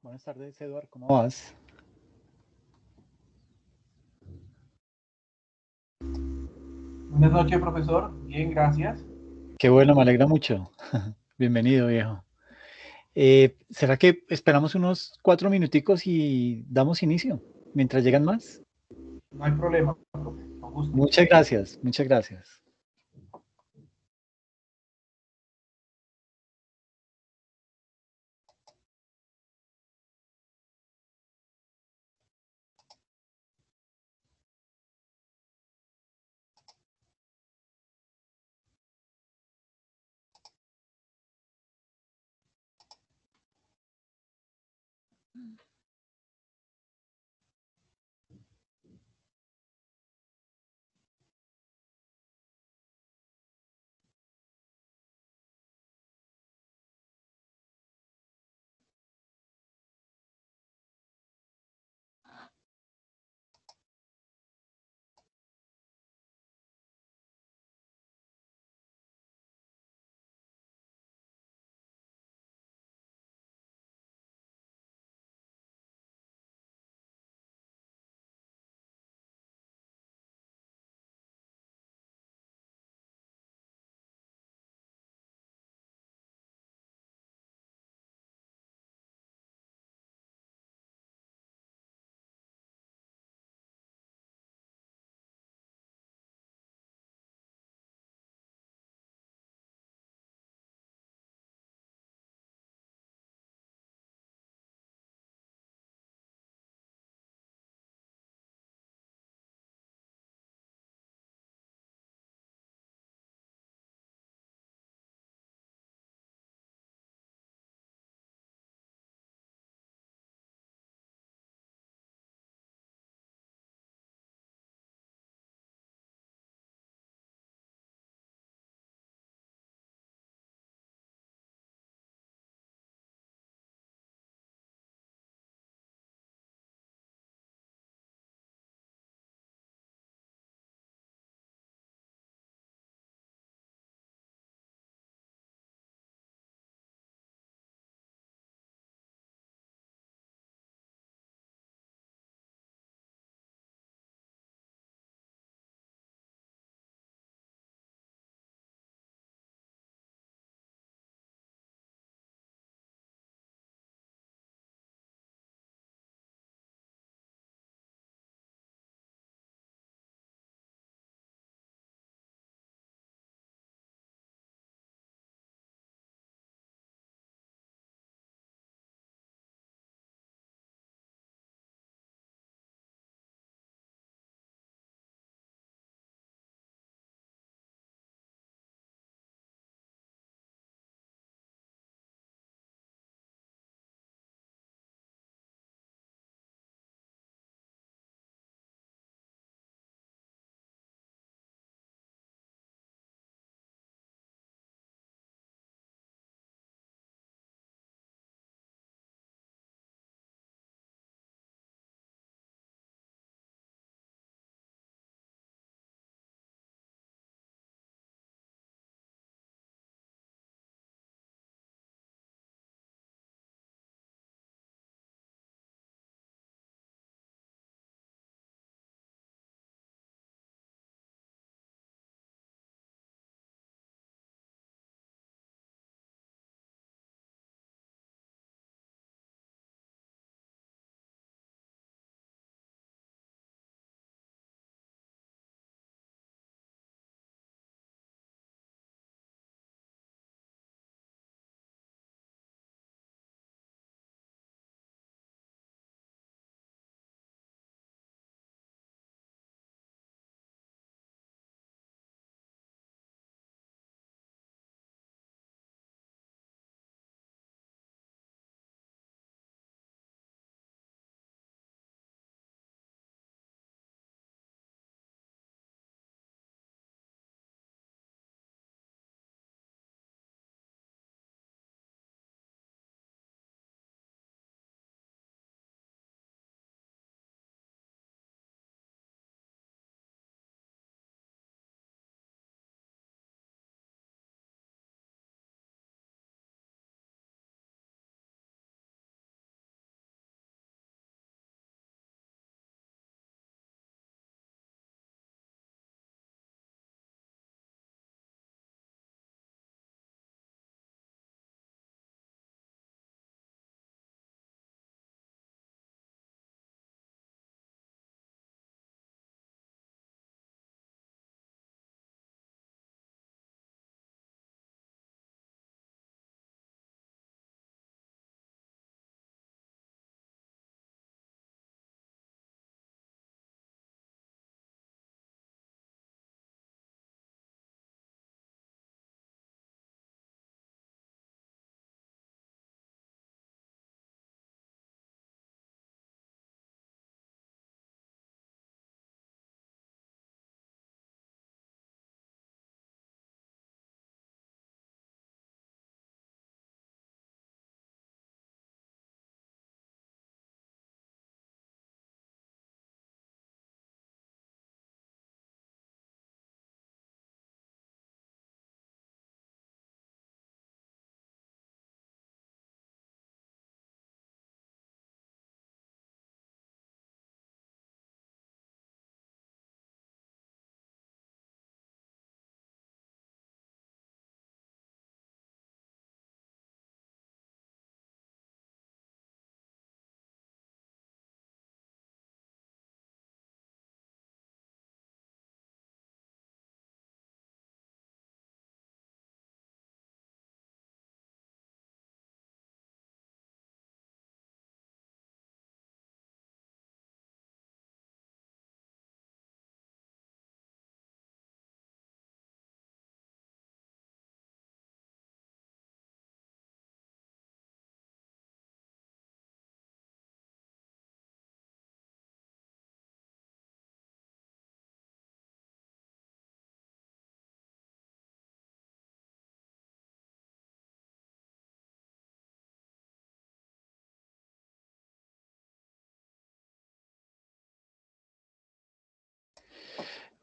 Buenas tardes, Eduardo, ¿cómo vas? Buenas noches, profesor. Bien, gracias. Qué bueno, me alegra mucho. Bienvenido, viejo. Eh, ¿Será que esperamos unos cuatro minuticos y damos inicio mientras llegan más? No hay problema, Muchas gracias, muchas gracias.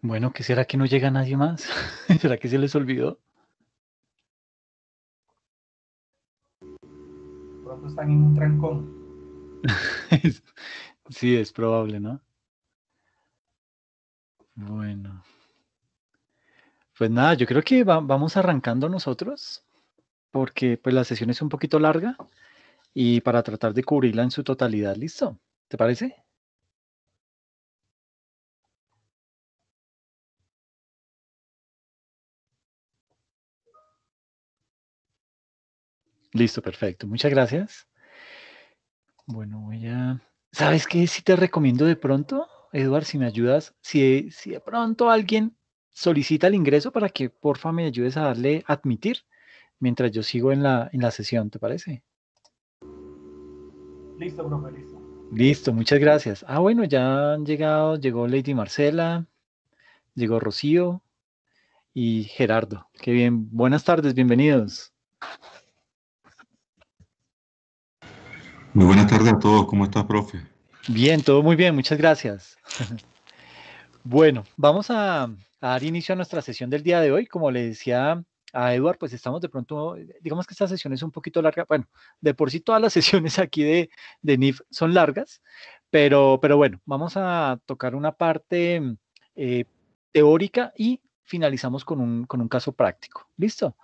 Bueno, ¿qué será que no llega nadie más? ¿Será que se les olvidó? Pronto están en un trancón. sí, es probable, ¿no? Bueno. Pues nada, yo creo que vamos arrancando nosotros, porque pues la sesión es un poquito larga y para tratar de cubrirla en su totalidad, ¿listo? ¿Te parece? Listo, perfecto. Muchas gracias. Bueno, ya. ¿Sabes qué? Si te recomiendo de pronto, Eduard, si me ayudas, si, si de pronto alguien solicita el ingreso para que porfa me ayudes a darle admitir mientras yo sigo en la, en la sesión, ¿te parece? Listo, profe, listo. Listo, muchas gracias. Ah, bueno, ya han llegado, llegó Lady Marcela, llegó Rocío y Gerardo. Qué bien, buenas tardes, bienvenidos. Muy buenas tardes a todos. ¿Cómo estás, profe? Bien, todo muy bien. Muchas gracias. bueno, vamos a, dar inicio a nuestra sesión del día de hoy. Como le decía a Eduard, pues estamos de pronto, digamos que esta sesión es un poquito larga. Bueno, de por sí todas las sesiones aquí de, NIF son largas, pero, pero bueno, vamos a tocar una parte eh, teórica y finalizamos con un, caso práctico. ¿Listo?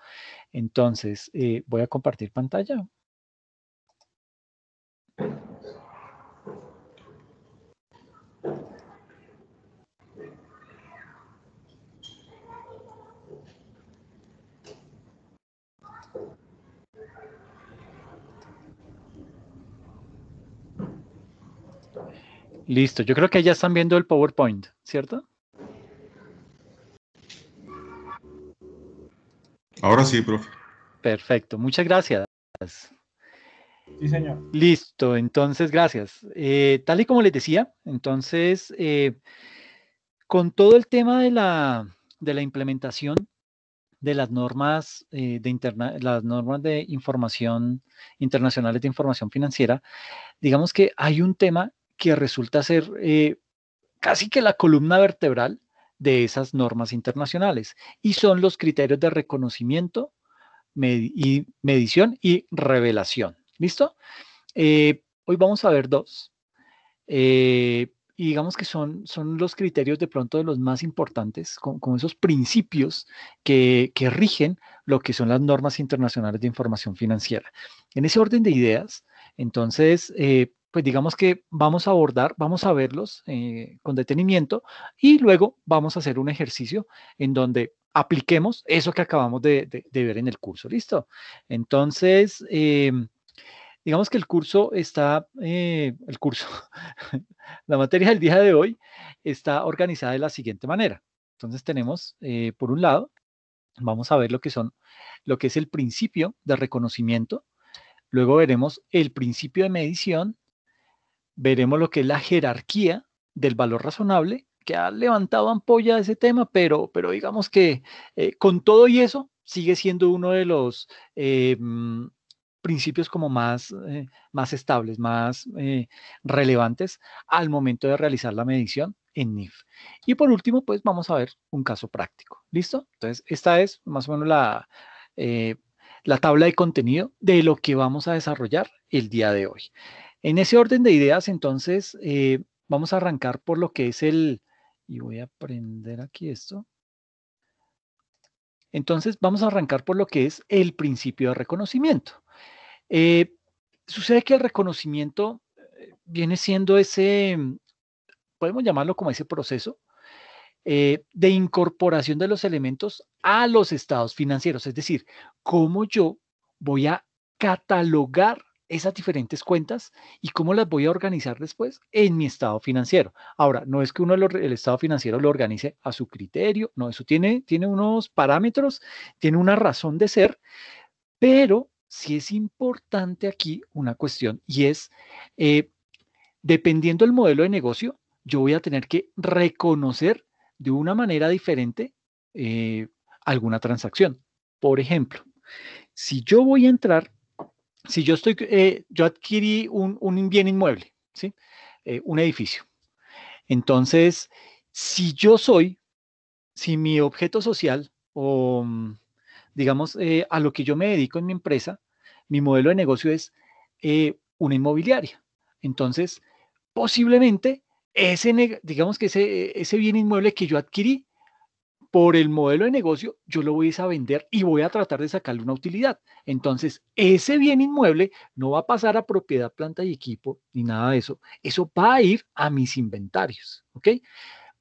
Entonces, eh, voy a compartir pantalla. Listo, yo creo que ya están viendo el PowerPoint, ¿cierto? Ahora sí, profe. Perfecto, muchas gracias. Sí, señor. Listo, entonces, gracias. Eh, tal y como les decía, entonces, eh, con todo el tema de la, de la implementación de las normas eh, de las normas de información internacionales de información financiera, digamos que hay un tema que resulta ser casi que la columna vertebral de esas normas internacionales y son los criterios de reconocimiento, y medición y revelación. ¿Listo? Eh, hoy vamos a ver dos. Eh, y digamos que son, son los criterios de pronto de los más importantes, con, esos principios que, rigen lo que son las normas internacionales de información financiera. En ese orden de ideas, entonces, eh, pues digamos que vamos a abordar, vamos a verlos con detenimiento y luego vamos a hacer un ejercicio en donde apliquemos eso que acabamos de, ver en el curso. ¿Listo? Entonces, Digamos que el curso está, eh, el curso, la materia del día de hoy está organizada de la siguiente manera. Entonces tenemos, eh, por un lado, vamos a ver lo que son, lo que es el principio de reconocimiento. Luego veremos el principio de medición. Veremos lo que es la jerarquía del valor razonable, que ha levantado ampolla ese tema, pero, pero digamos que eh, con todo y eso sigue siendo uno de los mm, principios como más, eh, más estables, más eh, relevantes al momento de realizar la medición en NIF. Y por último, pues vamos a ver un caso práctico. ¿Listo? Entonces, esta es más o menos la, eh, la tabla de contenido de lo que vamos a desarrollar el día de hoy. En ese orden de ideas, entonces, vamos a arrancar por lo que es el... Y voy a prender aquí esto. Entonces, vamos a arrancar por lo que es el principio de reconocimiento. Eh, sucede que el reconocimiento eh, viene siendo ese, mm, podemos llamarlo como ese proceso eh, de incorporación de los elementos a los estados financieros, es decir, cómo yo voy a catalogar esas diferentes cuentas y cómo las voy a organizar después en mi estado financiero. Ahora, no es que uno el estado financiero lo organice a su criterio, no, eso tiene, tiene unos parámetros, tiene una razón de ser, pero si es importante aquí una cuestión y es, eh, dependiendo del modelo de negocio, yo voy a tener que reconocer de una manera diferente eh, alguna transacción. Por ejemplo, si yo voy a entrar, si yo estoy, eh, yo adquirí un, bien inmueble, ¿sí? un edificio. Entonces, si yo soy, si mi objeto social o... Mm, digamos, eh, a lo que yo me dedico en mi empresa, mi modelo de negocio es eh, una inmobiliaria. Entonces, posiblemente ese, digamos que ese, ese bien inmueble que yo adquirí por el modelo de negocio, yo lo voy a vender y voy a tratar de sacarle una utilidad. Entonces, ese bien inmueble no va a pasar a propiedad, planta y equipo, ni nada de eso. Eso va a ir a mis inventarios, ¿ok?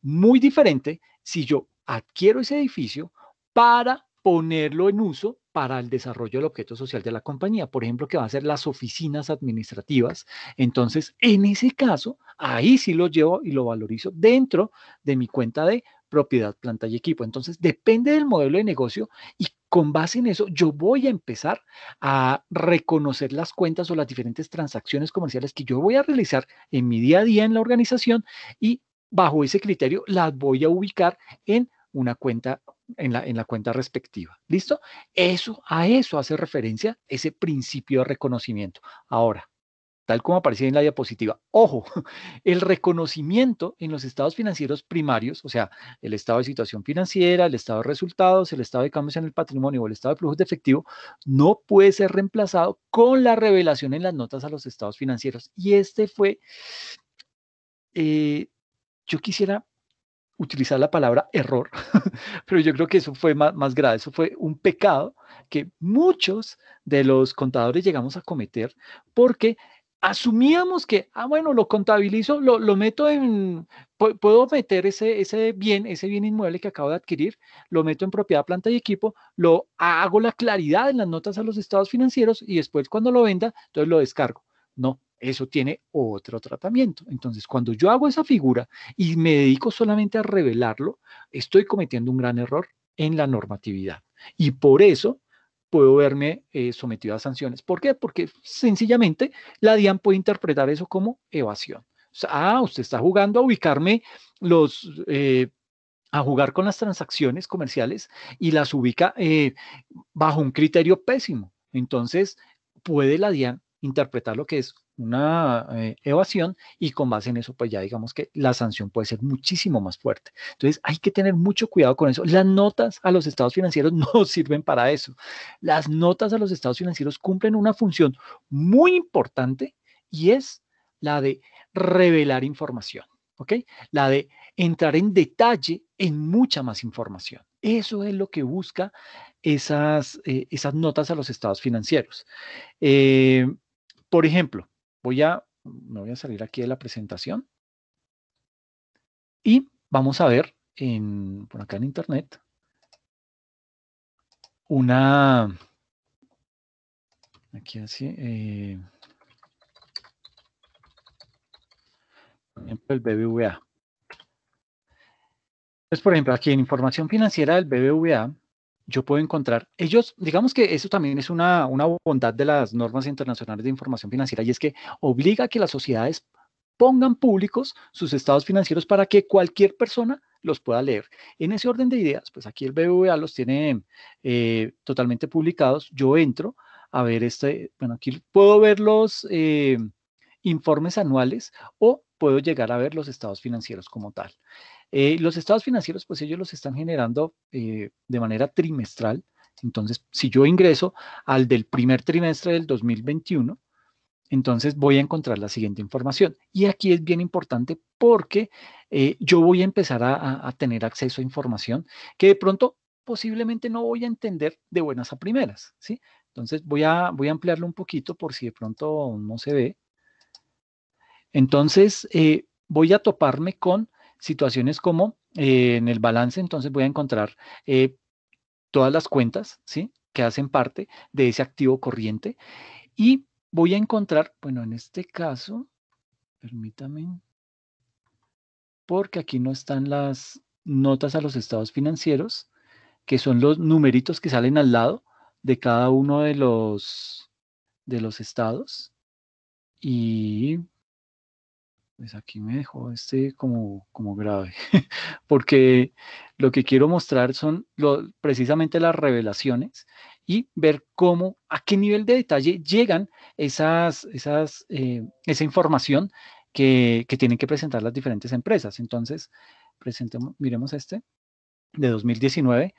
Muy diferente si yo adquiero ese edificio para ponerlo en uso para el desarrollo del objeto social de la compañía, por ejemplo, que va a ser las oficinas administrativas. Entonces, en ese caso, ahí sí lo llevo y lo valorizo dentro de mi cuenta de propiedad, planta y equipo. Entonces, depende del modelo de negocio y con base en eso yo voy a empezar a reconocer las cuentas o las diferentes transacciones comerciales que yo voy a realizar en mi día a día en la organización y bajo ese criterio las voy a ubicar en una cuenta en la, en la cuenta respectiva. ¿Listo? Eso, a eso hace referencia ese principio de reconocimiento. Ahora, tal como aparecía en la diapositiva. Ojo, el reconocimiento en los estados financieros primarios, o sea, el estado de situación financiera, el estado de resultados, el estado de cambios en el patrimonio o el estado de flujos de efectivo, no puede ser reemplazado con la revelación en las notas a los estados financieros. Y este fue, eh, yo quisiera utilizar la palabra error, pero yo creo que eso fue más, grave, eso fue un pecado que muchos de los contadores llegamos a cometer porque asumíamos que, ah, bueno, lo contabilizo, lo, lo meto en, puedo meter ese, ese bien, ese bien inmueble que acabo de adquirir, lo meto en propiedad, planta y equipo, lo hago la claridad en las notas a los estados financieros y después cuando lo venda, entonces lo descargo. No, eso tiene otro tratamiento. Entonces, cuando yo hago esa figura y me dedico solamente a revelarlo, estoy cometiendo un gran error en la normatividad. Y por eso puedo verme eh, sometido a sanciones. ¿Por qué? Porque sencillamente la DIAN puede interpretar eso como evasión. ah, usted está jugando a ubicarme los... Eh, a jugar con las transacciones comerciales y las ubica eh, bajo un criterio pésimo. Entonces, puede la DIAN interpretar lo que es una eh, evasión y con base en eso, pues ya digamos que la sanción puede ser muchísimo más fuerte. Entonces hay que tener mucho cuidado con eso. Las notas a los estados financieros no sirven para eso. Las notas a los estados financieros cumplen una función muy importante y es la de revelar información, ¿ok? La de entrar en detalle en mucha más información. Eso es lo que busca esas, eh, esas notas a los estados financieros. Eh, por ejemplo, voy a, me voy a salir aquí de la presentación y vamos a ver en, por acá en internet una, aquí así, eh, por ejemplo el BBVA. Entonces, por ejemplo, aquí en información financiera del BBVA yo puedo encontrar, ellos, digamos que eso también es una, bondad de las normas internacionales de información financiera y es que obliga a que las sociedades pongan públicos sus estados financieros para que cualquier persona los pueda leer. En ese orden de ideas, pues aquí el BBVA los tiene eh, totalmente publicados. Yo entro a ver este, bueno, aquí puedo ver los eh, informes anuales o puedo llegar a ver los estados financieros como tal. Eh, los estados financieros, pues ellos los están generando eh, de manera trimestral. Entonces, si yo ingreso al del primer trimestre del 2021, entonces voy a encontrar la siguiente información. Y aquí es bien importante porque eh, yo voy a empezar a, tener acceso a información que de pronto posiblemente no voy a entender de buenas a primeras, ¿sí? Entonces voy a, voy a ampliarlo un poquito por si de pronto no se ve. Entonces voy a toparme con situaciones como eh, en el balance, entonces voy a encontrar eh, todas las cuentas, ¿sí? Que hacen parte de ese activo corriente y voy a encontrar, bueno, en este caso, permítame, porque aquí no están las notas a los estados financieros, que son los numeritos que salen al lado de cada uno de los, de los estados. Y pues, aquí me dejó este como, como grave, porque lo que quiero mostrar son lo, precisamente las revelaciones y ver cómo, a qué nivel de detalle llegan esas, esas, eh, esa información que, tienen que presentar las diferentes empresas. Entonces, presentemos, miremos este de 2019,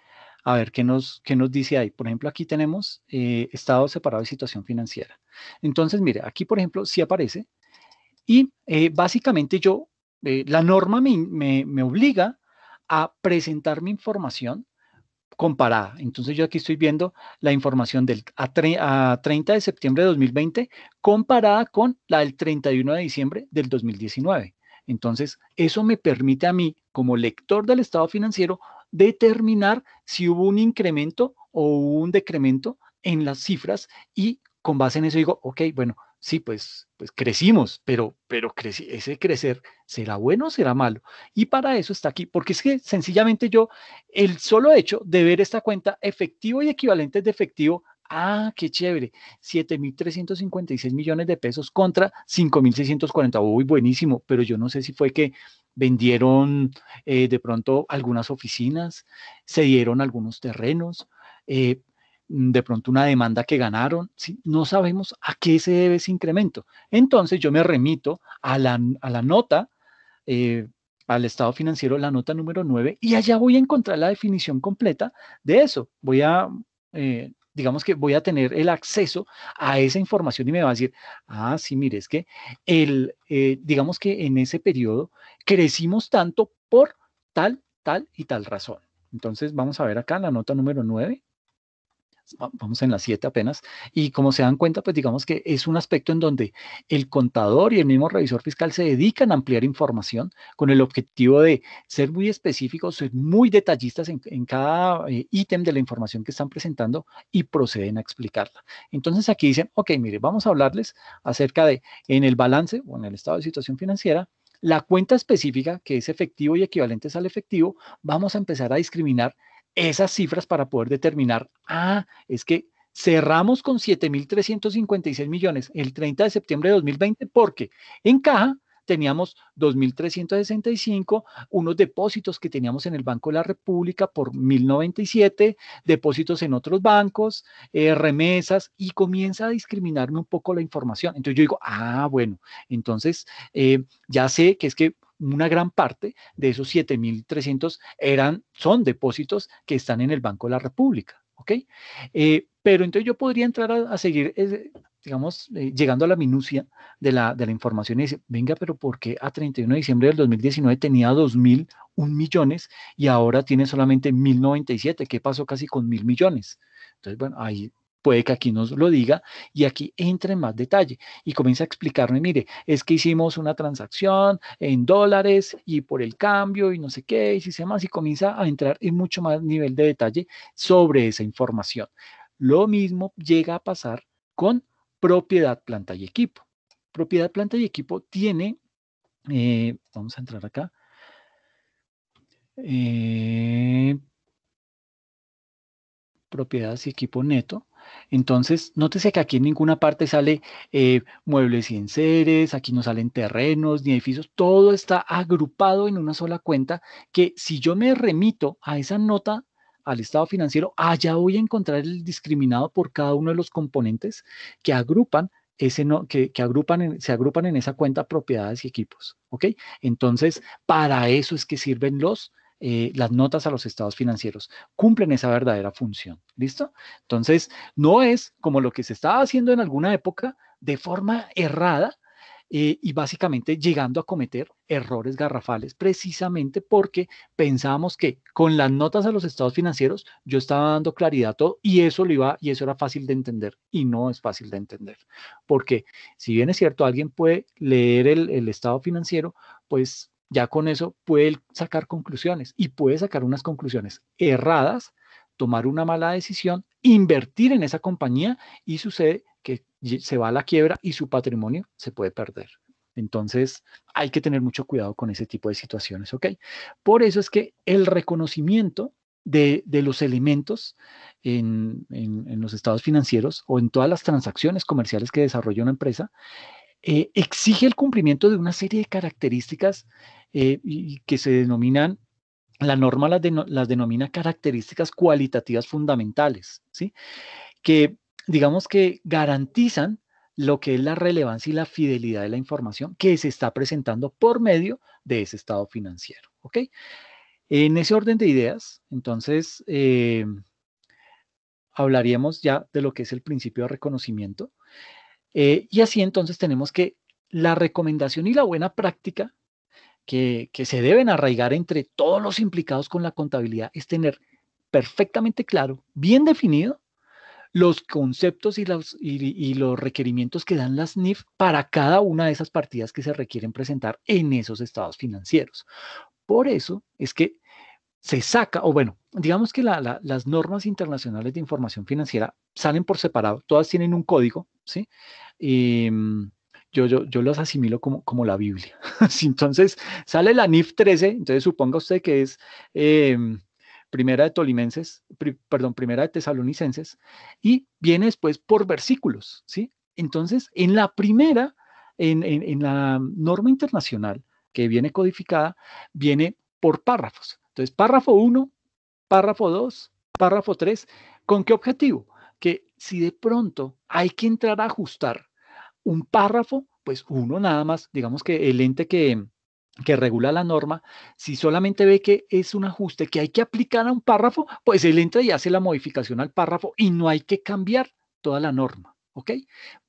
a ver qué nos, qué nos dice ahí. Por ejemplo, aquí tenemos eh, estado separado de situación financiera. Entonces, mire, aquí, por ejemplo, sí aparece y eh, básicamente yo, eh, la norma me, obliga a presentar mi información comparada. Entonces yo aquí estoy viendo la información del a, a, 30 de septiembre de 2020 comparada con la del 31 de diciembre del 2019. Entonces, eso me permite a mí, como lector del estado financiero, determinar si hubo un incremento o un decremento en las cifras y con base en eso digo, ok, bueno, sí, pues, pues crecimos, pero, pero ese crecer será bueno o será malo. Y para eso está aquí, porque es que sencillamente yo, el solo hecho de ver esta cuenta efectivo y equivalentes de efectivo, ah, qué chévere, 7.356 millones de pesos contra 5.640, uy, buenísimo, pero yo no sé si fue que vendieron eh, de pronto algunas oficinas, se dieron algunos terrenos. Eh, de pronto una demanda que ganaron, no sabemos a qué se debe ese incremento. Entonces yo me remito a la, nota, eh, al estado financiero, la nota número 9, y allá voy a encontrar la definición completa de eso. Voy a, eh, digamos que voy a tener el acceso a esa información y me va a decir, ah, sí, mire, es que el, eh, digamos que en ese periodo crecimos tanto por tal, tal y tal razón. Entonces vamos a ver acá la nota número 9 vamos en las siete apenas, y como se dan cuenta, pues digamos que es un aspecto en donde el contador y el mismo revisor fiscal se dedican a ampliar información con el objetivo de ser muy específicos, ser muy detallistas en, cada eh, ítem de la información que están presentando y proceden a explicarla. Entonces aquí dicen, ok, mire, vamos a hablarles acerca de en el balance o en el estado de situación financiera, la cuenta específica, que es efectivo y equivalentes al efectivo, vamos a empezar a discriminar esas cifras para poder determinar, ah, es que cerramos con 7.356 millones el 30 de septiembre de 2020 porque en caja teníamos 2.365, unos depósitos que teníamos en el Banco de la República por 1.097, depósitos en otros bancos, eh, remesas, y comienza a discriminarme un poco la información. Entonces yo digo, ah, bueno, entonces eh, ya sé que es que una gran parte de esos 7.300 eran, son depósitos que están en el Banco de la República. ¿ok? Eh, pero entonces yo podría entrar a, seguir, eh, digamos, eh, llegando a la minucia de la, de la información y decir, venga, pero ¿por qué a 31 de diciembre del 2019 tenía 2.001 millones y ahora tiene solamente 1.097? ¿Qué pasó casi con 1.000 millones? Entonces, bueno, ahí puede que aquí nos lo diga y aquí entre en más detalle y comienza a explicarme. mire, es que hicimos una transacción en dólares y por el cambio y no sé qué, y si se más, y comienza a entrar en mucho más nivel de detalle sobre esa información. Lo mismo llega a pasar con propiedad, planta y equipo. Propiedad, planta y equipo tiene, eh, vamos a entrar acá, eh, propiedades y equipo neto entonces, nótese que aquí en ninguna parte sale eh, muebles y enseres, aquí no salen terrenos ni edificios, todo está agrupado en una sola cuenta que si yo me remito a esa nota al estado financiero, allá voy a encontrar el discriminado por cada uno de los componentes que agrupan ese que, se agrupan en esa cuenta propiedades y equipos. ¿Ok? Entonces, para eso es que sirven los eh, las notas a los estados financieros, cumplen esa verdadera función. ¿Listo? Entonces, no es como lo que se estaba haciendo en alguna época de forma errada eh, y básicamente llegando a cometer errores garrafales, precisamente porque pensábamos que con las notas a los estados financieros yo estaba dando claridad a todo y eso lo iba y eso era fácil de entender y no es fácil de entender. Porque si bien es cierto, alguien puede leer el, el estado financiero, pues ya con eso puede sacar conclusiones y puede sacar unas conclusiones erradas, tomar una mala decisión, invertir en esa compañía y sucede que se va a la quiebra y su patrimonio se puede perder. Entonces, hay que tener mucho cuidado con ese tipo de situaciones, ¿ok? Por eso es que el reconocimiento de, los elementos en, en los estados financieros o en todas las transacciones comerciales que desarrolla una empresa eh, exige el cumplimiento de una serie de características eh, que se denominan, la norma las, denomina características cualitativas fundamentales, ¿sí? que digamos que garantizan lo que es la relevancia y la fidelidad de la información que se está presentando por medio de ese estado financiero. ¿ok? En ese orden de ideas, entonces, eh, hablaríamos ya de lo que es el principio de reconocimiento. Eh, y así entonces tenemos que la recomendación y la buena práctica que, se deben arraigar entre todos los implicados con la contabilidad es tener perfectamente claro, bien definido, los conceptos y los, y los, requerimientos que dan las NIF para cada una de esas partidas que se requieren presentar en esos estados financieros. Por eso es que se saca, o bueno, digamos que las normas internacionales de información financiera salen por separado, todas tienen un código, ¿sí? Mm, yo, yo, las asimilo como, como la Biblia. entonces, sale la NIF 13, entonces suponga usted que es eh, primera de Tolimenses, perdón, primera de Tesalonicenses, y viene después por versículos, ¿sí? Entonces, en la primera, en la norma internacional que viene codificada, viene por párrafos. Entonces, párrafo 1, párrafo 2, párrafo 3, ¿con qué objetivo? Que si de pronto hay que entrar a ajustar un párrafo, pues uno nada más, digamos que el ente que, que regula la norma, si solamente ve que es un ajuste que hay que aplicar a un párrafo, pues él entra y hace la modificación al párrafo y no hay que cambiar toda la norma. ¿ok?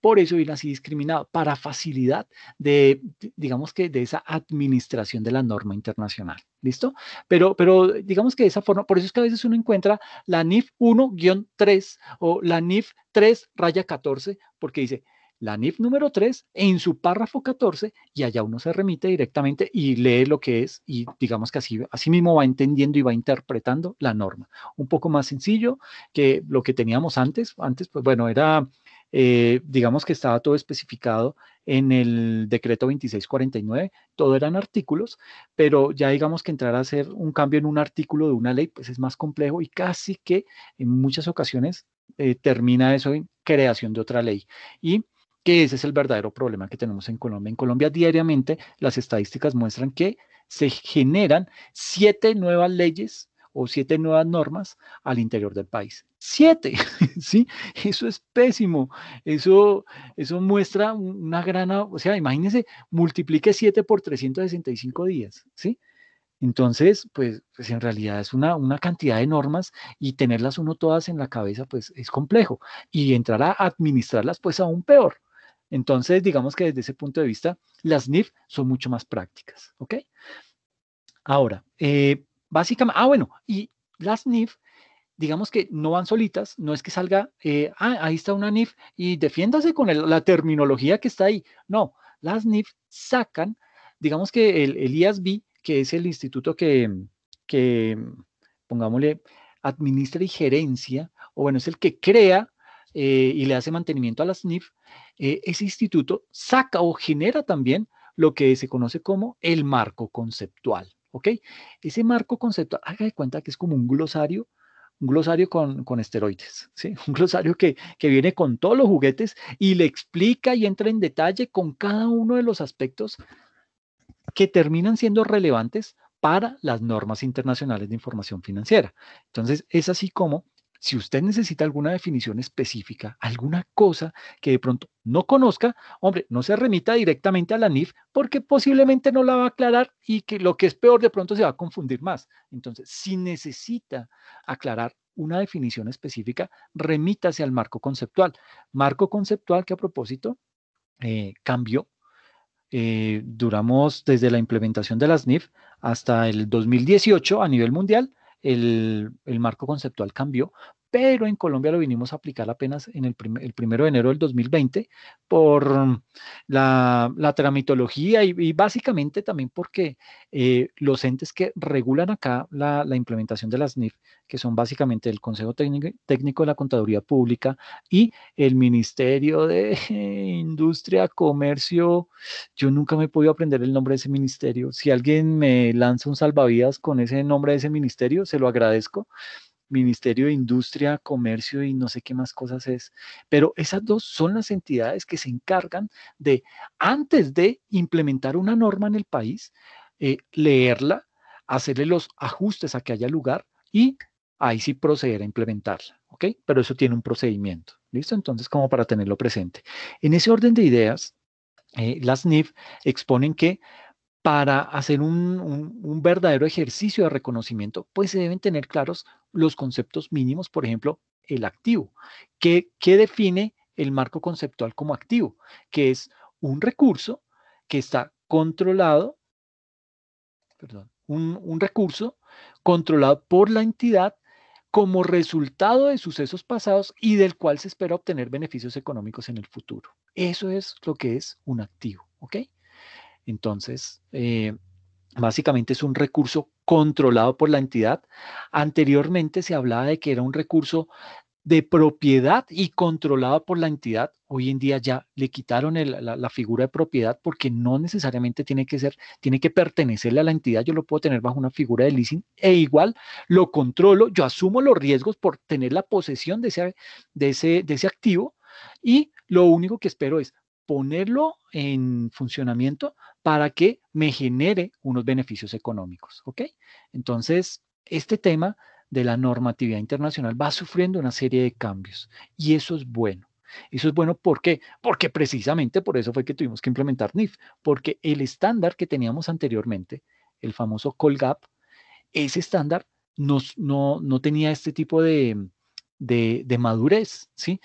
Por eso viene así discriminado, para facilidad de, digamos que, de esa administración de la norma internacional, ¿listo? Pero, pero digamos que de esa forma, por eso es que a veces uno encuentra la NIF 1-3 o la NIF 3 raya 14, porque dice, la NIF número 3 en su párrafo 14 y allá uno se remite directamente y lee lo que es y digamos que así mismo va entendiendo y va interpretando la norma. Un poco más sencillo que lo que teníamos antes. Antes, pues bueno, era eh, digamos que estaba todo especificado en el decreto 2649, todo eran artículos, pero ya digamos que entrar a hacer un cambio en un artículo de una ley, pues es más complejo y casi que en muchas ocasiones eh, termina eso en creación de otra ley. Y que ese es el verdadero problema que tenemos en Colombia. En Colombia diariamente las estadísticas muestran que se generan siete nuevas leyes o siete nuevas normas al interior del país. Siete, ¿sí? Eso es pésimo. Eso, eso muestra una gran, o sea, imagínense, multiplique siete por 365 días, ¿sí? Entonces, pues, pues, en realidad es una, una, cantidad de normas y tenerlas uno todas en la cabeza, pues es complejo. Y entrar a administrarlas, pues aún peor. Entonces, digamos que desde ese punto de vista, las NIF son mucho más prácticas, ¿ok? Ahora, eh, básicamente, ah, bueno, y las NIF, digamos que no van solitas, no es que salga, eh, ah, ahí está una NIF y defiéndase con la terminología que está ahí. No, las NIF sacan, digamos que el, el IASB, que es el instituto que, pongámosle, administra y gerencia, o bueno, es el que crea eh, y le hace mantenimiento a las NIF, eh, ese instituto saca o genera también lo que se conoce como el marco conceptual. ¿Ok? Ese marco conceptual, haga de cuenta que es como un glosario, un glosario con, con esteroides, Un glosario que viene con todos los juguetes y le explica y entra en detalle con cada uno de los aspectos que terminan siendo relevantes para las normas internacionales de información financiera. Entonces, es así como si usted necesita alguna definición específica, alguna cosa que de pronto no conozca, hombre, no se remita directamente a la NIF porque posiblemente no la va a aclarar y que lo que es peor de pronto se va a confundir más. Entonces, si necesita aclarar una definición específica, remítase al marco conceptual. Marco conceptual que a propósito eh, cambió. Eh, duramos desde la implementación de las NIF hasta el 2018 a nivel mundial el, el marco conceptual cambió, pero en Colombia lo vinimos a aplicar apenas en el, primero de enero del 2020 por la, la tramitología y, básicamente también porque eh, los entes que regulan acá la, implementación de las NIF, que son básicamente el Consejo Técnico, Técnico de la Contaduría Pública y el Ministerio de Industria, Comercio, yo nunca me he podido aprender el nombre de ese ministerio. Si alguien me lanza un salvavidas con ese nombre de ese ministerio, se lo agradezco Ministerio de Industria, Comercio y no sé qué más cosas es. Pero esas dos son las entidades que se encargan de, antes de implementar una norma en el país, eh, leerla, hacerle los ajustes a que haya lugar y ahí sí proceder a implementarla. ¿Ok? Pero eso tiene un procedimiento. ¿Listo? Entonces, como para tenerlo presente. En ese orden de ideas, eh, las NIF exponen que para hacer un, verdadero ejercicio de reconocimiento, pues se deben tener claros los conceptos mínimos, por ejemplo, el activo. ¿Qué, define el marco conceptual como activo? Que es un recurso que está controlado, perdón, un, un recurso controlado por la entidad como resultado de sucesos pasados y del cual se espera obtener beneficios económicos en el futuro. Eso es lo que es un activo, ¿ok? Entonces, eh, básicamente es un recurso controlado por la entidad. Anteriormente se hablaba de que era un recurso de propiedad y controlado por la entidad. Hoy en día ya le quitaron la, figura de propiedad porque no necesariamente tiene que ser, tiene que pertenecerle a la entidad. Yo lo puedo tener bajo una figura de leasing e igual lo controlo, yo asumo los riesgos por tener la posesión de ese, de ese, de ese activo y lo único que espero es ponerlo en funcionamiento para que me genere unos beneficios económicos. ¿Ok? Entonces, este tema de la normatividad internacional va sufriendo una serie de cambios y eso es bueno. Eso es bueno, ¿por qué? Porque precisamente por eso fue que tuvimos que implementar NIF, porque el estándar que teníamos anteriormente, el famoso Colgap, ese estándar no, no, tenía este tipo de, de, madurez, ¿sí?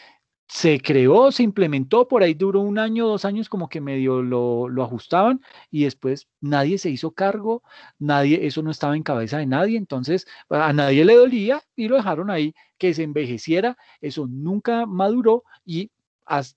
se creó, se implementó, por ahí duró un año, dos años como que medio lo, ajustaban y después nadie se hizo cargo, nadie, eso no estaba en cabeza de nadie, entonces pues, a nadie le dolía y lo dejaron ahí que se envejeciera, eso nunca maduró y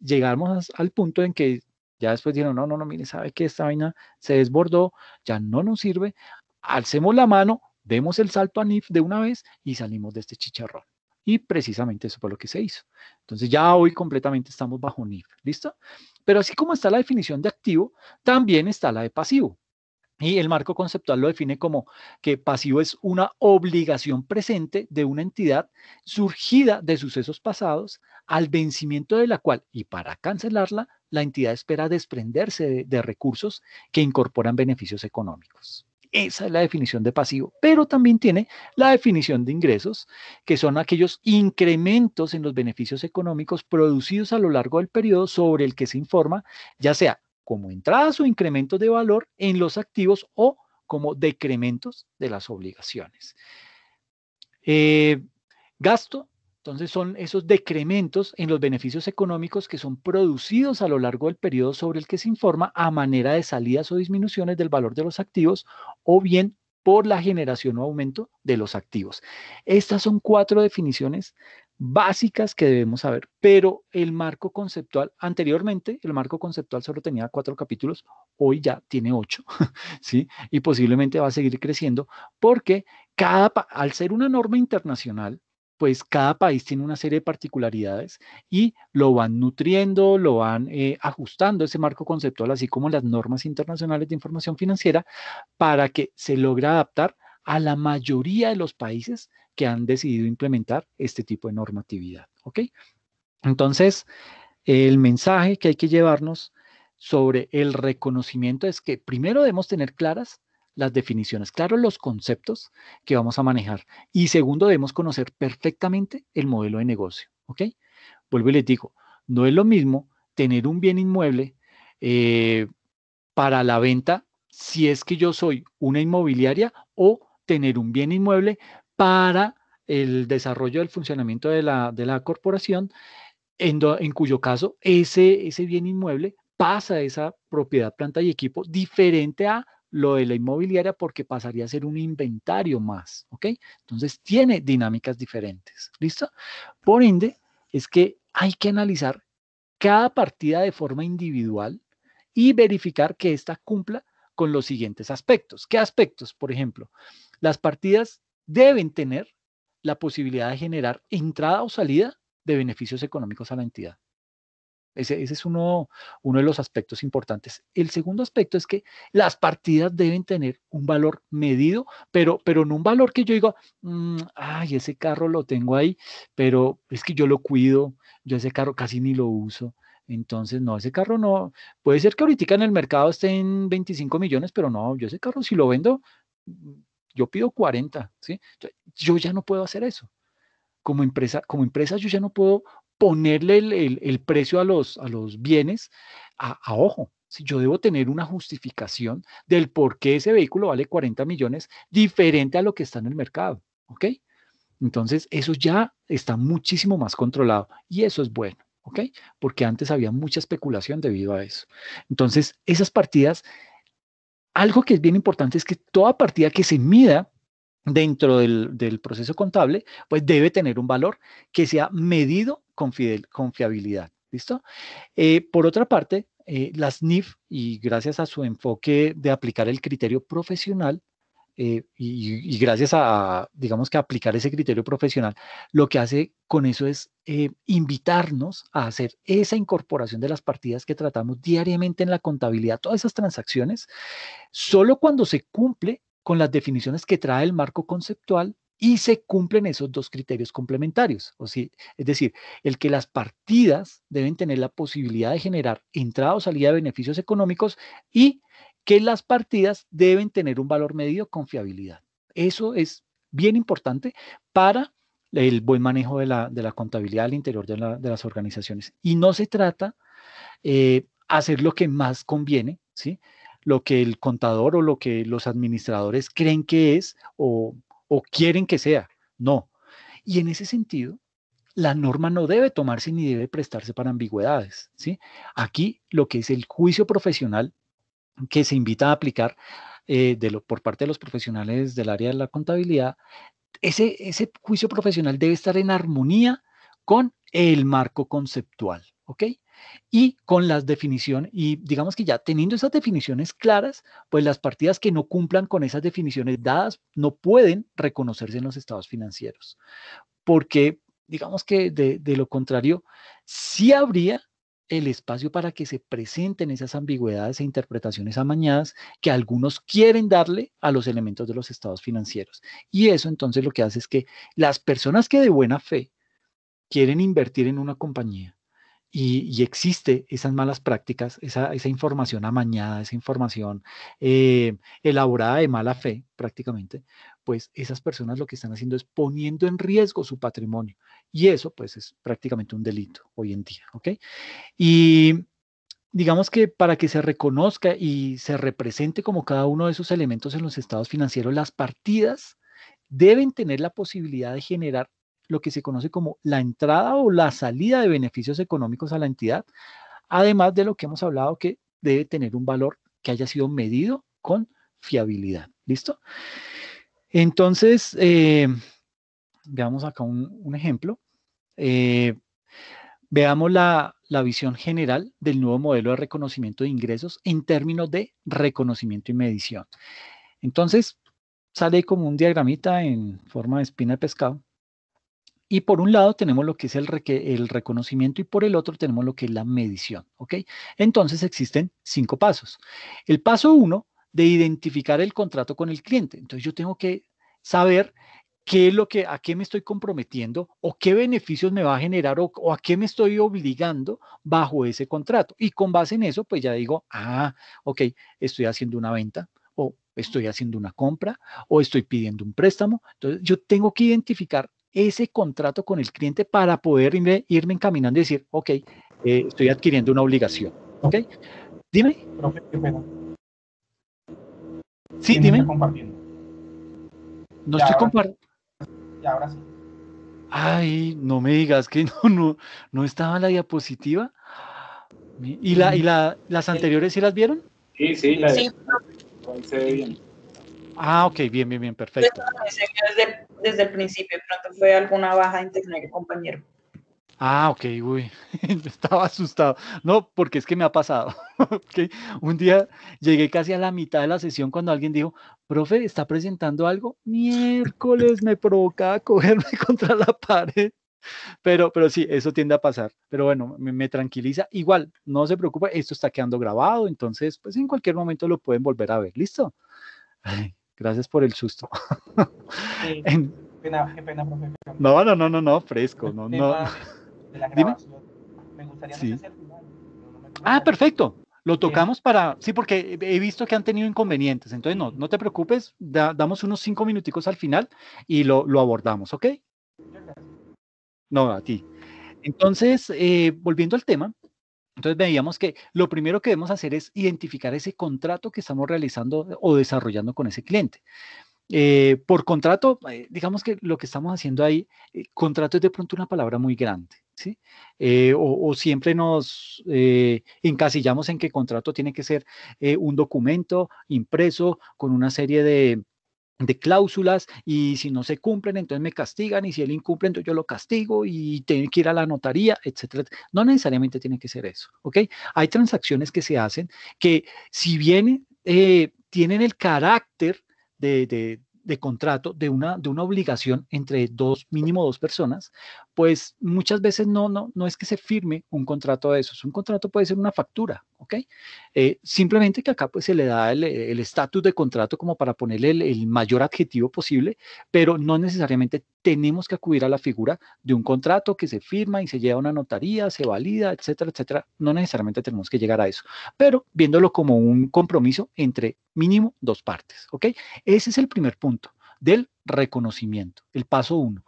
llegamos al punto en que ya después dijeron, no, no, no, mire, sabe que esta vaina se desbordó, ya no nos sirve, alcemos la mano, demos el salto a NIF de una vez y salimos de este chicharrón. Y precisamente eso fue lo que se hizo. Entonces ya hoy completamente estamos bajo NIF, ¿listo? Pero así como está la definición de activo, también está la de pasivo. Y el marco conceptual lo define como que pasivo es una obligación presente de una entidad surgida de sucesos pasados al vencimiento de la cual, y para cancelarla, la entidad espera desprenderse de, de recursos que incorporan beneficios económicos. Esa es la definición de pasivo, pero también tiene la definición de ingresos, que son aquellos incrementos en los beneficios económicos producidos a lo largo del periodo sobre el que se informa, ya sea como entradas o incrementos de valor en los activos o como decrementos de las obligaciones. Eh, gasto entonces son esos decrementos en los beneficios económicos que son producidos a lo largo del periodo sobre el que se informa a manera de salidas o disminuciones del valor de los activos o bien por la generación o aumento de los activos. Estas son cuatro definiciones básicas que debemos saber, pero el marco conceptual, anteriormente el marco conceptual solo tenía cuatro capítulos, hoy ya tiene ocho, ¿sí? Y posiblemente va a seguir creciendo porque cada, al ser una norma internacional, pues cada país tiene una serie de particularidades y lo van nutriendo, lo van eh, ajustando ese marco conceptual, así como las normas internacionales de información financiera, para que se logre adaptar a la mayoría de los países que han decidido implementar este tipo de normatividad. ¿ok? Entonces, el mensaje que hay que llevarnos sobre el reconocimiento es que primero debemos tener claras las definiciones, claro los conceptos que vamos a manejar. Y segundo, debemos conocer perfectamente el modelo de negocio. ¿Ok? Vuelvo y les digo, no es lo mismo tener un bien inmueble eh, para la venta si es que yo soy una inmobiliaria o tener un bien inmueble para el desarrollo del funcionamiento de la, corporación, en, en, cuyo caso ese, ese bien inmueble pasa a esa propiedad, planta y equipo diferente a lo de la inmobiliaria porque pasaría a ser un inventario más, ¿ok? Entonces tiene dinámicas diferentes, ¿listo? Por ende, es que hay que analizar cada partida de forma individual y verificar que ésta cumpla con los siguientes aspectos. ¿Qué aspectos? Por ejemplo, las partidas deben tener la posibilidad de generar entrada o salida de beneficios económicos a la entidad. Ese, es uno, uno de los aspectos importantes. El segundo aspecto es que las partidas deben tener un valor medido, pero, pero no un valor que yo digo, mm, ay, ese carro lo tengo ahí, pero es que yo lo cuido, yo ese carro casi ni lo uso. Entonces, no, ese carro no, puede ser que ahorita en el mercado esté en 25 millones, pero no, yo ese carro si lo vendo, mm, yo pido 40, ¿sí? Yo, ya no puedo hacer eso. Como empresa, como empresa yo ya no puedo ponerle el, precio a los, a los bienes a, a ojo, si yo debo tener una justificación del por qué ese vehículo vale 40 millones diferente a lo que está en el mercado, ¿ok? Entonces, eso ya está muchísimo más controlado y eso es bueno, ¿ok? Porque antes había mucha especulación debido a eso. Entonces, esas partidas, algo que es bien importante es que toda partida que se mida dentro del, proceso contable, pues debe tener un valor que sea medido con, fiabilidad. ¿Listo? Eh, por otra parte, eh, las NIF, y gracias a su enfoque de aplicar el criterio profesional, eh, y, y, gracias a, digamos que aplicar ese criterio profesional, lo que hace con eso es invitarnos a hacer esa incorporación de las partidas que tratamos diariamente en la contabilidad, todas esas transacciones, solo cuando se cumple con las definiciones que trae el marco conceptual y se cumplen esos dos criterios complementarios. O es decir, el que las partidas deben tener la posibilidad de generar entrada o salida de beneficios económicos y que las partidas deben tener un valor medido con fiabilidad. Eso es bien importante para el buen manejo de la, contabilidad al interior de, las organizaciones. Y no se trata de eh, hacer lo que más conviene, ¿sí? lo que el contador o lo que los administradores creen que es o, o quieren que sea. No. Y en ese sentido, la norma no debe tomarse ni debe prestarse para ambigüedades. ¿sí? Aquí lo que es el juicio profesional que se invita a aplicar eh, por parte de los profesionales del área de la contabilidad, ese, ese juicio profesional debe estar en armonía con el marco conceptual. ¿ok? y con las definiciones, y digamos que ya teniendo esas definiciones claras, pues las partidas que no cumplan con esas definiciones dadas no pueden reconocerse en los estados financieros, porque digamos que de, lo contrario, sí habría el espacio para que se presenten esas ambigüedades e interpretaciones amañadas que algunos quieren darle a los elementos de los estados financieros. Y eso entonces lo que hace es que las personas que de buena fe quieren invertir en una compañía y, existe esas malas prácticas, esa, información amañada, esa información eh, elaborada de mala fe prácticamente, pues esas personas lo que están haciendo es poniendo en riesgo su patrimonio. Y eso pues es prácticamente un delito hoy en día, ¿ok? Y digamos que para que se reconozca y se represente como cada uno de esos elementos en los estados financieros, las partidas deben tener la posibilidad de generar lo que se conoce como la entrada o la salida de beneficios económicos a la entidad, además de lo que hemos hablado que debe tener un valor que haya sido medido con fiabilidad. ¿Listo? Entonces, eh, veamos acá un, ejemplo. Eh, veamos la, la visión general del nuevo modelo de reconocimiento de ingresos en términos de reconocimiento y medición. Entonces, sale como un diagramita en forma de espina de pescado y por un lado tenemos lo que es el, el, reconocimiento y por el otro tenemos lo que es la medición. ¿ok? Entonces existen cinco pasos. El paso uno de identificar el contrato con el cliente. Entonces yo tengo que saber qué es lo que, a qué me estoy comprometiendo o qué beneficios me va a generar o, o, a qué me estoy obligando bajo ese contrato. Y con base en eso, pues ya digo, ah, ok, estoy haciendo una venta o estoy haciendo una compra o estoy pidiendo un préstamo. Entonces yo tengo que identificar ese contrato con el cliente para poder irme, encaminando y decir, ok, eh, estoy adquiriendo una obligación. ¿Ok? Dime. Profe, Sí, dime. compartiendo? No estoy compartiendo. Ya, ahora sí. Ay, no me digas que no, no, estaba la diapositiva. ¿Y, la, las anteriores sí las vieron? Sí, sí, las bien. Ah, ok, bien, bien, bien, perfecto. Desde, el principio, pronto fue alguna baja internet, compañero. Ah, ok, uy, estaba asustado. No, porque es que me ha pasado. okay. Un día llegué casi a la mitad de la sesión cuando alguien dijo, profe, ¿está presentando algo? Miércoles me provocaba cogerme contra la pared. Pero, pero sí, eso tiende a pasar. Pero bueno, me, tranquiliza. Igual, no se preocupe, esto está quedando grabado, entonces, pues en cualquier momento lo pueden volver a ver. ¿Listo? Gracias por el susto. pena, No, no, no, no, fresco. No, no. Me gustaría Ah, perfecto. Lo tocamos para, sí, porque he visto que han tenido inconvenientes, entonces no, no te preocupes, damos unos cinco minuticos al final y lo, abordamos, ¿ok? No, a ti. Entonces, eh, volviendo al tema, entonces veíamos que lo primero que debemos hacer es identificar ese contrato que estamos realizando o desarrollando con ese cliente. Eh, por contrato, eh, digamos que lo que estamos haciendo ahí, eh, contrato es de pronto una palabra muy grande, ¿sí? O, o, siempre nos encasillamos en que contrato tiene que ser un documento impreso con una serie de, de cláusulas y si no se cumplen, entonces me castigan y si él incumple, entonces yo lo castigo y tiene que ir a la notaría, etcétera. No necesariamente tiene que ser eso, ¿ok? Hay transacciones que se hacen que si bien eh, tienen el carácter de, de, de, contrato, de una, de una obligación entre dos, mínimo dos personas, pues muchas veces no, no, no es que se firme un contrato de esos. Un contrato puede ser una factura, ¿ok? Eh, simplemente que acá pues se le da el estatus de contrato como para ponerle el, el, mayor adjetivo posible, pero no necesariamente tenemos que acudir a la figura de un contrato que se firma y se lleva a una notaría, se valida, etcétera, etcétera. No necesariamente tenemos que llegar a eso, pero viéndolo como un compromiso entre mínimo dos partes, ¿ok? Ese es el primer punto del reconocimiento, el paso uno.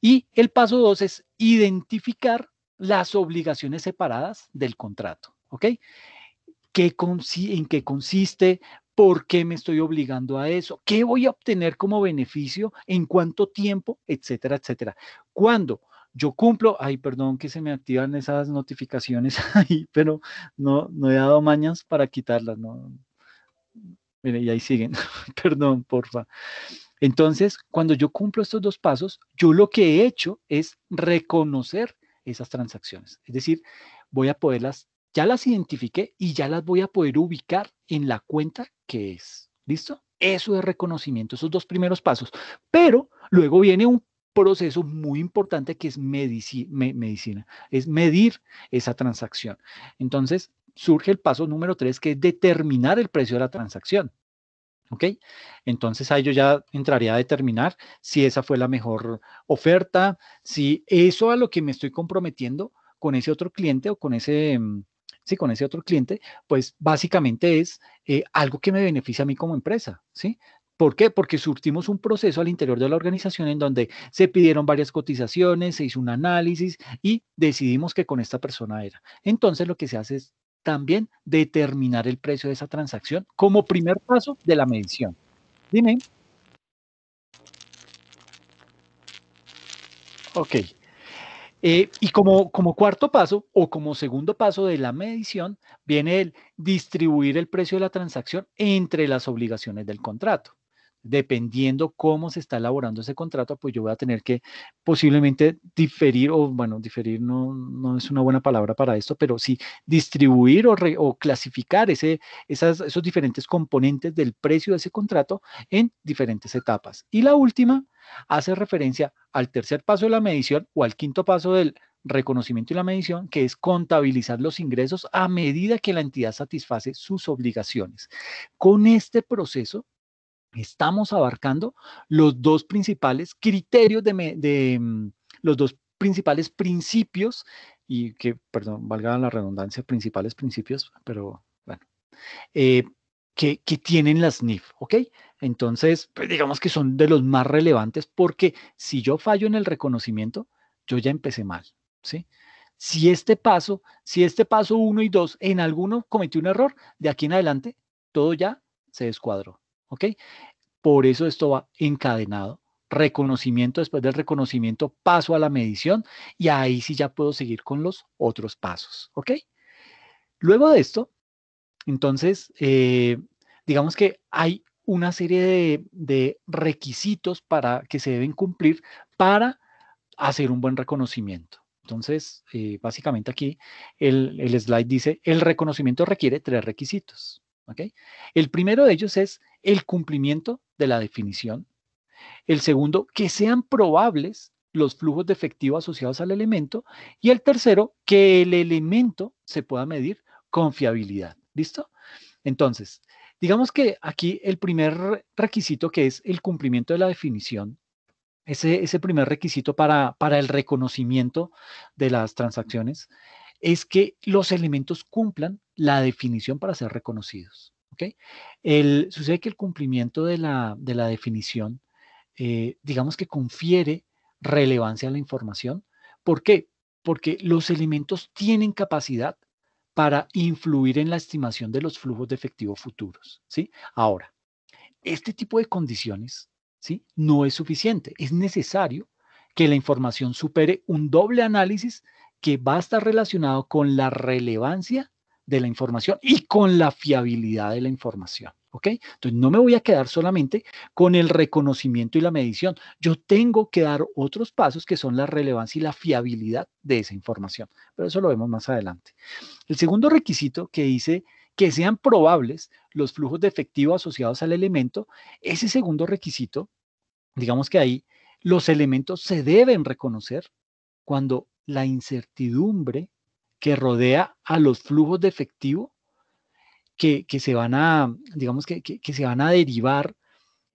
Y el paso dos es identificar las obligaciones separadas del contrato, ¿ok? ¿En qué consiste? ¿Por qué me estoy obligando a eso? ¿Qué voy a obtener como beneficio? ¿En cuánto tiempo? Etcétera, etcétera. Cuando yo cumplo, ay, perdón que se me activan esas notificaciones ahí, pero no, no he dado mañas para quitarlas, no. Mire, y ahí siguen, perdón, porfa. Entonces, cuando yo cumplo estos dos pasos, yo lo que he hecho es reconocer esas transacciones. Es decir, voy a poderlas, ya las identifiqué y ya las voy a poder ubicar en la cuenta que es. ¿Listo? Eso es reconocimiento, esos dos primeros pasos. Pero luego viene un proceso muy importante que es medicina, es medir esa transacción. Entonces, surge el paso número tres, que es determinar el precio de la transacción. ¿Ok? Entonces ahí yo ya entraría a determinar si esa fue la mejor oferta, si eso a lo que me estoy comprometiendo con ese otro cliente o con ese, mm, sí, con ese otro cliente, pues básicamente es eh, algo que me beneficia a mí como empresa, ¿sí? ¿Por qué? Porque surtimos un proceso al interior de la organización en donde se pidieron varias cotizaciones, se hizo un análisis y decidimos que con esta persona era. Entonces lo que se hace es también determinar el precio de esa transacción como primer paso de la medición. Dime. Ok. Eh, y como, como cuarto paso o como segundo paso de la medición viene el distribuir el precio de la transacción entre las obligaciones del contrato dependiendo cómo se está elaborando ese contrato, pues yo voy a tener que posiblemente diferir, o bueno, diferir no, es una buena palabra para esto, pero sí distribuir o, o clasificar ese, esos diferentes componentes del precio de ese contrato en diferentes etapas. Y la última hace referencia al tercer paso de la medición o al quinto paso del reconocimiento y la medición, que es contabilizar los ingresos a medida que la entidad satisface sus obligaciones. Con este proceso, estamos abarcando los dos principales criterios de, mm, los dos principales principios y que, perdón, valga la redundancia, principales principios, pero bueno, eh, que, tienen las NIF, ¿ok? Entonces, pues, digamos que son de los más relevantes porque si yo fallo en el reconocimiento, yo ya empecé mal, ¿sí? Si este paso, si este paso uno y dos en alguno cometió un error, de aquí en adelante todo ya se descuadró. ¿ok? Por eso esto va encadenado. Reconocimiento, después del reconocimiento paso a la medición y ahí sí ya puedo seguir con los otros pasos, ¿ok? Luego de esto, entonces, eh, digamos que hay una serie de, requisitos para que se deben cumplir para hacer un buen reconocimiento. Entonces, eh, básicamente aquí el, slide dice, el reconocimiento requiere tres requisitos. Ok. El primero de ellos es el cumplimiento de la definición. El segundo, que sean probables los flujos de efectivo asociados al elemento. Y el tercero, que el elemento se pueda medir con fiabilidad. ¿Listo? Entonces, digamos que aquí el primer requisito que es el cumplimiento de la definición, ese, ese primer requisito para el reconocimiento de las transacciones, es que los elementos cumplan la definición para ser reconocidos. El, sucede que el cumplimiento de la, definición, eh, digamos que confiere relevancia a la información. ¿Por qué? Porque los elementos tienen capacidad para influir en la estimación de los flujos de efectivo futuros. ¿sí? Ahora, este tipo de condiciones ¿sí? no es suficiente. Es necesario que la información supere un doble análisis que va a estar relacionado con la relevancia de la información y con la fiabilidad de la información. ¿Ok? Entonces no me voy a quedar solamente con el reconocimiento y la medición. Yo tengo que dar otros pasos que son la relevancia y la fiabilidad de esa información. Pero eso lo vemos más adelante. El segundo requisito que dice que sean probables los flujos de efectivo asociados al elemento, ese segundo requisito, digamos que ahí los elementos se deben reconocer cuando la incertidumbre que rodea a los flujos de efectivo que, se van a, digamos, que, se van a derivar,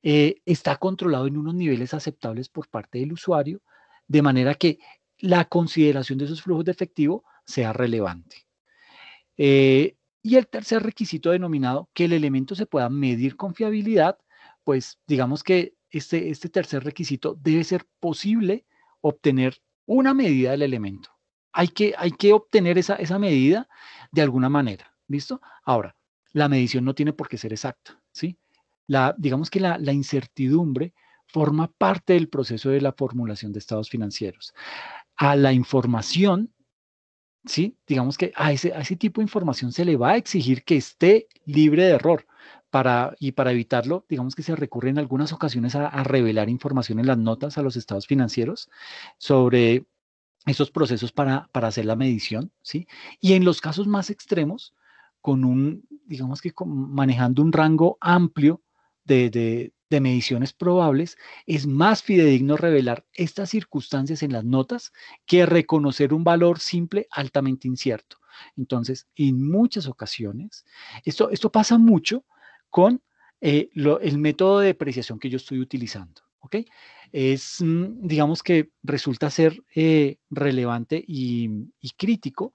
eh, está controlado en unos niveles aceptables por parte del usuario, de manera que la consideración de esos flujos de efectivo sea relevante. Eh, y el tercer requisito denominado que el elemento se pueda medir con fiabilidad, pues digamos que este, este tercer requisito debe ser posible obtener una medida del elemento hay que, hay que obtener esa, medida de alguna manera, ¿listo? Ahora, la medición no tiene por qué ser exacta, ¿sí? La, digamos que la, incertidumbre forma parte del proceso de la formulación de estados financieros. A la información, ¿sí? Digamos que a ese, ese tipo de información se le va a exigir que esté libre de error. Para, y para evitarlo, digamos que se recurre en algunas ocasiones a revelar información en las notas a los estados financieros sobre esos procesos para, hacer la medición, ¿sí? Y en los casos más extremos, con un, digamos que manejando un rango amplio de, mediciones probables, es más fidedigno revelar estas circunstancias en las notas que reconocer un valor simple altamente incierto. Entonces, en muchas ocasiones, esto, esto pasa mucho con eh, el método de depreciación que yo estoy utilizando. ¿ok? Es, mm, digamos que resulta ser eh, relevante y, crítico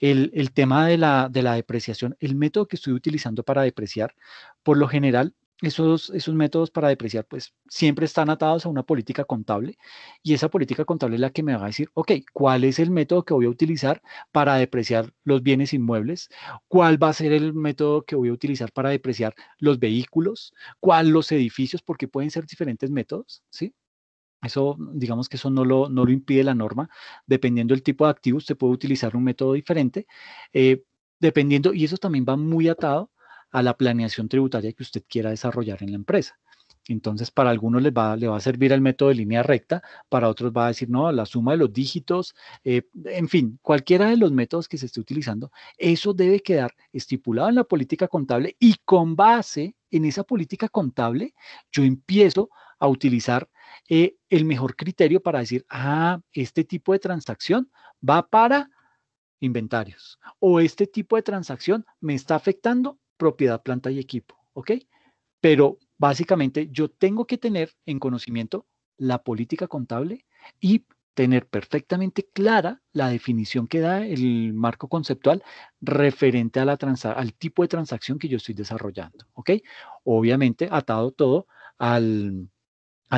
el, el, tema de la, de la depreciación. El método que estoy utilizando para depreciar, por lo general, esos, esos métodos para depreciar, pues siempre están atados a una política contable y esa política contable es la que me va a decir, ok, ¿cuál es el método que voy a utilizar para depreciar los bienes inmuebles? ¿Cuál va a ser el método que voy a utilizar para depreciar los vehículos? ¿Cuál los edificios? Porque pueden ser diferentes métodos, ¿sí? Eso, digamos que eso no lo, no lo impide la norma. Dependiendo del tipo de activo, usted puede utilizar un método diferente. Eh, dependiendo, y eso también va muy atado a la planeación tributaria que usted quiera desarrollar en la empresa. Entonces, para algunos les va, va a servir el método de línea recta, para otros va a decir, no, la suma de los dígitos, eh, en fin, cualquiera de los métodos que se esté utilizando, eso debe quedar estipulado en la política contable y con base en esa política contable, yo empiezo a utilizar eh, el mejor criterio para decir, ah, este tipo de transacción va para inventarios o este tipo de transacción me está afectando propiedad, planta y equipo, ¿ok? Pero básicamente yo tengo que tener en conocimiento la política contable y tener perfectamente clara la definición que da el marco conceptual referente a la al tipo de transacción que yo estoy desarrollando, ¿ok? Obviamente atado todo al,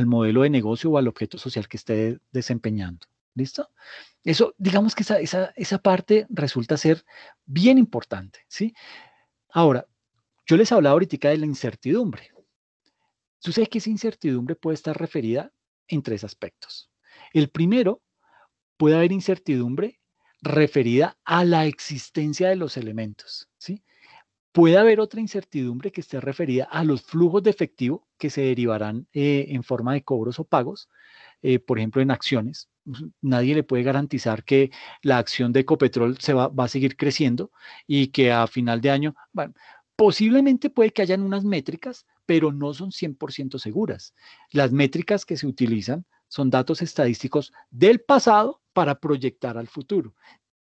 modelo de negocio o al objeto social que esté desempeñando. ¿Listo? Eso, digamos que esa, esa, parte resulta ser bien importante, ¿sí? Ahora, yo les hablaba ahorita de la incertidumbre. Tú que esa incertidumbre puede estar referida en tres aspectos. El primero, puede haber incertidumbre referida a la existencia de los elementos, ¿sí? Puede haber otra incertidumbre que esté referida a los flujos de efectivo que se derivarán eh, en forma de cobros o pagos, eh, por ejemplo, en acciones, nadie le puede garantizar que la acción de Ecopetrol se va, a seguir creciendo y que a final de año, bueno, posiblemente puede que hayan unas métricas, pero no son 100% seguras. Las métricas que se utilizan son datos estadísticos del pasado para proyectar al futuro.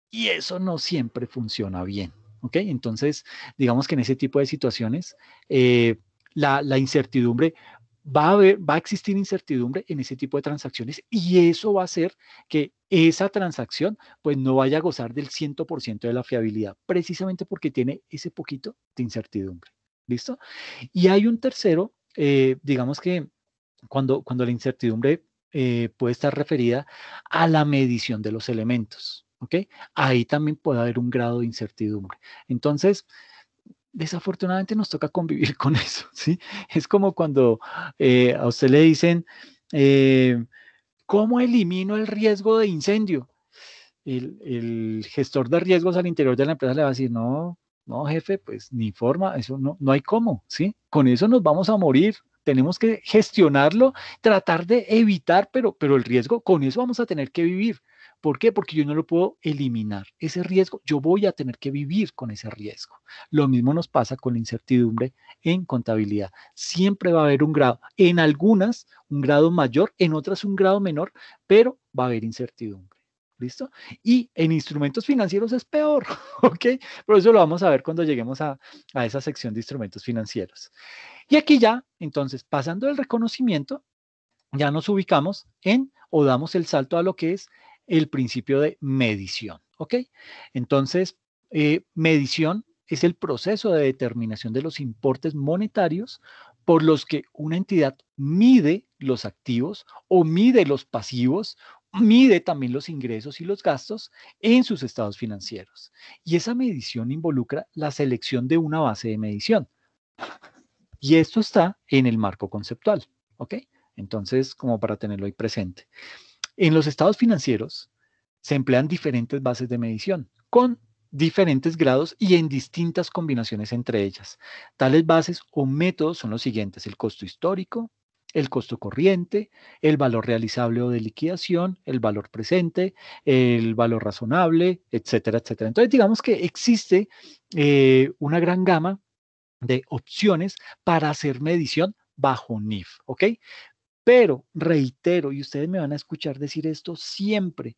Y eso no siempre funciona bien. ¿ok? Entonces, digamos que en ese tipo de situaciones, eh, la, incertidumbre va a, va a existir incertidumbre en ese tipo de transacciones y eso va a hacer que esa transacción pues no vaya a gozar del 100% de la fiabilidad, precisamente porque tiene ese poquito de incertidumbre. ¿Listo? Y hay un tercero, eh, digamos que cuando, cuando la incertidumbre eh, puede estar referida a la medición de los elementos. ¿Ok? Ahí también puede haber un grado de incertidumbre. Entonces, desafortunadamente nos toca convivir con eso, ¿sí? Es como cuando eh, a usted le dicen, eh, ¿cómo elimino el riesgo de incendio? El, gestor de riesgos al interior de la empresa le va a decir, no, no, jefe, pues ni forma, eso no, no hay cómo, ¿sí? Con eso nos vamos a morir, tenemos que gestionarlo, tratar de evitar, pero, pero el riesgo, con eso vamos a tener que vivir. ¿Por qué? Porque yo no lo puedo eliminar. Ese riesgo, yo voy a tener que vivir con ese riesgo. Lo mismo nos pasa con la incertidumbre en contabilidad. Siempre va a haber un grado, en algunas un grado mayor, en otras un grado menor, pero va a haber incertidumbre. ¿Listo? Y en instrumentos financieros es peor, ¿ok? Pero eso lo vamos a ver cuando lleguemos a, a esa sección de instrumentos financieros. Y aquí ya, entonces, pasando el reconocimiento, ya nos ubicamos en o damos el salto a lo que es el principio de medición. ¿Ok? Entonces, eh, medición es el proceso de determinación de los importes monetarios por los que una entidad mide los activos o mide los pasivos, mide también los ingresos y los gastos en sus estados financieros. Y esa medición involucra la selección de una base de medición. Y esto está en el marco conceptual, ¿ok? Entonces, como para tenerlo ahí presente. En los estados financieros se emplean diferentes bases de medición con diferentes grados y en distintas combinaciones entre ellas. Tales bases o métodos son los siguientes, el costo histórico, el costo corriente, el valor realizable o de liquidación, el valor presente, el valor razonable, etcétera, etcétera. Entonces, digamos que existe eh, una gran gama de opciones para hacer medición bajo NIF, ¿ok? Pero, reitero, y ustedes me van a escuchar decir esto siempre,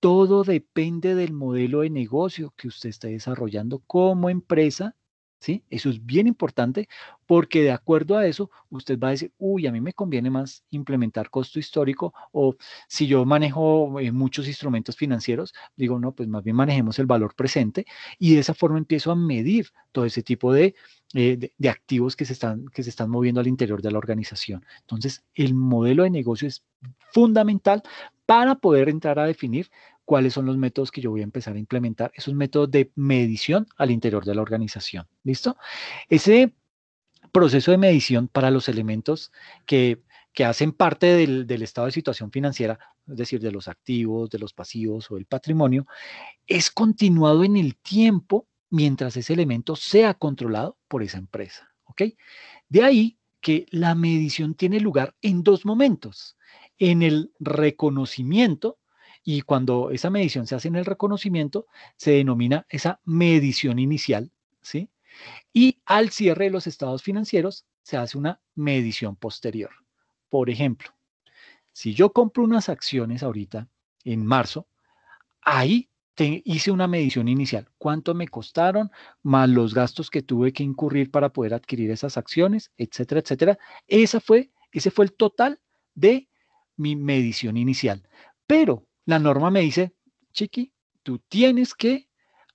todo depende del modelo de negocio que usted está desarrollando como empresa ¿sí? Eso es bien importante porque de acuerdo a eso, usted va a decir, uy, a mí me conviene más implementar costo histórico o si yo manejo eh, muchos instrumentos financieros, digo, no, pues más bien manejemos el valor presente y de esa forma empiezo a medir todo ese tipo eh, de, de activos que se, están, que se están moviendo al interior de la organización. Entonces, el modelo de negocio es fundamental para poder entrar a definir cuáles son los métodos que yo voy a empezar a implementar, esos métodos de medición al interior de la organización. ¿Listo? Ese proceso de medición para los elementos que, hacen parte del, del, estado de situación financiera, es decir, de los activos, de los pasivos o el patrimonio, es continuado en el tiempo mientras ese elemento sea controlado por esa empresa. ¿Ok? De ahí que la medición tiene lugar en dos momentos. En el reconocimiento y cuando esa medición se hace en el reconocimiento, se denomina esa medición inicial, ¿sí? Y al cierre de los estados financieros se hace una medición posterior. Por ejemplo, si yo compro unas acciones ahorita en marzo, ahí hice una medición inicial. ¿Cuánto me costaron? Más los gastos que tuve que incurrir para poder adquirir esas acciones, etcétera, etcétera. Esa fue, ese fue el total de mi medición inicial. Pero la norma me dice, Chiqui, tú tienes que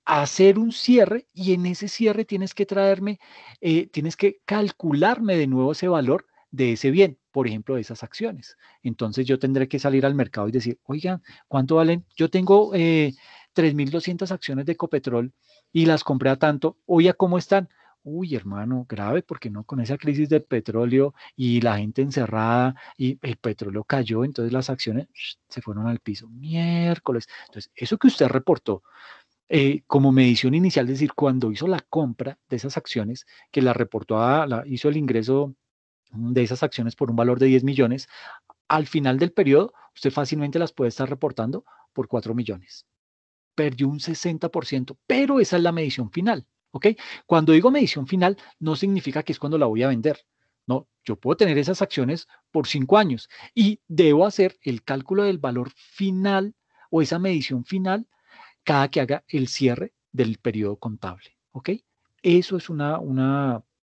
hacer un cierre y en ese cierre tienes que traerme, eh, tienes que calcularme de nuevo ese valor de ese bien, por ejemplo, de esas acciones. Entonces yo tendré que salir al mercado y decir, oigan, ¿cuánto valen? Yo tengo 3.200 eh, acciones de Copetrol y las compré a tanto. Oiga, ¿cómo están? Uy, hermano, grave, porque no con esa crisis del petróleo y la gente encerrada y el petróleo cayó, entonces las acciones se fueron al piso. Miércoles. Entonces, eso que usted reportó eh, como medición inicial, es decir, cuando hizo la compra de esas acciones, que la reportó, la, hizo el ingreso de esas acciones por un valor de 10 millones, al final del periodo, usted fácilmente las puede estar reportando por 4 millones. Perdió un 60%, pero esa es la medición final. ¿ok? Cuando digo medición final, no significa que es cuando la voy a vender. No, yo puedo tener esas acciones por cinco años y debo hacer el cálculo del valor final o esa medición final cada que haga el cierre del periodo contable. ¿Ok? Eso es una,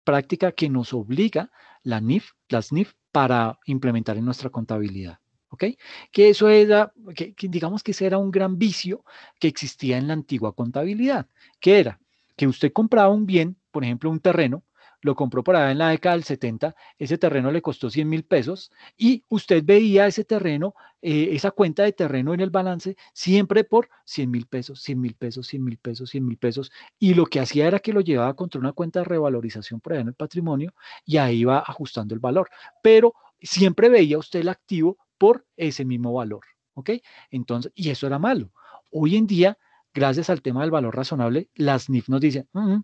práctica que nos obliga la NIF, las NIF para implementar en nuestra contabilidad. ¿Ok? Que eso era, digamos que ese era un gran vicio que existía en la antigua contabilidad, que era que usted compraba un bien, por ejemplo, un terreno, lo compró por allá en la década del 70, ese terreno le costó 100 mil pesos y usted veía ese terreno, eh, esa cuenta de terreno en el balance siempre por 100 mil pesos, 100 mil pesos, 100 mil pesos, 100 mil pesos y lo que hacía era que lo llevaba contra una cuenta de revalorización por allá en el patrimonio y ahí iba ajustando el valor, pero siempre veía usted el activo por ese mismo valor, ¿ok? Entonces, y eso era malo. Hoy en día gracias al tema del valor razonable, las NIF nos dicen, mm,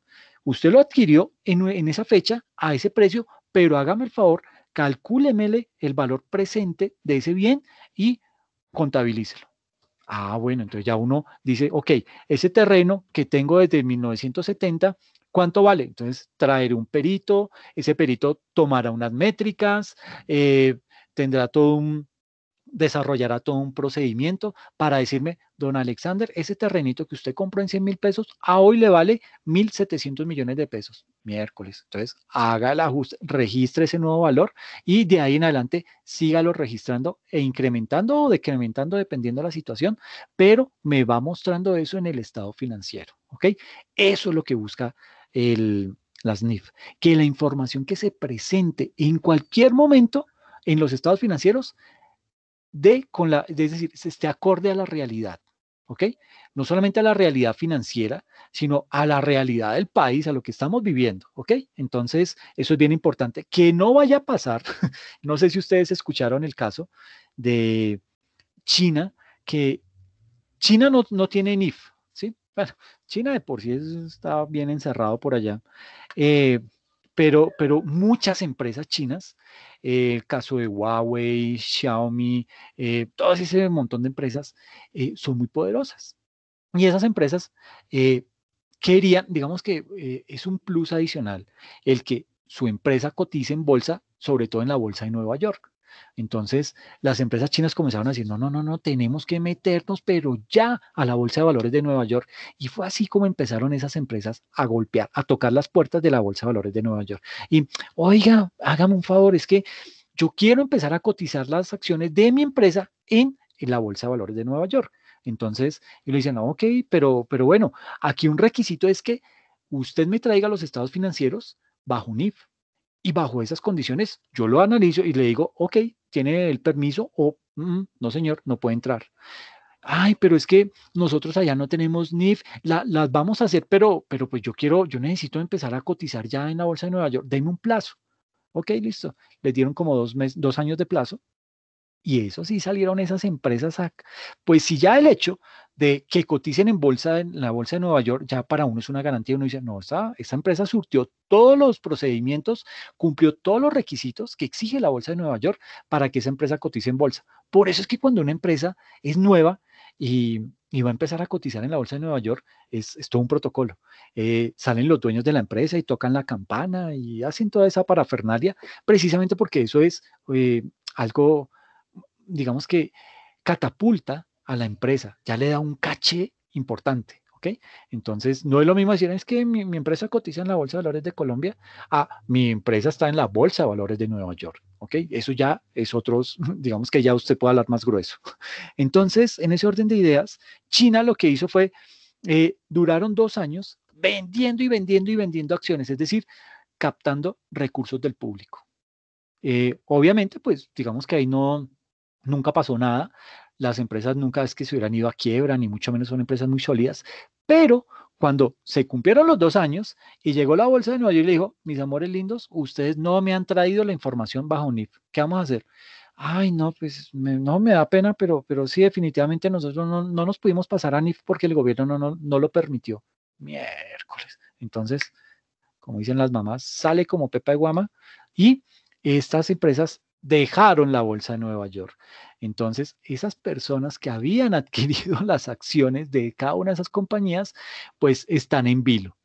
usted lo adquirió en, esa fecha a ese precio, pero hágame el favor, calcúlemele el valor presente de ese bien y contabilícelo. Ah, bueno, entonces ya uno dice, ok, ese terreno que tengo desde 1970, ¿cuánto vale? Entonces traeré un perito, ese perito tomará unas métricas, eh, tendrá todo un, desarrollará todo un procedimiento para decirme, don Alexander, ese terrenito que usted compró en 100 mil pesos, a hoy le vale 1.700 millones de pesos, miércoles. Entonces, haga el ajuste, registre ese nuevo valor y de ahí en adelante sígalo registrando e incrementando o decrementando dependiendo de la situación, pero me va mostrando eso en el estado financiero. ¿Ok? Eso es lo que busca el, las NIF, que la información que se presente en cualquier momento en los estados financieros de con la, es decir, se esté acorde a la realidad, ¿ok? No solamente a la realidad financiera, sino a la realidad del país, a lo que estamos viviendo, ¿ok? Entonces, eso es bien importante. Que no vaya a pasar, no sé si ustedes escucharon el caso de China, que China no, no tiene NIF, ¿sí? Bueno, China de por sí está bien encerrado por allá. Eh, pero, pero muchas empresas chinas, eh, el caso de Huawei, Xiaomi, eh, todo ese montón de empresas eh, son muy poderosas. Y esas empresas querían, digamos que es un plus adicional el que su empresa cotice en bolsa, sobre todo en la bolsa de Nueva York. Entonces, las empresas chinas comenzaron a decir, no, no, no, no, tenemos que meternos, pero ya a la Bolsa de Valores de Nueva York. Y fue así como empezaron esas empresas a golpear, a tocar las puertas de la Bolsa de Valores de Nueva York. Y, oiga, hágame un favor, es que yo quiero empezar a cotizar las acciones de mi empresa en, la Bolsa de Valores de Nueva York. Entonces, y le dicen, no, ah, ok, pero, pero bueno, aquí un requisito es que usted me traiga los estados financieros bajo un IF. Y bajo esas condiciones yo lo analizo y le digo, ok, tiene el permiso o mm, no señor, no puede entrar. Ay, pero es que nosotros allá no tenemos NIF, las vamos a hacer, pero, pero pues yo quiero, yo necesito empezar a cotizar ya en la Bolsa de Nueva York, deme un plazo. Ok, listo. Les dieron como dos años de plazo y eso sí salieron esas empresas pues si ya el hecho de que coticen en bolsa en la bolsa de Nueva York ya para uno es una garantía, uno dice, no, esa empresa surtió todos los procedimientos, cumplió todos los requisitos que exige la bolsa de Nueva York para que esa empresa cotice en bolsa. Por eso es que cuando una empresa es nueva y, va a empezar a cotizar en la bolsa de Nueva York, es, todo un protocolo. Eh, salen los dueños de la empresa y tocan la campana y hacen toda esa parafernalia, precisamente porque eso es eh, algo digamos que catapulta a la empresa, ya le da un caché importante. ¿ok? Entonces, no es lo mismo decir, es que mi, empresa cotiza en la Bolsa de Valores de Colombia, a ah, mi empresa está en la Bolsa de Valores de Nueva York. ¿ok? Eso ya es otros, digamos que ya usted puede hablar más grueso. Entonces, en ese orden de ideas, China lo que hizo fue, eh, duraron dos años vendiendo y vendiendo y vendiendo acciones, es decir, captando recursos del público. Eh, obviamente, pues digamos que ahí no, nunca pasó nada, las empresas nunca es que se hubieran ido a quiebra, ni mucho menos son empresas muy sólidas, pero cuando se cumplieron los dos años y llegó la bolsa de Nueva York y le dijo, mis amores lindos, ustedes no me han traído la información bajo NIF, ¿qué vamos a hacer? Ay, no, pues no me da pena, pero, pero sí, definitivamente nosotros no, nos pudimos pasar a NIF porque el gobierno no, no, no lo permitió. Miércoles. Entonces, como dicen las mamás, sale como Pepa de Guama y estas empresas dejaron la Bolsa de Nueva York. Entonces, esas personas que habían adquirido las acciones de cada una de esas compañías, pues están en vilo.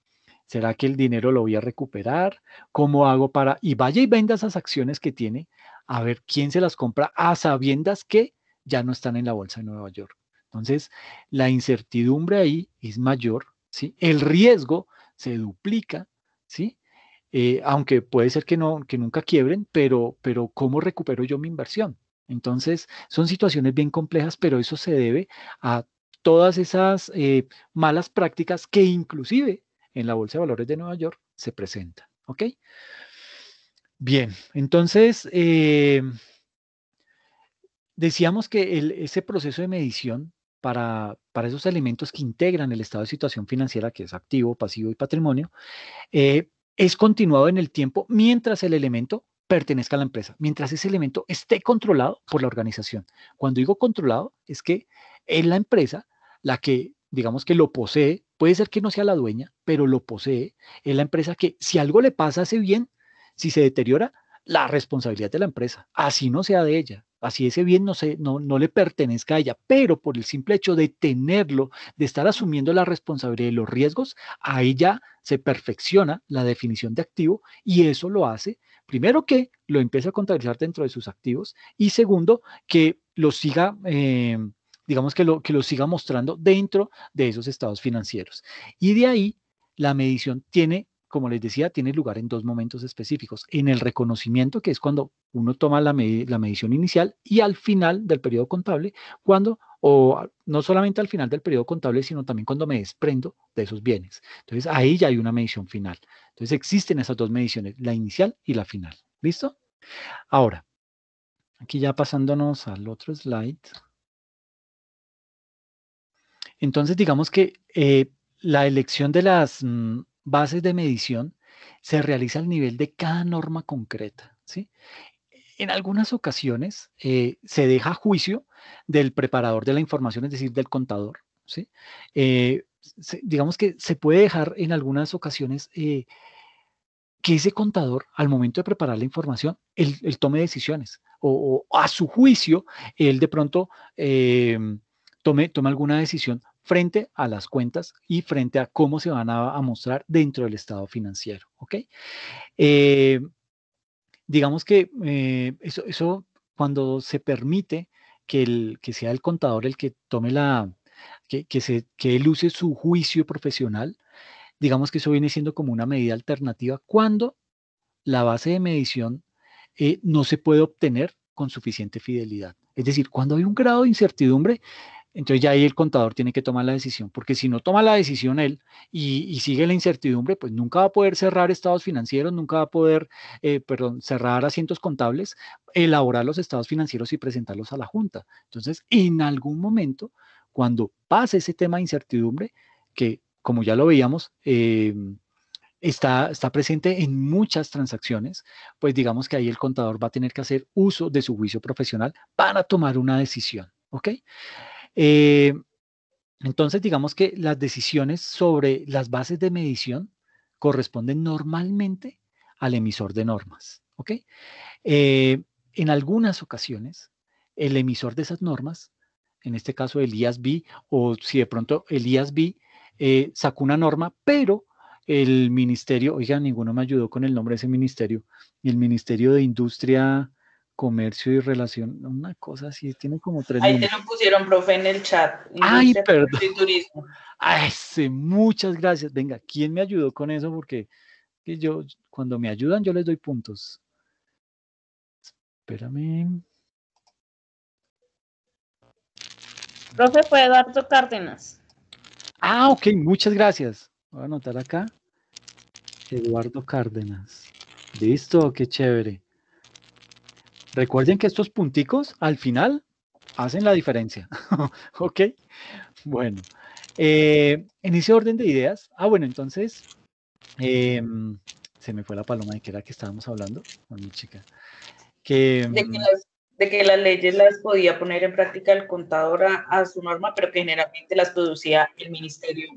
¿Será que el dinero lo voy a recuperar? ¿Cómo hago para...? Y vaya y venda esas acciones que tiene, a ver quién se las compra a sabiendas que ya no están en la Bolsa de Nueva York. Entonces, la incertidumbre ahí es mayor, ¿sí? El riesgo se duplica, ¿sí? Eh, aunque puede ser que, no, que nunca quiebren, pero, pero ¿cómo recupero yo mi inversión? Entonces, son situaciones bien complejas, pero eso se debe a todas esas eh, malas prácticas que inclusive en la Bolsa de Valores de Nueva York se presentan. ¿Ok? Bien, entonces, eh, decíamos que ese proceso de medición para, para, esos elementos que integran el estado de situación financiera, que es activo, pasivo y patrimonio, es continuado en el tiempo mientras el elemento pertenezca a la empresa, mientras ese elemento esté controlado por la organización. Cuando digo controlado, es que es la empresa la que, digamos que lo posee, puede ser que no sea la dueña, pero lo posee, es la empresa que si algo le pasa hace bien, si se deteriora, la responsabilidad de la empresa, así no sea de ella así ese bien no, se, no, no, le pertenezca a ella, pero por el simple hecho de tenerlo, de estar asumiendo la responsabilidad de los riesgos, a ella se perfecciona la definición de activo y eso lo hace, primero que lo empiece a contabilizar dentro de sus activos y segundo que lo siga... Eh, digamos que lo, que lo siga mostrando dentro de esos estados financieros. Y de ahí la medición tiene como les decía, tiene lugar en dos momentos específicos. En el reconocimiento, que es cuando uno toma la, medición inicial, y al final del periodo contable, cuando, o no solamente al final del periodo contable, sino también cuando me desprendo de esos bienes. Entonces, ahí ya hay una medición final. Entonces, existen esas dos mediciones, la inicial y la final. ¿Listo? Ahora, aquí ya pasándonos al otro slide. Entonces, digamos que eh, la elección de las mm, bases de medición se realiza al nivel de cada norma concreta. ¿sí? E, en algunas ocasiones eh, se deja juicio del preparador de la información, es decir, del contador. ¿sí? Eh, digamos que se puede dejar en algunas ocasiones eh, que ese contador, al momento de preparar la información, él, tome decisiones o, a su juicio, él de pronto... Tome, tome, alguna decisión frente a las cuentas y frente a cómo se van a, mostrar dentro del estado financiero. ¿ok? Eh, digamos que eh, eso, cuando se permite que, el, que sea el contador el que tome la, que, se, que él use su juicio profesional, digamos que eso viene siendo como una medida alternativa cuando la base de medición eh, no se puede obtener con suficiente fidelidad. Es decir, cuando hay un grado de incertidumbre, entonces ya ahí el contador tiene que tomar la decisión, porque si no toma la decisión él y, sigue la incertidumbre, pues nunca va a poder cerrar estados financieros, nunca va a poder, eh, perdón, cerrar asientos contables, elaborar los estados financieros y presentarlos a la Junta. Entonces, en algún momento, cuando pase ese tema de incertidumbre, que como ya lo veíamos, eh, Está, está, presente en muchas transacciones, pues digamos que ahí el contador va a tener que hacer uso de su juicio profesional para tomar una decisión, ¿ok? Eh, entonces, digamos que las decisiones sobre las bases de medición corresponden normalmente al emisor de normas. ¿ok? Eh, en algunas ocasiones, el emisor de esas normas, en este caso el IASB, o si de pronto el IASB eh, sacó una norma, pero el ministerio, oiga, ninguno me ayudó con el nombre de ese ministerio, el Ministerio de Industria, comercio y relación, una cosa así, tiene como tres Ahí te lo pusieron, profe, en el chat. Ay, perdón. Turismo. Ay, ah, sí, muchas gracias. Venga, ¿quién me ayudó con eso? Porque yo, cuando me ayudan, yo les doy puntos. Espérame. Profe, fue Eduardo Cárdenas. Ah, ok, muchas gracias. Voy a anotar acá. Eduardo Cárdenas. Listo, qué chévere. Recuerden que estos punticos al final hacen la diferencia. ¿Ok? Bueno. Eh, en ese orden de ideas. Ah, bueno, entonces. Em, se me fue la paloma de que era que estábamos hablando mi chica. Mm, de, que las, leyes las podía poner en práctica el contador a, su norma, pero que generalmente las producía el ministerio.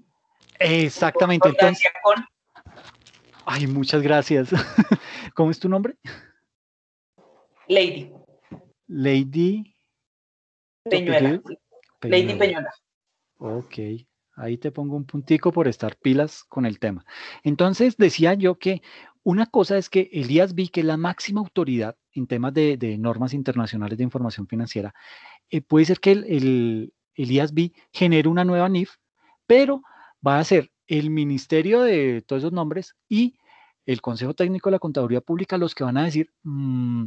Exactamente. Ay, muchas gracias. ¿Cómo es tu nombre? Lady. Lady. Peñuela. Lady Peñuela. Ok, ahí te pongo un puntico por estar pilas con el tema. Entonces decía yo que una cosa es que el IASB que es la máxima autoridad en temas de, normas internacionales de información financiera, eh, puede ser que el, IASB genere una nueva NIF, pero va a ser el Ministerio de todos esos nombres y el Consejo Técnico de la Contaduría Pública los que van a decir, mm,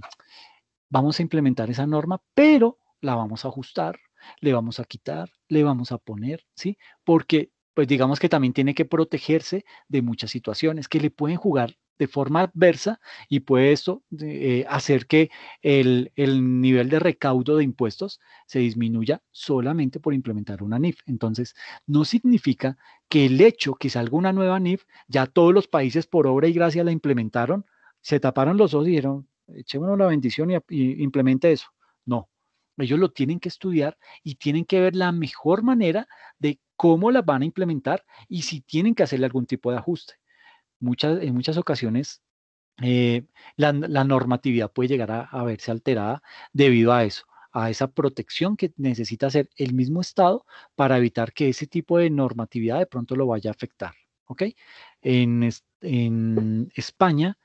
vamos a implementar esa norma, pero la vamos a ajustar, le vamos a quitar, le vamos a poner, ¿sí? Porque, pues digamos que también tiene que protegerse de muchas situaciones que le pueden jugar de forma adversa y puede esto eh, hacer que el, el, nivel de recaudo de impuestos se disminuya solamente por implementar una NIF. Entonces, no significa que el hecho que salga una nueva NIF, ya todos los países por obra y gracia la implementaron, se taparon los ojos y dijeron, echémonos la bendición y, implemente eso. No, ellos lo tienen que estudiar y tienen que ver la mejor manera de cómo la van a implementar y si tienen que hacerle algún tipo de ajuste. Muchas, en muchas ocasiones eh, la, normatividad puede llegar a, verse alterada debido a eso, a esa protección que necesita hacer el mismo Estado para evitar que ese tipo de normatividad de pronto lo vaya a afectar. ¿ok? En, en España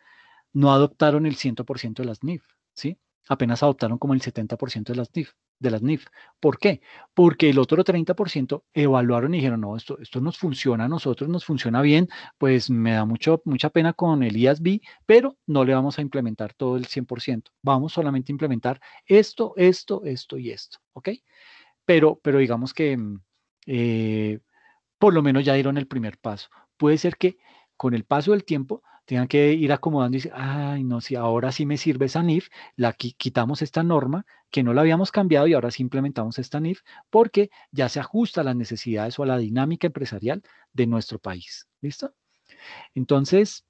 no adoptaron el 100% de las NIF, ¿sí? Apenas adoptaron como el 70% de las NIF, de las NIF. ¿Por qué? Porque el otro 30% evaluaron y dijeron, no, esto, esto nos funciona a nosotros, nos funciona bien, pues me da mucho, mucha pena con el IASB, pero no le vamos a implementar todo el 100%. Vamos solamente a implementar esto, esto, esto y esto, ¿ok? Pero, pero digamos que mm, eh, por lo menos ya dieron el primer paso. Puede ser que con el paso del tiempo tengan que ir acomodando y decir, ay, no, si ahora sí me sirve esa NIF, la quitamos esta norma que no la habíamos cambiado y ahora sí implementamos esta NIF porque ya se ajusta a las necesidades o a la dinámica empresarial de nuestro país. ¿Listo? Entonces,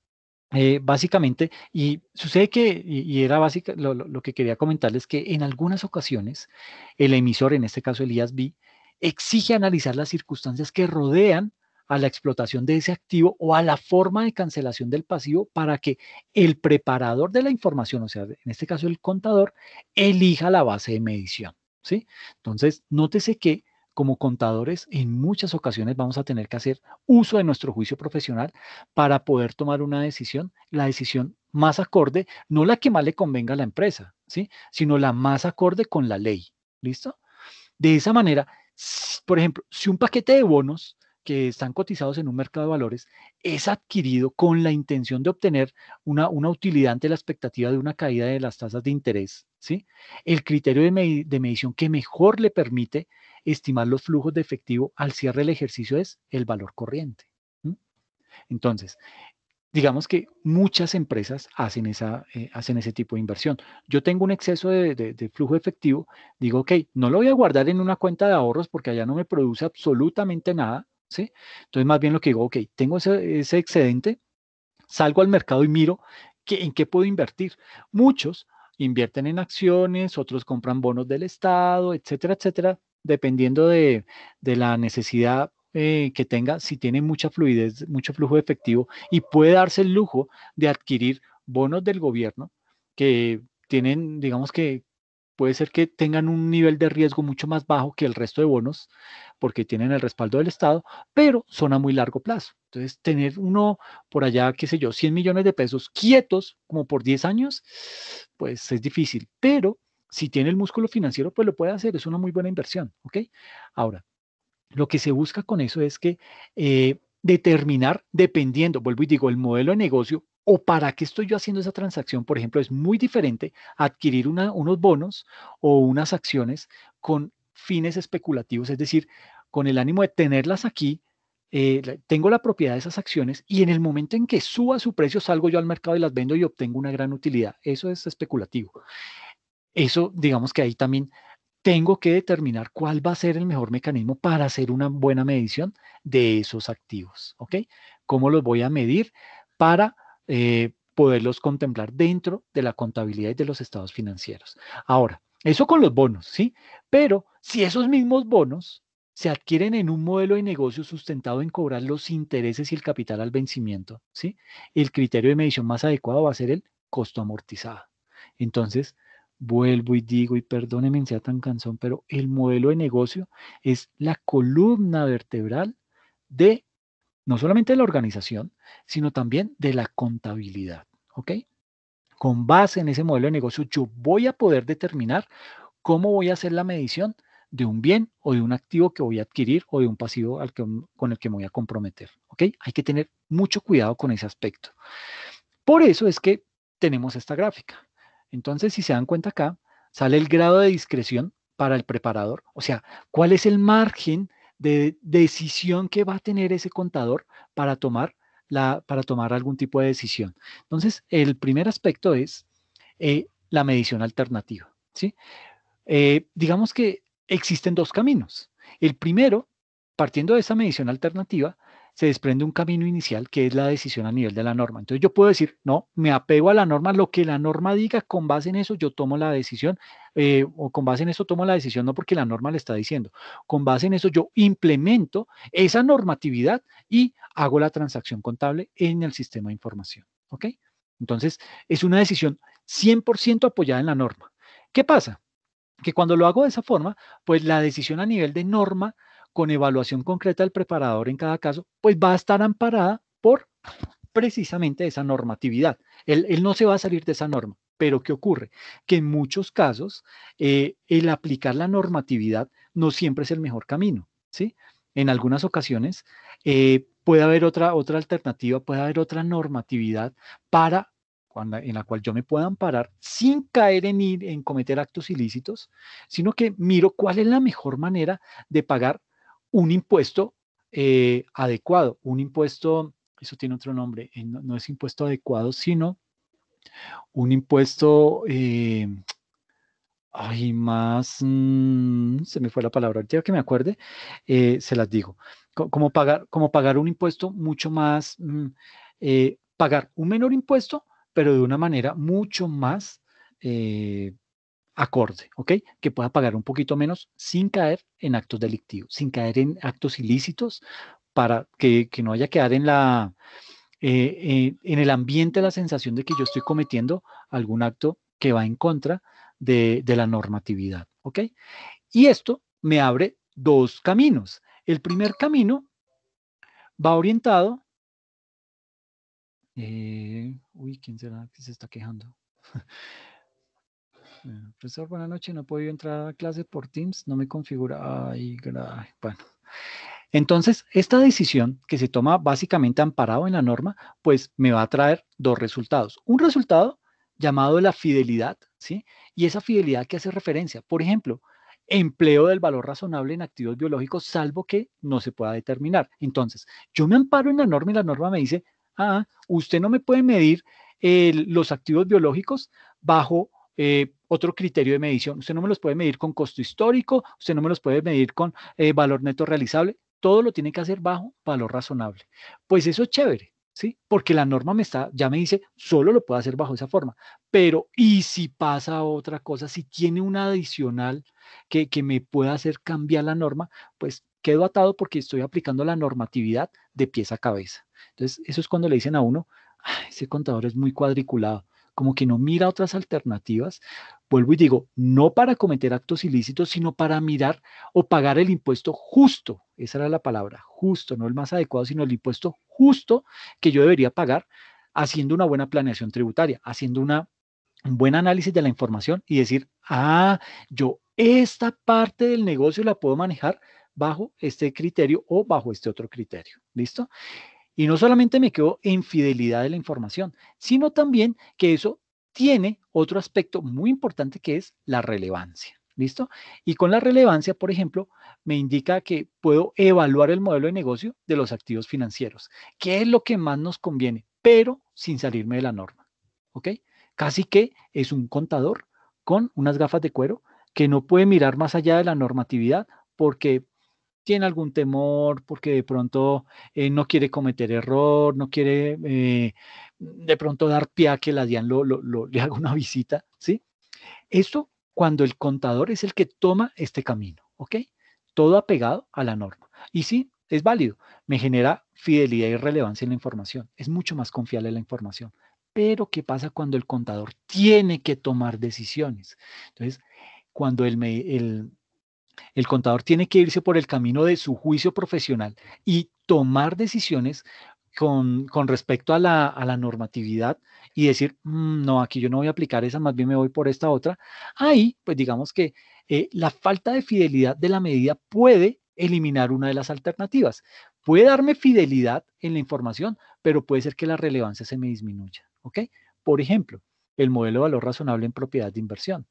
eh, básicamente, y sucede que, y, era básica, lo, lo, que quería comentarles, que en algunas ocasiones el emisor, en este caso el IASB, exige analizar las circunstancias que rodean a la explotación de ese activo o a la forma de cancelación del pasivo para que el preparador de la información, o sea, en este caso el contador, elija la base de medición. ¿sí? Entonces, nótese que como contadores en muchas ocasiones vamos a tener que hacer uso de nuestro juicio profesional para poder tomar una decisión, la decisión más acorde, no la que más le convenga a la empresa, ¿sí? sino la más acorde con la ley. ¿Listo? De esa manera, por ejemplo, si un paquete de bonos que están cotizados en un mercado de valores es adquirido con la intención de obtener una, una utilidad ante la expectativa de una caída de las tasas de interés. ¿sí? El criterio de, medición que mejor le permite estimar los flujos de efectivo al cierre del ejercicio es el valor corriente. Entonces, digamos que muchas empresas hacen, esa, eh, hacen ese tipo de inversión. Yo tengo un exceso de, de, flujo efectivo, digo, ok, no lo voy a guardar en una cuenta de ahorros porque allá no me produce absolutamente nada, entonces, más bien lo que digo, ok, tengo ese, excedente, salgo al mercado y miro que, en qué puedo invertir. Muchos invierten en acciones, otros compran bonos del Estado, etcétera, etcétera, dependiendo de, la necesidad eh, que tenga, si tiene mucha fluidez, mucho flujo de efectivo y puede darse el lujo de adquirir bonos del gobierno que tienen, digamos que, puede ser que tengan un nivel de riesgo mucho más bajo que el resto de bonos, porque tienen el respaldo del Estado, pero son a muy largo plazo. Entonces, tener uno por allá, qué sé yo, 100 millones de pesos quietos como por 10 años, pues es difícil, pero si tiene el músculo financiero, pues lo puede hacer, es una muy buena inversión, Ahora, lo que se busca con eso es que... Eh, determinar, dependiendo, vuelvo y digo, el modelo de negocio o para qué estoy yo haciendo esa transacción, por ejemplo, es muy diferente adquirir unos bonos o unas acciones con fines especulativos, es decir, con el ánimo de tenerlas aquí, eh, tengo la propiedad de esas acciones y en el momento en que suba su precio salgo yo al mercado y las vendo y obtengo una gran utilidad. Eso es especulativo. Eso, digamos que ahí también tengo que determinar cuál va a ser el mejor mecanismo para hacer una buena medición de esos activos, ¿ok? ¿Cómo los voy a medir para eh, poderlos contemplar dentro de la contabilidad y de los estados financieros. Ahora, eso con los bonos, ¿sí? Pero si esos mismos bonos se adquieren en un modelo de negocio sustentado en cobrar los intereses y el capital al vencimiento, ¿sí? El criterio de medición más adecuado va a ser el costo amortizado. Entonces, vuelvo y digo, y perdónenme sea tan cansón, pero el modelo de negocio es la columna vertebral de no solamente de la organización, sino también de la contabilidad. ¿Ok? Con base en ese modelo de negocio, yo voy a poder determinar cómo voy a hacer la medición de un bien o de un activo que voy a adquirir o de un pasivo al que, con el que me voy a comprometer. ¿Ok? Hay que tener mucho cuidado con ese aspecto. Por eso es que tenemos esta gráfica. Entonces, si se dan cuenta acá, sale el grado de discreción para el preparador, o sea, cuál es el margen de decisión que va a tener ese contador para tomar, la, para tomar algún tipo de decisión. Entonces, el primer aspecto es eh, la medición alternativa. ¿sí? Eh, digamos que existen dos caminos. El primero, partiendo de esa medición alternativa, se desprende un camino inicial que es la decisión a nivel de la norma. Entonces yo puedo decir, no, me apego a la norma, lo que la norma diga, con base en eso yo tomo la decisión, eh, o con base en eso tomo la decisión, no porque la norma le está diciendo, con base en eso yo implemento esa normatividad y hago la transacción contable en el sistema de información. ¿Ok? Entonces es una decisión 100% apoyada en la norma. ¿Qué pasa? Que cuando lo hago de esa forma, pues la decisión a nivel de norma con evaluación concreta del preparador en cada caso, pues va a estar amparada por precisamente esa normatividad. Él, no se va a salir de esa norma, pero ¿qué ocurre? Que en muchos casos eh, el aplicar la normatividad no siempre es el mejor camino, ¿sí? En algunas ocasiones eh, puede haber otra, otra alternativa, puede haber otra normatividad para en la cual yo me pueda amparar sin caer en, en cometer actos ilícitos, sino que miro cuál es la mejor manera de pagar un impuesto eh, adecuado, un impuesto, eso tiene otro nombre, eh, no, es impuesto adecuado, sino un impuesto, eh, ay, más, mm, se me fue la palabra, ahorita que me acuerde, eh, se las digo, como pagar, pagar un impuesto mucho más, mm, pagar un menor impuesto, pero de una manera mucho más acorde, ¿ok? Que pueda pagar un poquito menos sin caer en actos delictivos, sin caer en actos ilícitos, para que, no haya quedar en la... Eh, eh, en el ambiente la sensación de que yo estoy cometiendo algún acto que va en contra de, la normatividad, ¿ok? Y esto me abre dos caminos. El primer camino va orientado. Eh, uy, ¿quién será que se está quejando? Eh, profesor, buenas noches. No he podido entrar a clase por Teams, no me configura. bueno. Entonces, esta decisión que se toma básicamente amparado en la norma, pues me va a traer dos resultados. Un resultado llamado la fidelidad, ¿sí? Y esa fidelidad que hace referencia, por ejemplo, empleo del valor razonable en activos biológicos, salvo que no se pueda determinar. Entonces, yo me amparo en la norma y la norma me dice, ah, usted no me puede medir eh, los activos biológicos bajo eh, otro criterio de medición, usted no me los puede medir con costo histórico, usted no me los puede medir con eh, valor neto realizable, todo lo tiene que hacer bajo valor razonable. Pues eso es chévere, ¿sí? Porque la norma me está, ya me dice, solo lo puedo hacer bajo esa forma. Pero, ¿y si pasa otra cosa? Si tiene una adicional que, me pueda hacer cambiar la norma, pues quedo atado porque estoy aplicando la normatividad de pieza a cabeza. Entonces, eso es cuando le dicen a uno, ese contador es muy cuadriculado como que no mira otras alternativas, vuelvo y digo, no para cometer actos ilícitos, sino para mirar o pagar el impuesto justo. Esa era la palabra, justo, no el más adecuado, sino el impuesto justo que yo debería pagar haciendo una buena planeación tributaria, haciendo una, un buen análisis de la información y decir, ah, yo esta parte del negocio la puedo manejar bajo este criterio o bajo este otro criterio. ¿Listo? Y no solamente me quedo en fidelidad de la información, sino también que eso tiene otro aspecto muy importante que es la relevancia. ¿Listo? Y con la relevancia, por ejemplo, me indica que puedo evaluar el modelo de negocio de los activos financieros. ¿Qué es lo que más nos conviene? Pero sin salirme de la norma. ¿Ok? Casi que es un contador con unas gafas de cuero que no puede mirar más allá de la normatividad porque tiene algún temor porque de pronto eh, no quiere cometer error, no quiere eh, de pronto dar pie a que la DIAN lo, le haga una visita, ¿sí? Esto cuando el contador es el que toma este camino, ¿ok? Todo apegado a la norma. Y sí, es válido, me genera fidelidad y relevancia en la información, es mucho más confiable la información. Pero, ¿qué pasa cuando el contador tiene que tomar decisiones? Entonces, cuando el, el, el contador tiene que irse por el camino de su juicio profesional y tomar decisiones con, respecto a la, normatividad y decir, mm, no, aquí yo no voy a aplicar esa, más bien me voy por esta otra. Ahí, pues digamos que eh, la falta de fidelidad de la medida puede eliminar una de las alternativas. Puede darme fidelidad en la información, pero puede ser que la relevancia se me disminuya. Por ejemplo, el modelo de valor razonable en propiedad de inversión.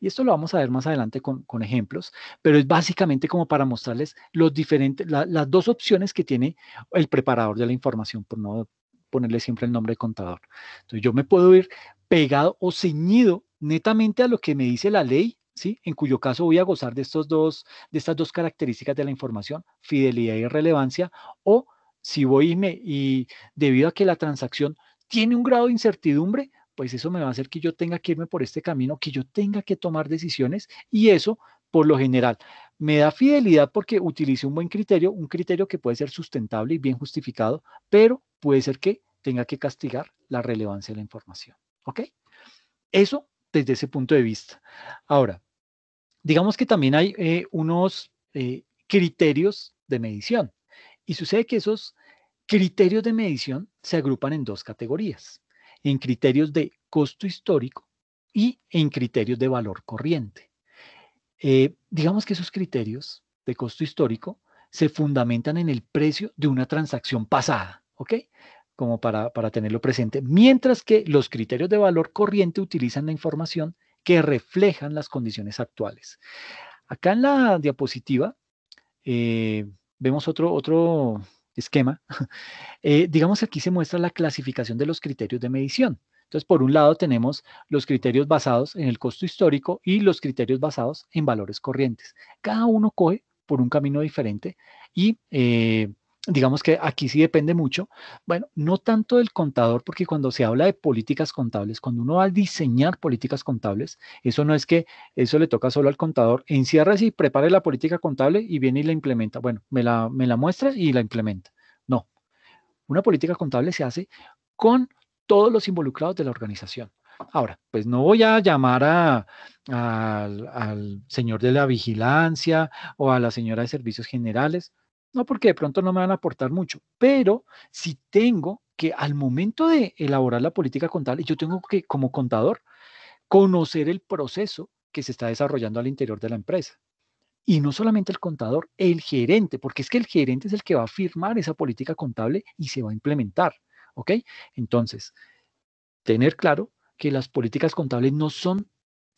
Y esto lo vamos a ver más adelante con, ejemplos, pero es básicamente como para mostrarles los diferentes, las dos opciones que tiene el preparador de la información, por no ponerle siempre el nombre de contador. Entonces yo me puedo ir pegado o ceñido netamente a lo que me dice la ley, ¿sí? En cuyo caso voy a gozar de, estos dos, de estas dos características de la información, fidelidad y relevancia, o si voy a me, y debido a que la transacción tiene un grado de incertidumbre, pues eso me va a hacer que yo tenga que irme por este camino, que yo tenga que tomar decisiones y eso, por lo general, me da fidelidad porque utilice un buen criterio, un criterio que puede ser sustentable y bien justificado, pero puede ser que tenga que castigar la relevancia de la información. ¿Ok? Eso desde ese punto de vista. Ahora, digamos que también hay eh, unos eh, criterios de medición y sucede que esos criterios de medición se agrupan en dos categorías en criterios de costo histórico y en criterios de valor corriente. Eh, digamos que esos criterios de costo histórico se fundamentan en el precio de una transacción pasada, ¿ok? Como para, tenerlo presente, mientras que los criterios de valor corriente utilizan la información que reflejan las condiciones actuales. Acá en la diapositiva eh, vemos otro, otro esquema, eh, digamos aquí se muestra la clasificación de los criterios de medición. Entonces, por un lado tenemos los criterios basados en el costo histórico y los criterios basados en valores corrientes. Cada uno coge por un camino diferente y eh, digamos que aquí sí depende mucho, bueno, no tanto del contador, porque cuando se habla de políticas contables, cuando uno va a diseñar políticas contables, eso no es que eso le toca solo al contador, Encierra y prepare la política contable y viene y la implementa. Bueno, me la, me muestra y la implementa. No, una política contable se hace con todos los involucrados de la organización. Ahora, pues no voy a llamar al, al señor de la vigilancia o a la señora de servicios generales, no porque de pronto no me van a aportar mucho, pero si tengo que al momento de elaborar la política contable, yo tengo que como contador conocer el proceso que se está desarrollando al interior de la empresa. Y no solamente el contador, el gerente, porque es que el gerente es el que va a firmar esa política contable y se va a implementar. ¿Ok? Entonces, tener claro que las políticas contables no son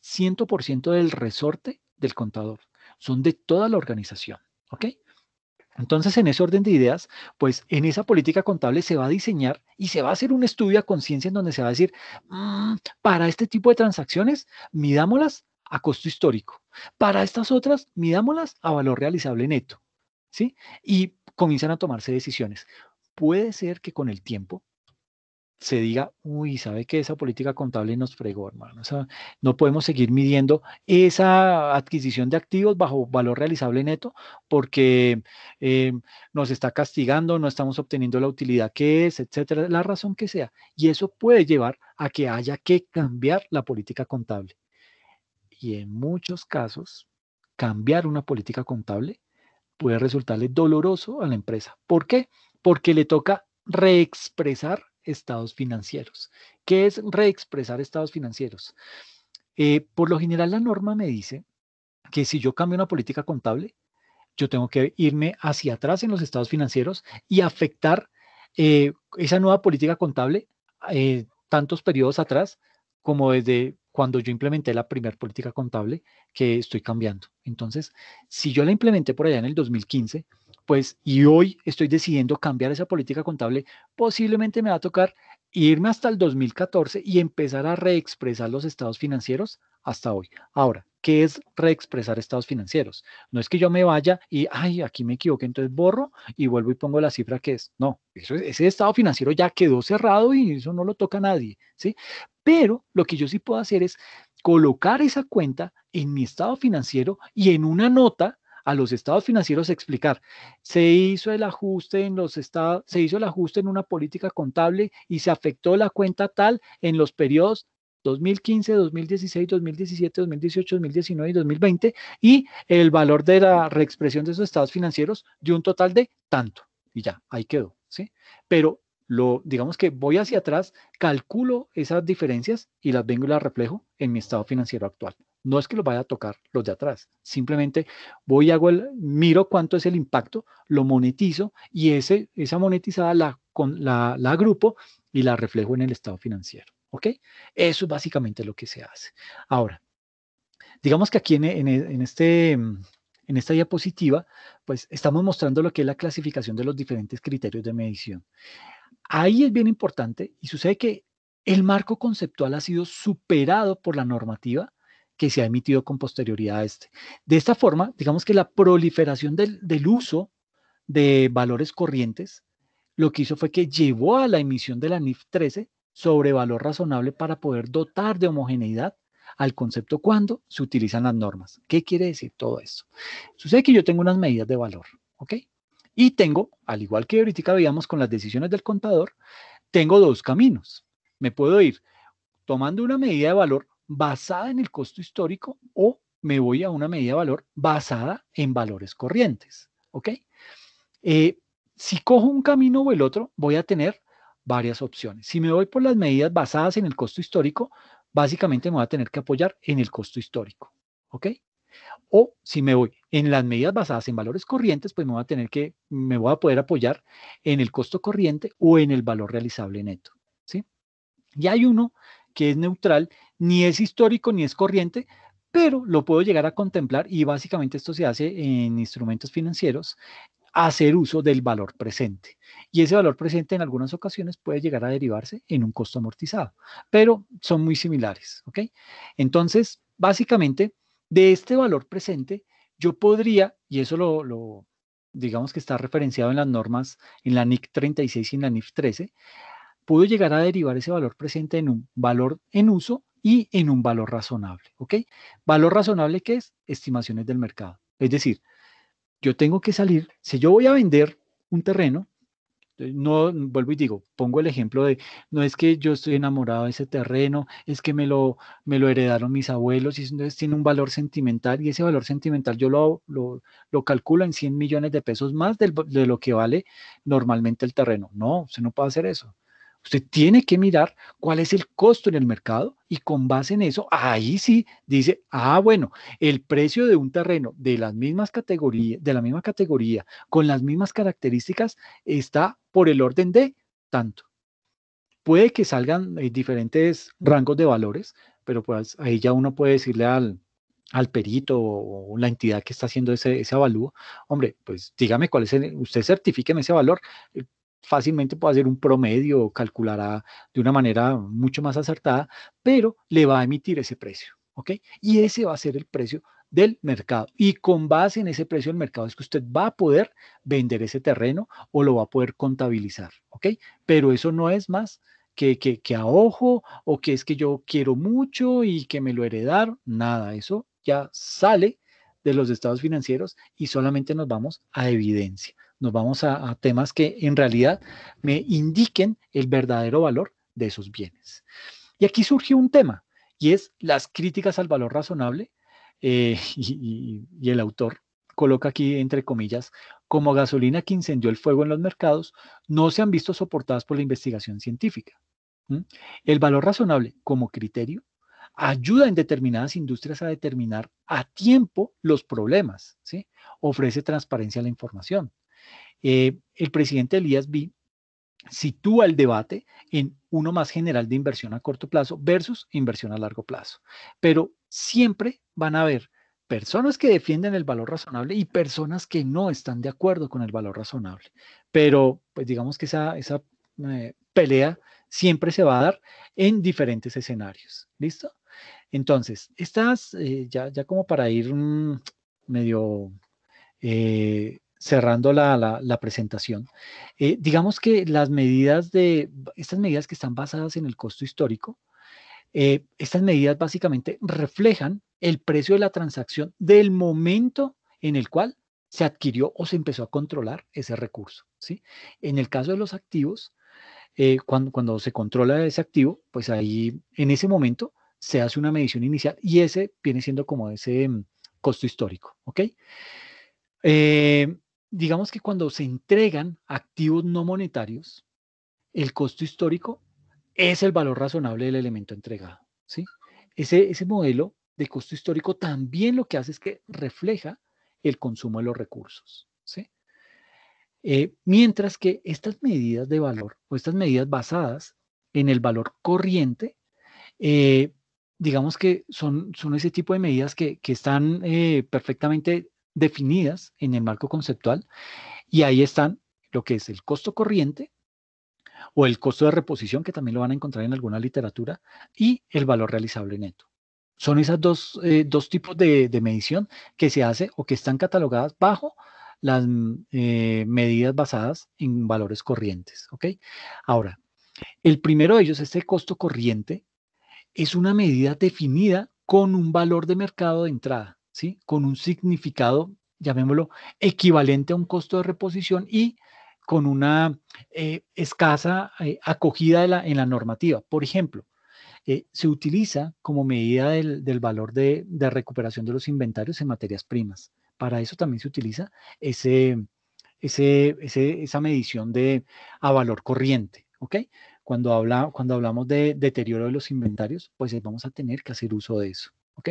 100% del resorte del contador, son de toda la organización. ¿Ok? Entonces, en ese orden de ideas, pues en esa política contable se va a diseñar y se va a hacer un estudio a conciencia en donde se va a decir, mm, para este tipo de transacciones, midámoslas a costo histórico. Para estas otras, midámoslas a valor realizable neto. ¿sí? Y comienzan a tomarse decisiones. Puede ser que con el tiempo se diga, uy, ¿sabe que Esa política contable nos fregó, hermano. no podemos seguir midiendo esa adquisición de activos bajo valor realizable neto porque eh, nos está castigando, no estamos obteniendo la utilidad que es, etcétera, la razón que sea. Y eso puede llevar a que haya que cambiar la política contable. Y en muchos casos, cambiar una política contable puede resultarle doloroso a la empresa. ¿Por qué? Porque le toca reexpresar estados financieros. ¿Qué es reexpresar estados financieros? Eh, por lo general la norma me dice que si yo cambio una política contable, yo tengo que irme hacia atrás en los estados financieros y afectar eh, esa nueva política contable eh, tantos periodos atrás como desde cuando yo implementé la primera política contable que estoy cambiando. Entonces, si yo la implementé por allá en el 2015, pues y hoy estoy decidiendo cambiar esa política contable, posiblemente me va a tocar irme hasta el 2014 y empezar a reexpresar los estados financieros hasta hoy. Ahora, ¿qué es reexpresar estados financieros? No es que yo me vaya y, ay, aquí me equivoqué, entonces borro y vuelvo y pongo la cifra que es. No, ese estado financiero ya quedó cerrado y eso no lo toca nadie, ¿sí? Pero lo que yo sí puedo hacer es colocar esa cuenta en mi estado financiero y en una nota a los estados financieros explicar, se hizo el ajuste en los estados, se hizo el ajuste en una política contable y se afectó la cuenta tal en los periodos 2015, 2016, 2017, 2018, 2019 y 2020 y el valor de la reexpresión de esos estados financieros de un total de tanto. Y ya, ahí quedó, ¿sí? Pero lo, digamos que voy hacia atrás, calculo esas diferencias y las vengo y las reflejo en mi estado financiero actual. No es que los vaya a tocar los de atrás, simplemente voy y hago el, miro cuánto es el impacto, lo monetizo y ese, esa monetizada la, con, la, la agrupo y la reflejo en el estado financiero. ¿Ok? Eso es básicamente lo que se hace. Ahora, digamos que aquí en, en este, en esta diapositiva, pues estamos mostrando lo que es la clasificación de los diferentes criterios de medición. Ahí es bien importante y sucede que el marco conceptual ha sido superado por la normativa que se ha emitido con posterioridad a este. De esta forma, digamos que la proliferación del, del uso de valores corrientes lo que hizo fue que llevó a la emisión de la NIF 13 sobre valor razonable para poder dotar de homogeneidad al concepto cuando se utilizan las normas. ¿Qué quiere decir todo esto? Sucede que yo tengo unas medidas de valor, ¿ok? Y tengo, al igual que ahorita veíamos con las decisiones del contador, tengo dos caminos. Me puedo ir tomando una medida de valor basada en el costo histórico o me voy a una medida de valor basada en valores corrientes. ¿Ok? Eh, si cojo un camino o el otro, voy a tener varias opciones. Si me voy por las medidas basadas en el costo histórico, básicamente me voy a tener que apoyar en el costo histórico. ¿Ok? O si me voy en las medidas basadas en valores corrientes, pues me voy a tener que, me voy a poder apoyar en el costo corriente o en el valor realizable neto. ¿Sí? Y hay uno que es neutral, ni es histórico ni es corriente, pero lo puedo llegar a contemplar y básicamente esto se hace en instrumentos financieros, hacer uso del valor presente. Y ese valor presente en algunas ocasiones puede llegar a derivarse en un costo amortizado, pero son muy similares, ¿ok? Entonces, básicamente, de este valor presente, yo podría, y eso lo, digamos que está referenciado en las normas, en la NIC 36 y en la NIF 13, pudo llegar a derivar ese valor presente en un valor en uso y en un valor razonable. ¿Ok? Valor razonable que es estimaciones del mercado. Es decir, yo tengo que salir, si yo voy a vender un terreno, eh, no vuelvo y digo, pongo el ejemplo de, no es que yo estoy enamorado de ese terreno, es que me lo, me lo heredaron mis abuelos y entonces tiene un valor sentimental y ese valor sentimental yo lo, lo, lo calculo en 100 millones de pesos más de lo que vale normalmente el terreno. No, usted no puede hacer eso. Usted tiene que mirar cuál es el costo en el mercado y con base en eso, ahí sí dice, ah, bueno, el precio de un terreno de las mismas categorías, de la misma categoría, con las mismas características, está por el orden de tanto. Puede que salgan eh, diferentes rangos de valores, pero pues ahí ya uno puede decirle al, al perito o la entidad que está haciendo ese, ese avalúo, hombre, pues dígame cuál es el, usted certifíqueme ese valor, eh, fácilmente puede hacer un promedio o calculará de una manera mucho más acertada, pero le va a emitir ese precio. ¿ok? Y ese va a ser el precio del mercado. Y con base en ese precio del mercado es que usted va a poder vender ese terreno o lo va a poder contabilizar. ¿ok? Pero eso no es más que, que, que a ojo o que es que yo quiero mucho y que me lo heredar, Nada, eso ya sale de los estados financieros y solamente nos vamos a evidencia nos vamos a, temas que en realidad me indiquen el verdadero valor de esos bienes. Y aquí surge un tema, y es las críticas al valor razonable, eh, y, el autor coloca aquí entre comillas, como gasolina que incendió el fuego en los mercados, no se han visto soportadas por la investigación científica. ¿Mm? El valor razonable como criterio ayuda en determinadas industrias a determinar a tiempo los problemas, ¿sí? ofrece transparencia a la información, eh, el presidente Elías B sitúa el debate en uno más general de inversión a corto plazo versus inversión a largo plazo. Pero siempre van a haber personas que defienden el valor razonable y personas que no están de acuerdo con el valor razonable. Pero, pues digamos que esa, esa eh, pelea siempre se va a dar en diferentes escenarios. ¿Listo? Entonces, estás eh, ya, ya como para ir mm, medio cerrando la, la, presentación, eh, digamos que las medidas de, estas medidas que están basadas en el costo histórico, eh, estas medidas básicamente reflejan el precio de la transacción del momento en el cual se adquirió o se empezó a controlar ese recurso. ¿sí? En el caso de los activos, eh, cuando, se controla ese activo, pues ahí en ese momento se hace una medición inicial y ese viene siendo como ese mm, costo histórico, digamos que cuando se entregan activos no monetarios, el costo histórico es el valor razonable del elemento entregado. ¿sí? Ese, ese modelo de costo histórico también lo que hace es que refleja el consumo de los recursos. ¿sí? Eh, mientras que estas medidas de valor o estas medidas basadas en el valor corriente, eh, digamos que son, son ese tipo de medidas que, están eh, perfectamente definidas en el marco conceptual y ahí están lo que es el costo corriente o el costo de reposición, que también lo van a encontrar en alguna literatura, y el valor realizable neto. Son esos dos, eh, dos tipos de, medición que se hace o que están catalogadas bajo las eh, medidas basadas en valores corrientes. ¿ok? Ahora, el primero de ellos, este costo corriente, es una medida definida con un valor de mercado de entrada con un significado, llamémoslo, equivalente a un costo de reposición y con una eh, escasa eh, acogida en la normativa. Por ejemplo, eh, se utiliza como medida del, valor de, recuperación de los inventarios en materias primas. Para eso también se utiliza esa medición de, a valor corriente. Cuando, habla, cuando hablamos de deterioro de los inventarios, pues vamos a tener que hacer uso de eso. ¿Ok?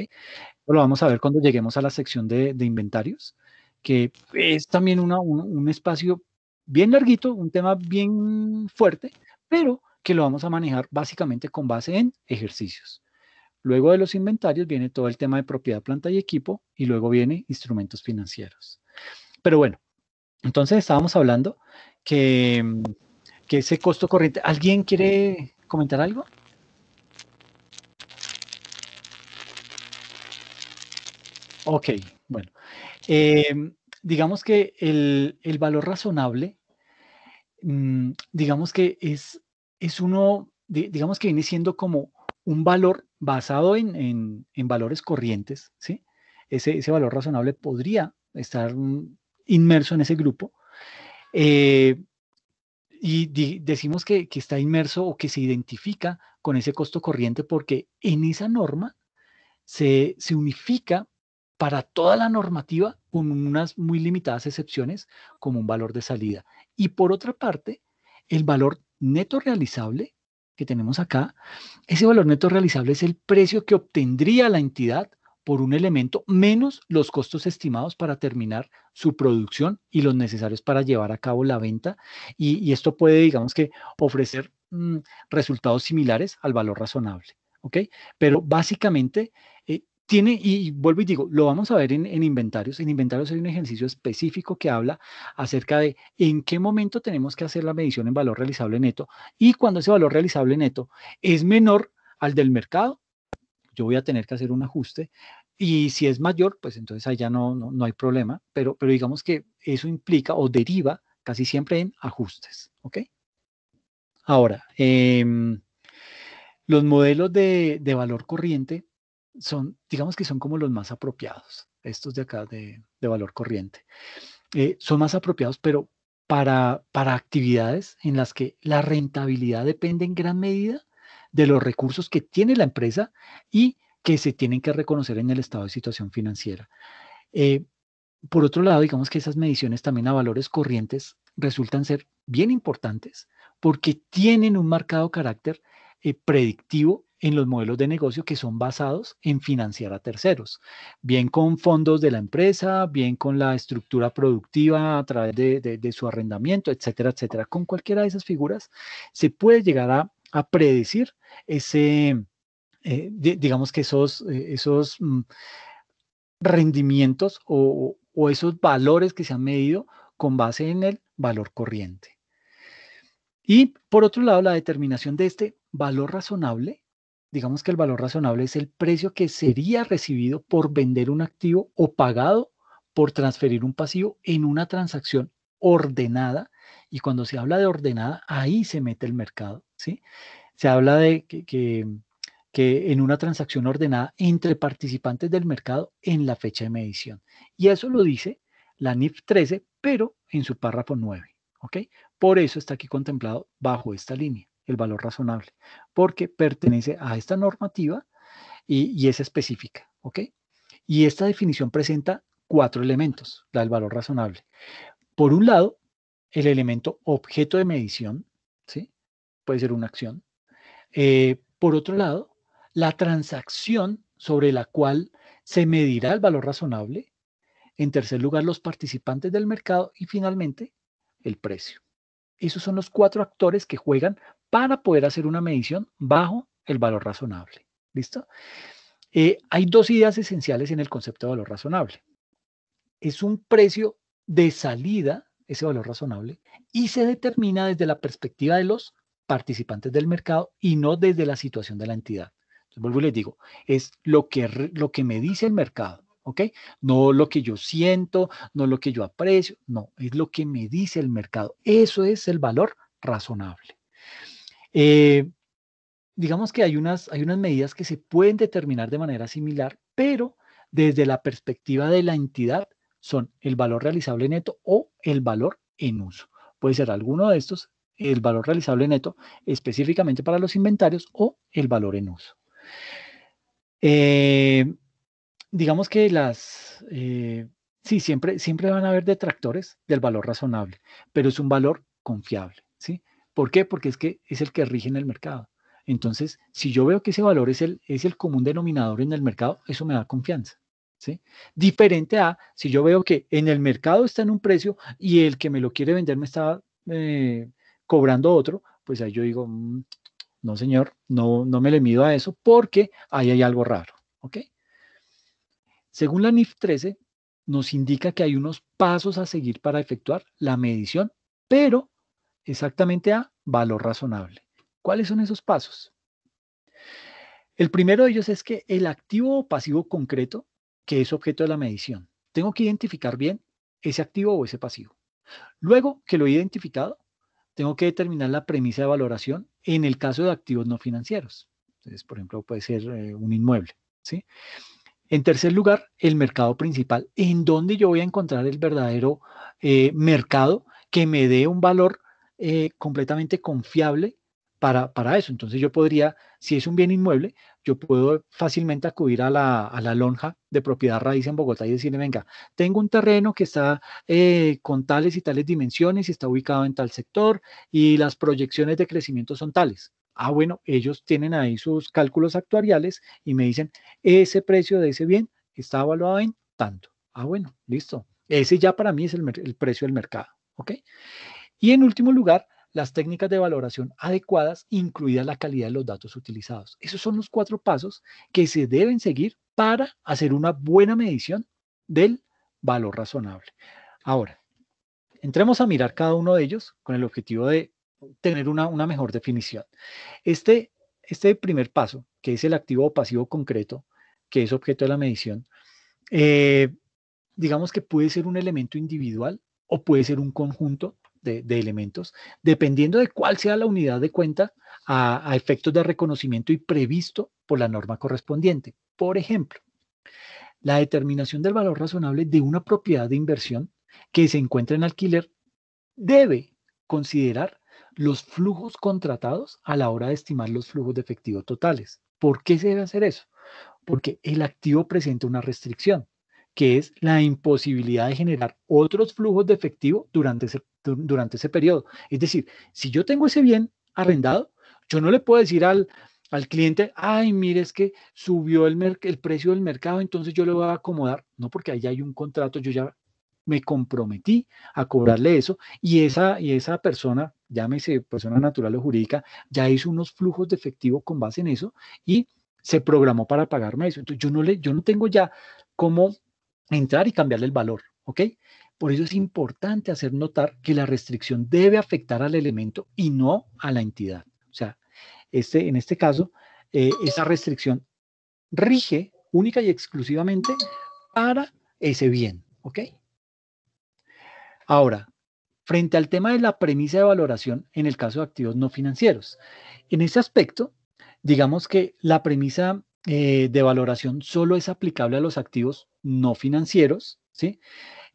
Lo vamos a ver cuando lleguemos a la sección de, inventarios, que es también un, un espacio bien larguito, un tema bien fuerte, pero que lo vamos a manejar básicamente con base en ejercicios. Luego de los inventarios viene todo el tema de propiedad, planta y equipo y luego viene instrumentos financieros. Pero bueno, entonces estábamos hablando que, que ese costo corriente. ¿Alguien quiere comentar algo? Ok, bueno. Em, digamos que el, valor razonable, mm, digamos que es, es uno, digamos que viene siendo como un valor basado en, valores corrientes, ¿sí? Ese, valor razonable podría estar mm, inmerso en ese grupo. Eh, y decimos que, está inmerso o que se identifica con ese costo corriente porque en esa norma se, se, unifica para toda la normativa con unas muy limitadas excepciones como un valor de salida. Y por otra parte, el valor neto realizable que tenemos acá, ese valor neto realizable es el precio que obtendría la entidad por un elemento menos los costos estimados para terminar su producción y los necesarios para llevar a cabo la venta. Y, esto puede, digamos que, ofrecer mm, resultados similares al valor razonable. ¿Ok? Pero básicamente eh, tiene, y vuelvo y digo, lo vamos a ver en, inventarios. En inventarios hay un ejercicio específico que habla acerca de en qué momento tenemos que hacer la medición en valor realizable neto y cuando ese valor realizable neto es menor al del mercado, yo voy a tener que hacer un ajuste. Y si es mayor, pues entonces allá no, no, hay problema, pero, pero digamos que eso implica o deriva casi siempre en ajustes. ¿Ok? Ahora, em, los modelos de, de valor corriente son, digamos que son como los más apropiados, estos de acá de, valor corriente. Eh, son más apropiados, pero para, para actividades en las que la rentabilidad depende en gran medida de los recursos que tiene la empresa y que se tienen que reconocer en el estado de situación financiera. Eh, por otro lado, digamos que esas mediciones también a valores corrientes resultan ser bien importantes porque tienen un marcado carácter eh, predictivo en los modelos de negocio que son basados en financiar a terceros, bien con fondos de la empresa, bien con la estructura productiva a través de, su arrendamiento, etcétera, etcétera. Con cualquiera de esas figuras se puede llegar a, predecir ese, eh, digamos que esos, eh, esos mm, rendimientos o, o esos valores que se han medido con base en el valor corriente. Y por otro lado, la determinación de este valor razonable digamos que el valor razonable es el precio que sería recibido por vender un activo o pagado por transferir un pasivo en una transacción ordenada. Y cuando se habla de ordenada, ahí se mete el mercado. ¿sí? Se habla de que, que, que en una transacción ordenada entre participantes del mercado en la fecha de medición. Y eso lo dice la NIF 13, pero en su párrafo 9. Por eso está aquí contemplado bajo esta línea el valor razonable, porque pertenece a esta normativa y, es específica. ¿ok? Y esta definición presenta cuatro elementos, la del valor razonable. Por un lado, el elemento objeto de medición, ¿sí? puede ser una acción. Eh, por otro lado, la transacción sobre la cual se medirá el valor razonable. En tercer lugar, los participantes del mercado y finalmente, el precio. Esos son los cuatro actores que juegan para poder hacer una medición bajo el valor razonable. ¿Listo? Eh, hay dos ideas esenciales en el concepto de valor razonable. Es un precio de salida, ese valor razonable, y se determina desde la perspectiva de los participantes del mercado y no desde la situación de la entidad. Entonces, vuelvo y les digo, es lo que, lo que me dice el mercado, ¿ok? No lo que yo siento, no lo que yo aprecio, no, es lo que me dice el mercado. Eso es el valor razonable. Eh, digamos que hay unas, hay unas medidas que se pueden determinar de manera similar, pero desde la perspectiva de la entidad son el valor realizable neto o el valor en uso. Puede ser alguno de estos, el valor realizable neto específicamente para los inventarios o el valor en uso. Eh, digamos que las, eh, sí, siempre, siempre van a haber detractores del valor razonable, pero es un valor confiable, ¿sí? ¿Por qué? Porque es que es el que rige en el mercado. Entonces, si yo veo que ese valor es el, es el común denominador en el mercado, eso me da confianza. ¿sí? Diferente a si yo veo que en el mercado está en un precio y el que me lo quiere vender me está eh, cobrando otro, pues ahí yo digo, mm, no señor, no, no me le mido a eso porque ahí hay algo raro. ¿ok? Según la NIF 13, nos indica que hay unos pasos a seguir para efectuar la medición, pero exactamente a valor razonable. ¿Cuáles son esos pasos? El primero de ellos es que el activo o pasivo concreto, que es objeto de la medición, tengo que identificar bien ese activo o ese pasivo. Luego que lo he identificado, tengo que determinar la premisa de valoración en el caso de activos no financieros. Entonces, por ejemplo, puede ser eh, un inmueble. ¿sí? En tercer lugar, el mercado principal, en donde yo voy a encontrar el verdadero eh, mercado que me dé un valor eh, completamente confiable para, para, eso. Entonces yo podría, si es un bien inmueble, yo puedo fácilmente acudir a la, a la lonja de propiedad raíz en Bogotá y decirle, venga, tengo un terreno que está eh, con tales y tales dimensiones y está ubicado en tal sector y las proyecciones de crecimiento son tales. Ah, bueno, ellos tienen ahí sus cálculos actuariales y me dicen, ese precio de ese bien está evaluado en tanto. Ah, bueno, listo. Ese ya para mí es el, el precio del mercado. ¿Ok? Y en último lugar, las técnicas de valoración adecuadas, incluida la calidad de los datos utilizados. Esos son los cuatro pasos que se deben seguir para hacer una buena medición del valor razonable. Ahora, entremos a mirar cada uno de ellos con el objetivo de tener una, mejor definición. Este, este primer paso, que es el activo o pasivo concreto, que es objeto de la medición, eh, digamos que puede ser un elemento individual o puede ser un conjunto de, elementos, dependiendo de cuál sea la unidad de cuenta a, a efectos de reconocimiento y previsto por la norma correspondiente. Por ejemplo, la determinación del valor razonable de una propiedad de inversión que se encuentra en alquiler debe considerar los flujos contratados a la hora de estimar los flujos de efectivo totales. ¿Por qué se debe hacer eso? Porque el activo presenta una restricción, que es la imposibilidad de generar otros flujos de efectivo durante ese durante ese periodo. Es decir, si yo tengo ese bien arrendado, yo no le puedo decir al, cliente, ay, mire, es que subió el, precio del mercado, entonces yo le voy a acomodar. No, porque ahí hay un contrato, yo ya me comprometí a cobrarle eso y esa, y esa persona, llámese persona natural o jurídica, ya hizo unos flujos de efectivo con base en eso y se programó para pagarme eso. Entonces yo no, le, yo no tengo ya cómo entrar y cambiarle el valor, ¿ok? Por eso es importante hacer notar que la restricción debe afectar al elemento y no a la entidad. O sea, este, en este caso, eh, esa restricción rige única y exclusivamente para ese bien. ¿Ok? Ahora, frente al tema de la premisa de valoración en el caso de activos no financieros. En ese aspecto, digamos que la premisa eh, de valoración solo es aplicable a los activos no financieros, ¿sí?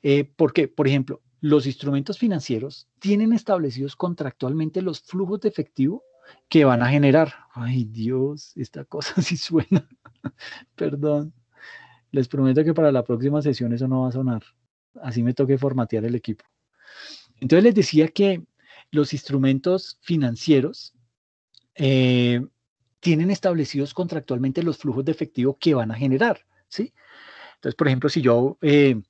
Eh, porque, por ejemplo, los instrumentos financieros tienen establecidos contractualmente los flujos de efectivo que van a generar. Ay Dios, esta cosa sí suena. Perdón. Les prometo que para la próxima sesión eso no va a sonar. Así me toque formatear el equipo. Entonces les decía que los instrumentos financieros eh, tienen establecidos contractualmente los flujos de efectivo que van a generar, ¿sí? Entonces, por ejemplo, si yo eh,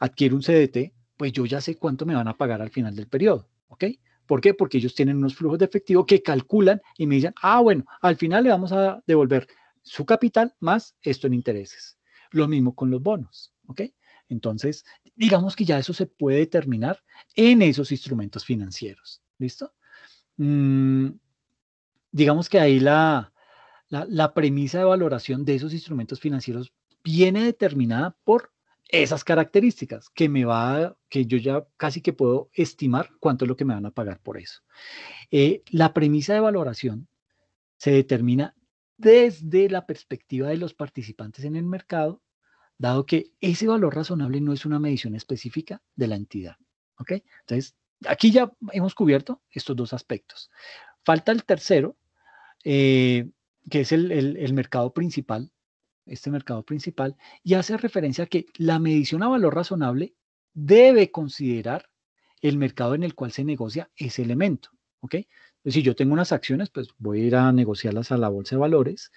adquiere un CDT, pues yo ya sé cuánto me van a pagar al final del periodo, ¿ok? ¿Por qué? Porque ellos tienen unos flujos de efectivo que calculan y me dicen, ah, bueno, al final le vamos a devolver su capital más esto en intereses. Lo mismo con los bonos, ¿ok? Entonces, digamos que ya eso se puede determinar en esos instrumentos financieros, ¿listo? Mm, digamos que ahí la premisa de valoración de esos instrumentos financieros viene determinada por esas características que me va que yo ya casi que puedo estimar cuánto es lo que me van a pagar por eso. Eh, la premisa de valoración se determina desde la perspectiva de los participantes en el mercado, dado que ese valor razonable no es una medición específica de la entidad. ¿ok? Entonces, aquí ya hemos cubierto estos dos aspectos. Falta el tercero, eh, que es el mercado principal, este mercado principal, y hace referencia a que la medición a valor razonable debe considerar el mercado en el cual se negocia ese elemento. ¿ok? Pues, si yo tengo unas acciones, pues voy a ir a negociarlas a la bolsa de valores.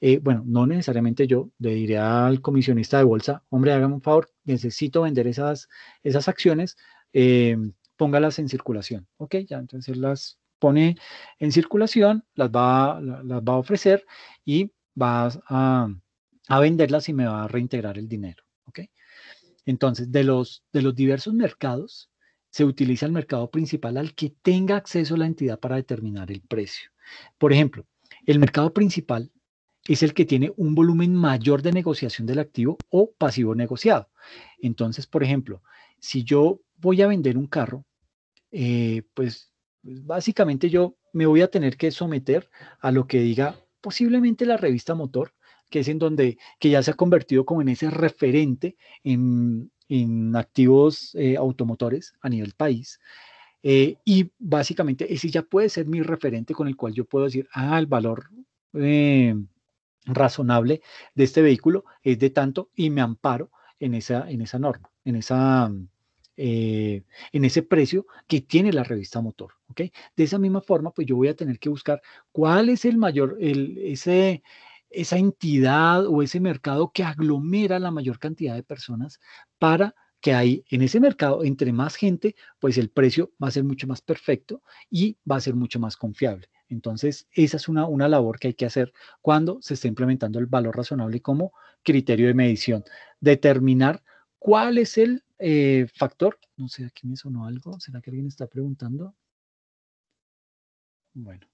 Eh, bueno, no necesariamente yo, le diré al comisionista de bolsa, hombre, hágame un favor, necesito vender esas, esas acciones, em, póngalas en circulación. Ok, ya entonces las pone en circulación, las va, las va a ofrecer y vas a, a venderlas y me va a reintegrar el dinero. Entonces, de los, de los diversos mercados, se utiliza el mercado principal al que tenga acceso la entidad para determinar el precio. Por ejemplo, el mercado principal es el que tiene un volumen mayor de negociación del activo o pasivo negociado. Entonces, por ejemplo, si yo voy a vender un carro, eh, pues, pues básicamente yo me voy a tener que someter a lo que diga posiblemente la revista Motor que es en donde, que ya se ha convertido como en ese referente en, en activos eh, automotores a nivel país. Eh, y básicamente ese ya puede ser mi referente con el cual yo puedo decir, ah, el valor eh, razonable de este vehículo es de tanto y me amparo en esa, en esa norma, en, esa, en ese precio que tiene la revista motor. ¿ok? De esa misma forma, pues yo voy a tener que buscar cuál es el mayor, el, ese, esa entidad o ese mercado que aglomera la mayor cantidad de personas para que hay en ese mercado, entre más gente, pues el precio va a ser mucho más perfecto y va a ser mucho más confiable. Entonces, esa es una, una labor que hay que hacer cuando se está implementando el valor razonable como criterio de medición. Determinar cuál es el eh, factor. No sé, aquí me sonó algo. ¿Será que alguien está preguntando? Bueno.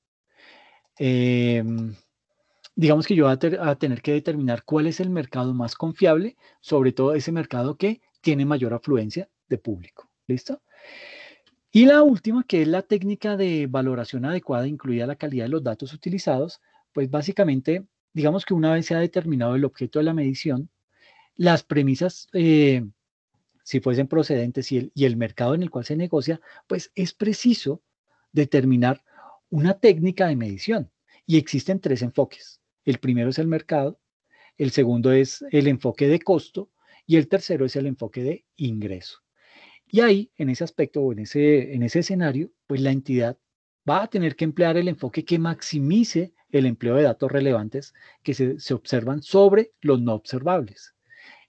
Em, digamos que yo voy a, tener que determinar cuál es el mercado más confiable, sobre todo ese mercado que tiene mayor afluencia de público. ¿Listo? Y la última, que es la técnica de valoración adecuada, incluida la calidad de los datos utilizados, pues básicamente, digamos que una vez se ha determinado el objeto de la medición, las premisas, eh, si fuesen procedentes y el, y el mercado en el cual se negocia, pues es preciso determinar una técnica de medición. Y existen tres enfoques. El primero es el mercado, el segundo es el enfoque de costo y el tercero es el enfoque de ingreso. Y ahí, en ese aspecto o en ese, en ese escenario, pues la entidad va a tener que emplear el enfoque que maximice el empleo de datos relevantes que se, observan sobre los no observables.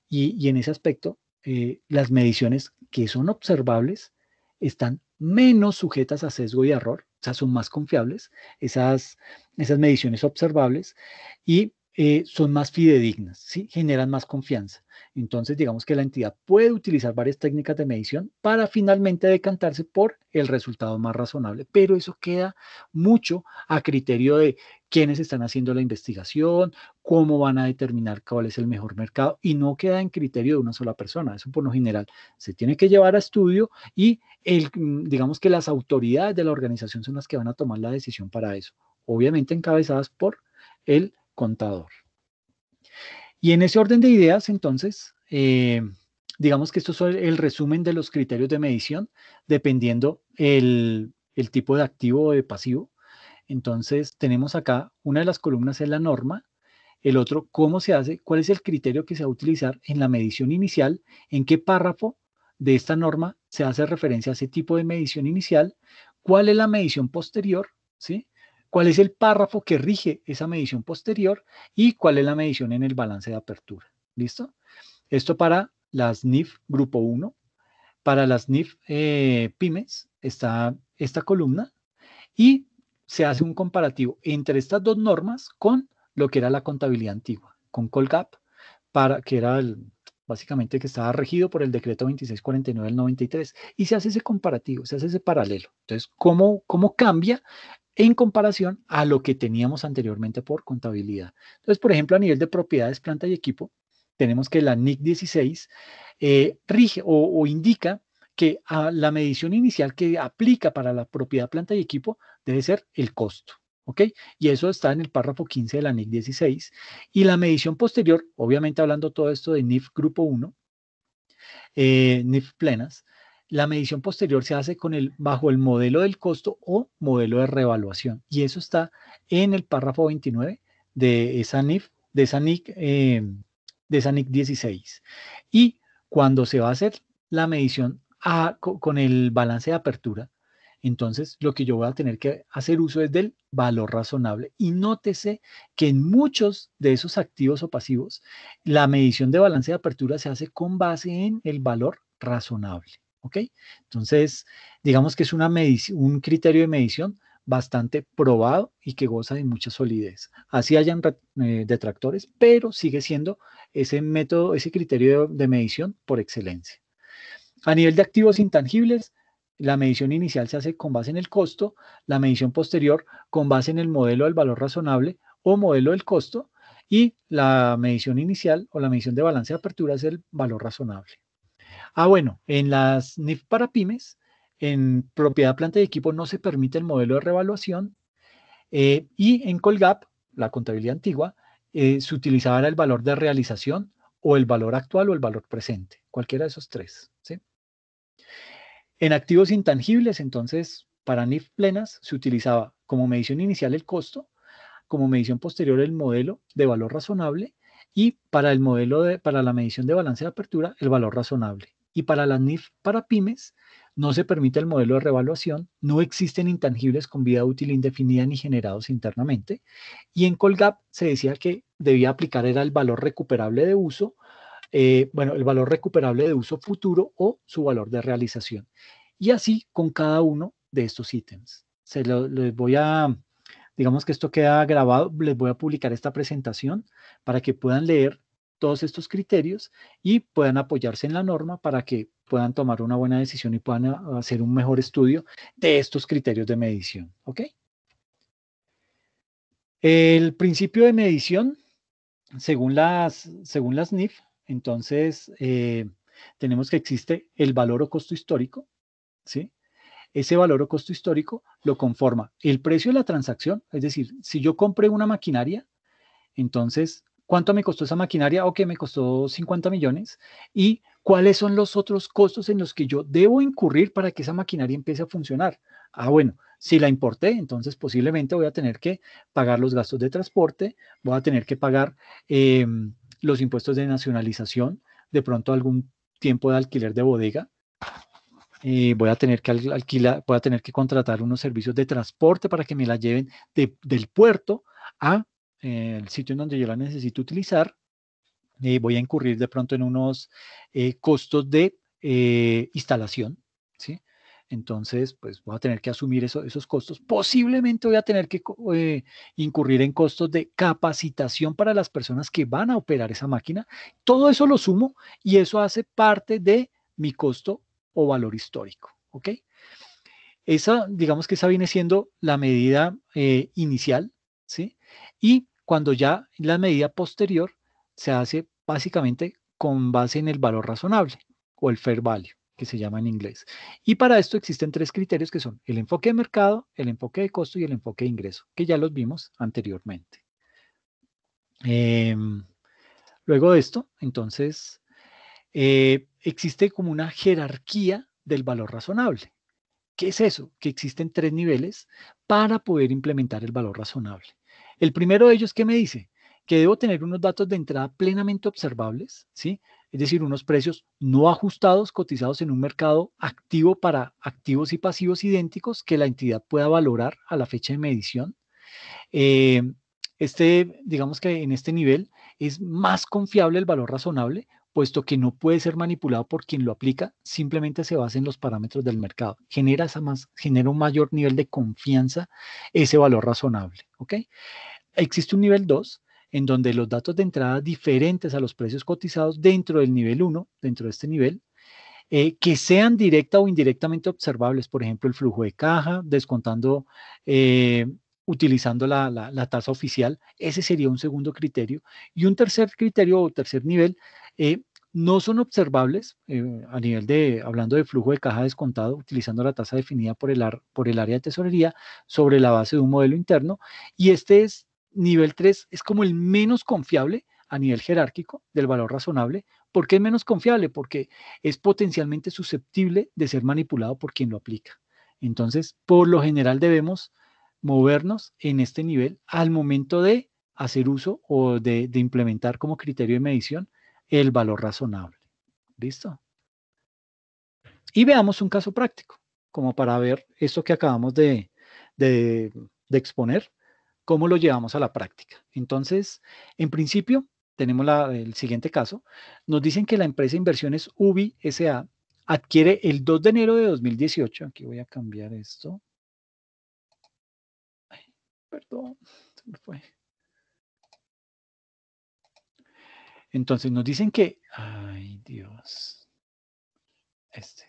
Y, en ese aspecto, eh, las mediciones que son observables están menos sujetas a sesgo y error esas son más confiables, esas, esas mediciones observables y eh, son más fidedignas, ¿sí? generan más confianza. Entonces, digamos que la entidad puede utilizar varias técnicas de medición para finalmente decantarse por el resultado más razonable, pero eso queda mucho a criterio de quienes están haciendo la investigación, cómo van a determinar cuál es el mejor mercado y no queda en criterio de una sola persona. Eso por lo general se tiene que llevar a estudio y el, mm, digamos que las autoridades de la organización son las que van a tomar la decisión para eso, obviamente encabezadas por el contador. Y en ese orden de ideas, entonces, eh, digamos que esto es el resumen de los criterios de medición, dependiendo el, el tipo de activo o de pasivo. Entonces, tenemos acá, una de las columnas es la norma, el otro, cómo se hace, cuál es el criterio que se va a utilizar en la medición inicial, en qué párrafo de esta norma se hace referencia a ese tipo de medición inicial, cuál es la medición posterior, ¿sí? cuál es el párrafo que rige esa medición posterior y cuál es la medición en el balance de apertura. ¿Listo? Esto para las NIF Grupo 1, para las NIF eh, Pymes está esta columna y se hace un comparativo entre estas dos normas con lo que era la contabilidad antigua, con Colgap, para, que era básicamente que estaba regido por el decreto 2649 del 93, y se hace ese comparativo, se hace ese paralelo. Entonces, ¿cómo, cómo cambia en comparación a lo que teníamos anteriormente por contabilidad. Entonces, por ejemplo, a nivel de propiedades, planta y equipo, tenemos que la NIC 16 eh, rige o, indica que a la medición inicial que aplica para la propiedad, planta y equipo debe ser el costo. ¿Ok? Y eso está en el párrafo 15 de la NIC 16. Y la medición posterior, obviamente hablando todo esto de NIF Grupo 1, eh, NIF plenas, la medición posterior se hace con el, bajo el modelo del costo o modelo de revaluación. Y eso está en el párrafo 29 de esa NIF, de esa NIC, eh, de 16. Y cuando se va a hacer la medición con el balance de apertura, entonces lo que yo voy a tener que hacer uso es del valor razonable. Y nótese que en muchos de esos activos o pasivos, la medición de balance de apertura se hace con base en el valor razonable. Entonces, digamos que es un criterio de medición bastante probado y que goza de mucha solidez. Así hayan eh, detractores, pero sigue siendo ese método, ese criterio de medición por excelencia. A nivel de activos intangibles, la medición inicial se hace con base en el costo, la medición posterior con base en el modelo del valor razonable o modelo del costo, y la medición inicial o la medición de balance de apertura es el valor razonable. Ah, bueno, en las NIF para pymes, en propiedad planta y equipo no se permite el modelo de revaluación eh, y en Colgap, la contabilidad antigua, eh, se utilizaba el valor de realización o el valor actual o el valor presente, cualquiera de esos tres. ¿sí? En activos intangibles, entonces, para NIF plenas se utilizaba como medición inicial el costo, como medición posterior el modelo de valor razonable y para el modelo de, para la medición de balance de apertura el valor razonable y para las NIF para pymes no se permite el modelo de revaluación, no existen intangibles con vida útil indefinida ni generados internamente. Y en Colgap se decía que debía aplicar era el valor recuperable de uso, eh, bueno, el valor recuperable de uso futuro o su valor de realización. Y así con cada uno de estos ítems. Se lo, les voy a, digamos que esto queda grabado, les voy a publicar esta presentación para que puedan leer todos estos criterios y puedan apoyarse en la norma para que puedan tomar una buena decisión y puedan ah, hacer un mejor estudio de estos criterios de medición. ¿Ok? El principio de medición, según las, según las NIF, entonces eh, tenemos que existe el valor o costo histórico, ¿sí? Ese valor o costo histórico lo conforma el precio de la transacción, es decir, si yo compré una maquinaria, entonces cuánto me costó esa maquinaria, ok, me costó 50 millones, y cuáles son los otros costos en los que yo debo incurrir para que esa maquinaria empiece a funcionar. Ah, bueno, si la importé, entonces posiblemente voy a tener que pagar los gastos de transporte, voy a tener que pagar em, los impuestos de nacionalización, de pronto algún tiempo de alquiler de bodega, eh, voy a tener que alquilar, voy a tener que contratar unos servicios de transporte para que me la lleven del puerto a eh, el sitio en donde yo la necesito utilizar, eh, voy a incurrir de pronto en unos eh, costos de instalación, ¿sí? Entonces, pues voy a tener que asumir esos costos. Posiblemente voy a tener que incurrir en costos de capacitación para las personas que van a operar esa máquina. Todo eso lo sumo y eso hace parte de mi costo o valor histórico, ¿ok? Esa, digamos que esa viene siendo la medida inicial, ¿sí? Y cuando ya la medida posterior se hace básicamente con base en el valor razonable o el fair value que se llama en inglés. Y para esto existen tres criterios que son el enfoque de mercado, el enfoque de costo y el enfoque de ingreso, que ya los vimos anteriormente. Em, luego de esto, entonces, eh, existe como una jerarquía del valor razonable. ¿Qué es eso? Que existen tres niveles para poder implementar el valor razonable. El primero de ellos, ¿qué me dice? Que debo tener unos datos de entrada plenamente observables, ¿sí? Es decir, unos precios no ajustados cotizados en un mercado activo para activos y pasivos idénticos que la entidad pueda valorar a la fecha de medición. Eh, este, digamos que en este nivel es más confiable el valor razonable puesto que no puede ser manipulado por quien lo aplica, simplemente se basa en los parámetros del mercado. Genera, genera un mayor nivel de confianza, ese valor razonable. ¿okay? Existe un nivel 2 en donde los datos de entrada diferentes a los precios cotizados dentro del nivel 1, dentro de este nivel, eh, que sean directa o indirectamente observables, por ejemplo, el flujo de caja, descontando, eh, utilizando la, la tasa oficial, ese sería un segundo criterio. Y un tercer criterio o tercer nivel eh, no son observables eh, a nivel de, hablando de flujo de caja descontado, utilizando la tasa definida por el, por el área de tesorería sobre la base de un modelo interno. Y este es nivel 3, es como el menos confiable a nivel jerárquico del valor razonable. ¿Por qué es menos confiable? Porque es potencialmente susceptible de ser manipulado por quien lo aplica. Entonces, por lo general debemos movernos en este nivel al momento de hacer uso o de implementar como criterio de medición el valor razonable. ¿Listo? Y veamos un caso práctico, como para ver esto que acabamos de, de, exponer, cómo lo llevamos a la práctica. Entonces, en principio, tenemos la, el siguiente caso. Nos dicen que la empresa de inversiones UBI SA adquiere el 2 de enero de 2018. Aquí voy a cambiar esto. perdón, fue. Entonces nos dicen que, ay Dios, este,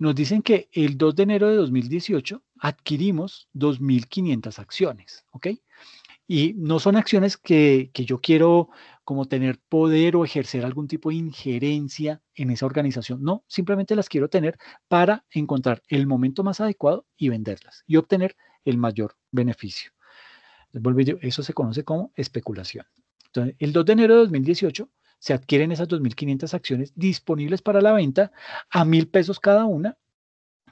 nos dicen que el 2 de enero de 2018 adquirimos 2.500 acciones, ¿ok? Y no son acciones que, que, yo quiero como tener poder o ejercer algún tipo de injerencia en esa organización. No, simplemente las quiero tener para encontrar el momento más adecuado y venderlas y obtener el mayor beneficio. Eso se conoce como especulación. Entonces, el 2 de enero de 2018 se adquieren esas 2.500 acciones disponibles para la venta a mil pesos cada una,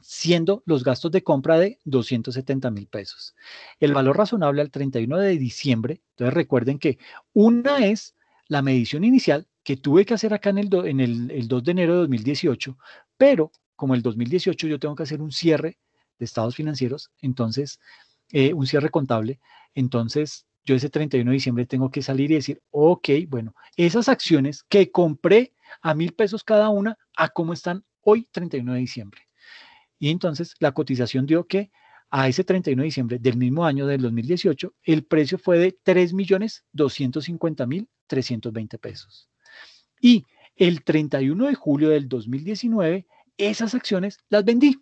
siendo los gastos de compra de 270 mil pesos. El valor razonable al 31 de diciembre, entonces recuerden que una es la medición inicial que tuve que hacer acá en el, en 2 de enero de 2018, pero como el 2018 yo tengo que hacer un cierre de estados financieros, entonces eh, un cierre contable, entonces yo ese 31 de diciembre tengo que salir y decir, ok, bueno, esas acciones que compré a mil pesos cada una, ¿a cómo están hoy 31 de diciembre? Y entonces la cotización dio que a ese 31 de diciembre del mismo año del 2018, el precio fue de 3.250.320 pesos. Y el 31 de julio del 2019, esas acciones las vendí.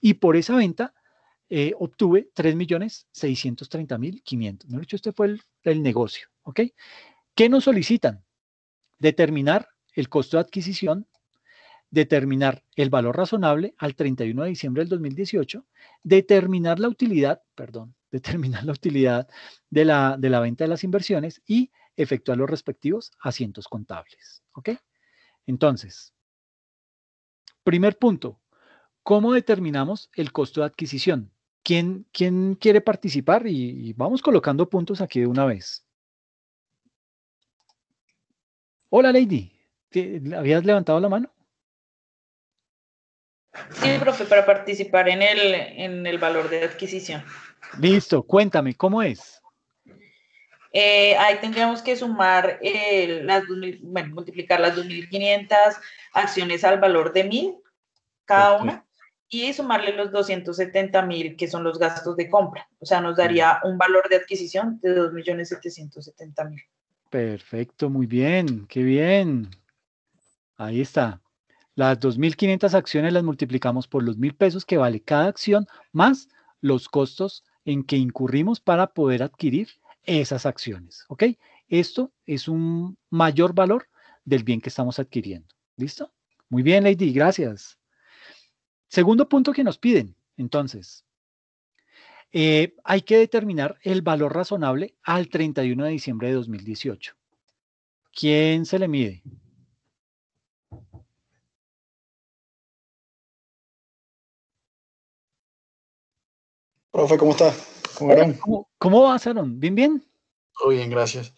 Y por esa venta eh, obtuve 3.630.500. De dicho, este fue el, negocio. ¿Ok? ¿Qué nos solicitan? Determinar el costo de adquisición, determinar el valor razonable al 31 de diciembre del 2018, determinar la utilidad, perdón, determinar la utilidad de la, de la venta de las inversiones y efectuar los respectivos asientos contables. ¿Ok? Entonces, primer punto, ¿cómo determinamos el costo de adquisición? ¿Quién, quiere participar? Y, vamos colocando puntos aquí de una vez. Hola, Lady. ¿Habías levantado la mano? Sí, profe, para participar en el, valor de adquisición. Listo, cuéntame, ¿cómo es? Eh, ahí tendríamos que sumar eh, las 2000, bueno, multiplicar las 2.500 acciones al valor de 1.000 cada una y sumarle los 270 mil que son los gastos de compra. O sea, nos daría un valor de adquisición de 2.770.000. Perfecto, muy bien, qué bien. Ahí está. Las 2.500 acciones las multiplicamos por los mil pesos que vale cada acción más los costos en que incurrimos para poder adquirir esas acciones. ¿Ok? Esto es un mayor valor del bien que estamos adquiriendo. ¿Listo? Muy bien, Lady, gracias. Segundo punto que nos piden, entonces, eh, hay que determinar el valor razonable al 31 de diciembre de 2018. ¿Quién se le mide? Profe, ¿cómo está? ¿Cómo, ¿Cómo va, Saron? ¿Bien, bien? Muy bien, gracias.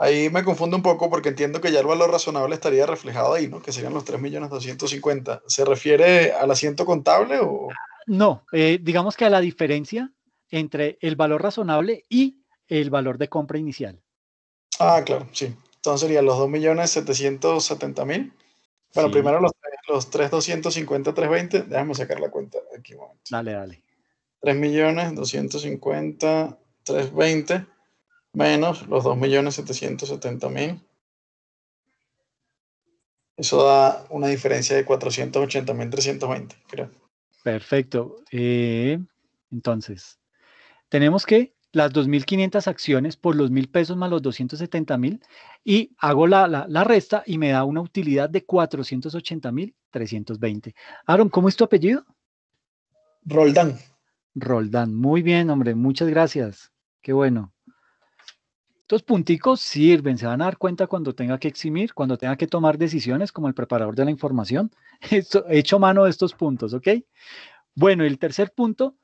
Ahí me confundo un poco porque entiendo que ya el valor razonable estaría reflejado ahí, ¿no? Que serían los 3.250. ¿Se refiere al asiento contable o...? No, eh, digamos que a la diferencia entre el valor razonable y el valor de compra inicial. Ah, claro, sí. Entonces serían los 2.770.000. Bueno, primero los, los 3.250, 3.20. Déjame sacar la cuenta aquí un momento. Dale, dale. 3.250, menos los 2.770.000. Eso da una diferencia de 480.320, creo. Perfecto. Eh, entonces, tenemos que las 2.500 acciones por los 1.000 pesos más los 270.000 y hago la, la, resta y me da una utilidad de 480.320. Aaron, ¿cómo es tu apellido? Roldán. Roldán, muy bien, hombre, muchas gracias. Qué bueno. Estos punticos sirven, se van a dar cuenta cuando tenga que eximir, cuando tenga que tomar decisiones como el preparador de la información. Esto, hecho mano de estos puntos, ¿ok? Bueno, el tercer punto,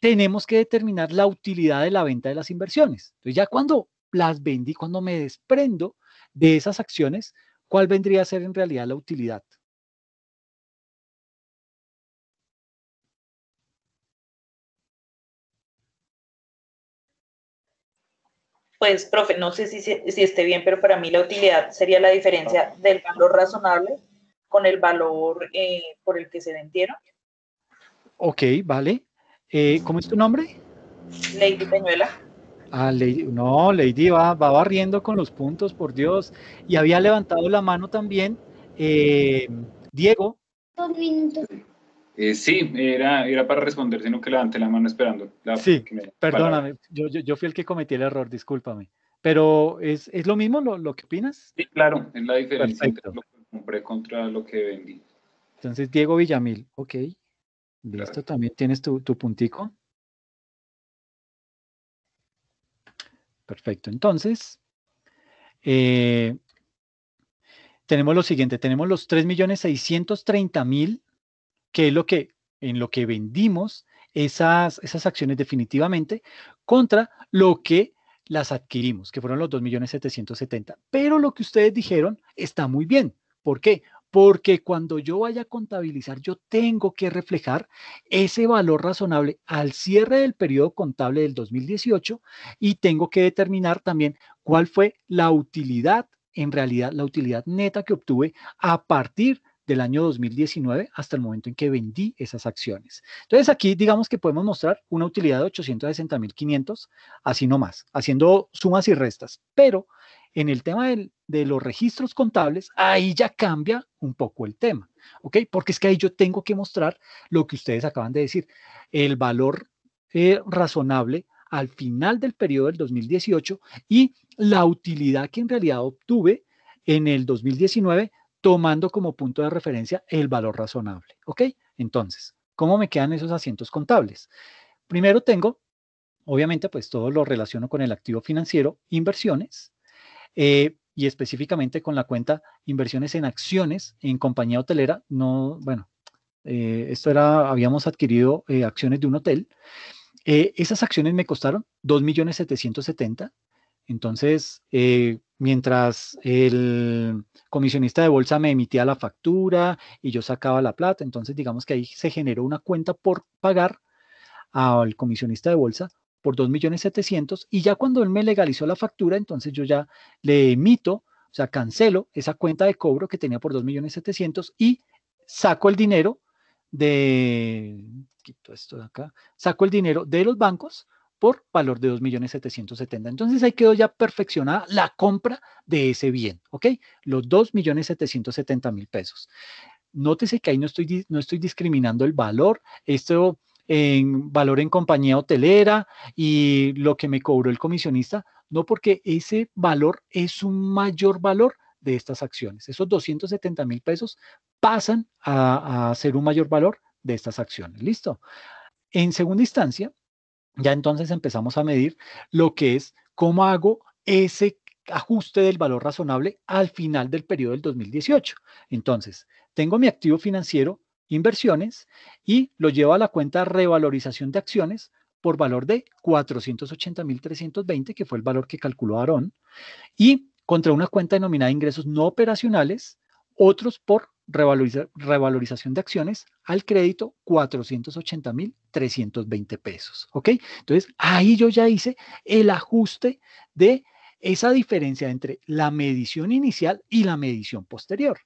tenemos que determinar la utilidad de la venta de las inversiones. Entonces, ya cuando las vendí, cuando me desprendo de esas acciones, ¿cuál vendría a ser en realidad la utilidad? pues, profe, no sé si, si esté bien, pero para mí la utilidad sería la diferencia del valor razonable con el valor eh, por el que se vendieron. Ok, vale. Eh, ¿Cómo es tu nombre? Lady Peñuela. Ah, Lady, no, Lady va, barriendo con los puntos, por Dios. Y había levantado la mano también eh, Diego. minutos. Eh, sí, era, era para responder, sino que levanté la mano esperando. sí, perdóname, yo, fui el que cometí el error, discúlpame. Pero ¿es, lo mismo lo, que opinas? Sí, claro, es la diferencia entre lo que compré contra lo que vendí. Entonces, Diego Villamil, ok. Listo, también tienes tu, tu puntico. Perfecto, entonces, eh, tenemos lo siguiente, tenemos los 3.630.000 que es lo que, en lo que vendimos esas, esas acciones definitivamente contra lo que las adquirimos, que fueron los 2.770. Pero lo que ustedes dijeron está muy bien. ¿Por qué? Porque cuando yo vaya a contabilizar, yo tengo que reflejar ese valor razonable al cierre del periodo contable del 2018 y tengo que determinar también cuál fue la utilidad, en realidad la utilidad neta que obtuve a partir del año 2019 hasta el momento en que vendí esas acciones. Entonces aquí digamos que podemos mostrar una utilidad de 860.500, así nomás, haciendo sumas y restas. Pero en el tema de los registros contables, ahí ya cambia un poco el tema, ¿ok? Porque es que ahí yo tengo que mostrar lo que ustedes acaban de decir, el valor eh, razonable al final del periodo del 2018 y la utilidad que en realidad obtuve en el 2019 tomando como punto de referencia el valor razonable. ¿Ok? Entonces, ¿cómo me quedan esos asientos contables? Primero tengo, obviamente, pues todo lo relaciono con el activo financiero, inversiones, eh, y específicamente con la cuenta inversiones en acciones en compañía hotelera. No, bueno, eh, esto era, habíamos adquirido eh, acciones de un hotel. esas acciones me costaron 2.770.000 entonces, eh, mientras el comisionista de bolsa me emitía la factura y yo sacaba la plata, entonces digamos que ahí se generó una cuenta por pagar al comisionista de bolsa por 2.700.000 y ya cuando él me legalizó la factura, entonces yo ya le emito, o sea, cancelo esa cuenta de cobro que tenía por 2.700.000 y saco el dinero de, esto de acá, saco el dinero de los bancos por valor de 2.770. Entonces ahí quedó ya perfeccionada la compra de ese bien, ¿ok? Los 2.770.000 pesos. Nótese que ahí no estoy, no estoy discriminando el valor, esto en valor en compañía hotelera y lo que me cobró el comisionista, no porque ese valor es un mayor valor de estas acciones. Esos 270.000 mil pesos pasan a ser un mayor valor de estas acciones. ¿Listo? En segunda instancia, ya entonces empezamos a medir lo que es cómo hago ese ajuste del valor razonable al final del periodo del 2018. Entonces, tengo mi activo financiero, inversiones, y lo llevo a la cuenta revalorización de acciones por valor de 480.320, que fue el valor que calculó Aarón, y contra una cuenta denominada ingresos no operacionales, otros por revalorización de acciones al crédito 480.320 pesos. ¿Ok? Entonces, ahí yo ya hice el ajuste de esa diferencia entre la medición inicial y la medición posterior.